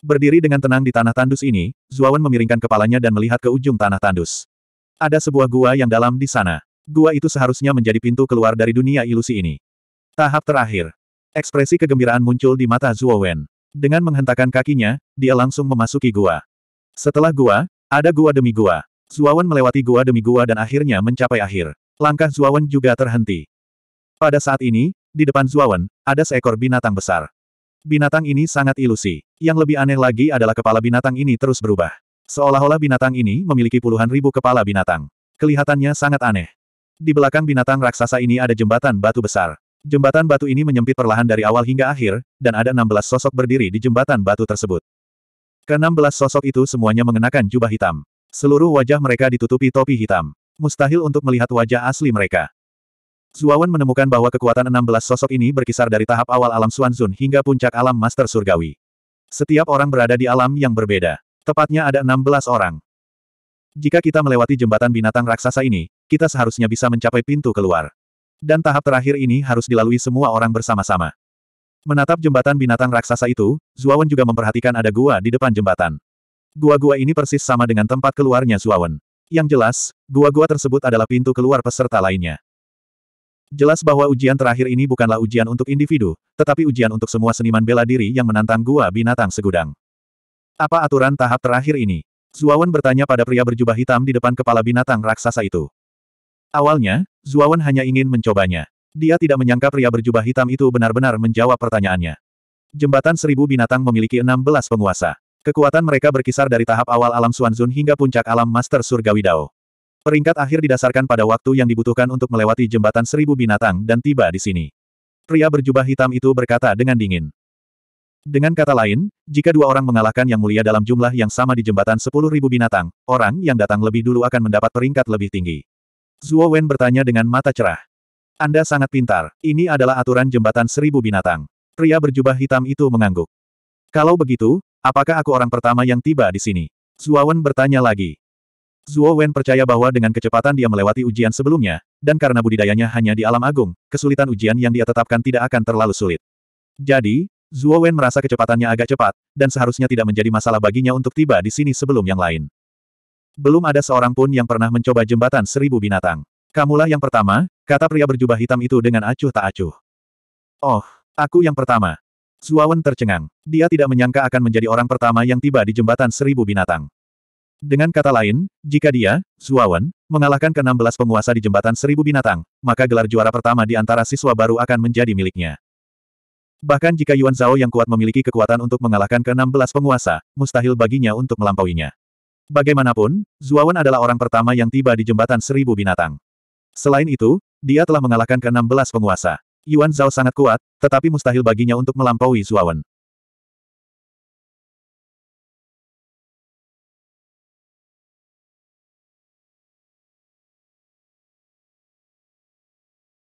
Berdiri dengan tenang di tanah tandus ini, Zuawan memiringkan kepalanya dan melihat ke ujung tanah tandus. Ada sebuah gua yang dalam di sana. Gua itu seharusnya menjadi pintu keluar dari dunia ilusi ini. Tahap terakhir. Ekspresi kegembiraan muncul di mata Zuowen. Dengan menghentakkan kakinya, dia langsung memasuki gua. Setelah gua, ada gua demi gua. Zuawan melewati gua demi gua dan akhirnya mencapai akhir. Langkah Zuawan juga terhenti. Pada saat ini, di depan Zuawan, ada seekor binatang besar. Binatang ini sangat ilusi. Yang lebih aneh lagi adalah kepala binatang ini terus berubah. Seolah-olah binatang ini memiliki puluhan ribu kepala binatang. Kelihatannya sangat aneh. Di belakang binatang raksasa ini ada jembatan batu besar. Jembatan batu ini menyempit perlahan dari awal hingga akhir, dan ada 16 sosok berdiri di jembatan batu tersebut. Ke-16 sosok itu semuanya mengenakan jubah hitam. Seluruh wajah mereka ditutupi topi hitam. Mustahil untuk melihat wajah asli mereka. Zuawan menemukan bahwa kekuatan 16 sosok ini berkisar dari tahap awal alam Suanzun hingga puncak alam Master Surgawi. Setiap orang berada di alam yang berbeda. Tepatnya ada 16 orang. Jika kita melewati jembatan binatang raksasa ini, kita seharusnya bisa mencapai pintu keluar. Dan tahap terakhir ini harus dilalui semua orang bersama-sama. Menatap jembatan binatang raksasa itu, Zuawan juga memperhatikan ada gua di depan jembatan. Gua-gua ini persis sama dengan tempat keluarnya Zuawan. Yang jelas, gua-gua tersebut adalah pintu keluar peserta lainnya. Jelas bahwa ujian terakhir ini bukanlah ujian untuk individu, tetapi ujian untuk semua seniman bela diri yang menantang gua binatang segudang. Apa aturan tahap terakhir ini? Zuawan bertanya pada pria berjubah hitam di depan kepala binatang raksasa itu. Awalnya, Zuawan hanya ingin mencobanya. Dia tidak menyangka pria berjubah hitam itu benar-benar menjawab pertanyaannya. Jembatan seribu binatang memiliki enam belas penguasa. Kekuatan mereka berkisar dari tahap awal alam Suanzun hingga puncak alam Master Surgawi Dao. Peringkat akhir didasarkan pada waktu yang dibutuhkan untuk melewati jembatan seribu binatang dan tiba di sini. Pria berjubah hitam itu berkata dengan dingin. Dengan kata lain, jika dua orang mengalahkan yang mulia dalam jumlah yang sama di jembatan sepuluh ribu binatang, orang yang datang lebih dulu akan mendapat peringkat lebih tinggi. Zuo Wen bertanya dengan mata cerah. Anda sangat pintar, ini adalah aturan jembatan seribu binatang. Pria berjubah hitam itu mengangguk. Kalau begitu, Apakah aku orang pertama yang tiba di sini? Zuowen bertanya lagi. Zuo Wen percaya bahwa dengan kecepatan dia melewati ujian sebelumnya, dan karena budidayanya hanya di alam agung, kesulitan ujian yang dia tetapkan tidak akan terlalu sulit. Jadi, Zuo Wen merasa kecepatannya agak cepat, dan seharusnya tidak menjadi masalah baginya untuk tiba di sini sebelum yang lain. Belum ada seorang pun yang pernah mencoba jembatan seribu binatang. Kamulah yang pertama, kata pria berjubah hitam itu dengan acuh tak acuh. Oh, aku yang pertama. Zuawan tercengang. Dia tidak menyangka akan menjadi orang pertama yang tiba di jembatan seribu binatang. Dengan kata lain, jika dia, Zuawan, mengalahkan ke-16 penguasa di jembatan seribu binatang, maka gelar juara pertama di antara siswa baru akan menjadi miliknya. Bahkan jika Yuan Zhao yang kuat memiliki kekuatan untuk mengalahkan ke-16 penguasa, mustahil baginya untuk melampauinya. Bagaimanapun, Zuawan adalah orang pertama yang tiba di jembatan seribu binatang. Selain itu, dia telah mengalahkan ke-16 penguasa. Yuan Zhao sangat kuat, tetapi mustahil baginya untuk melampaui Zuawan.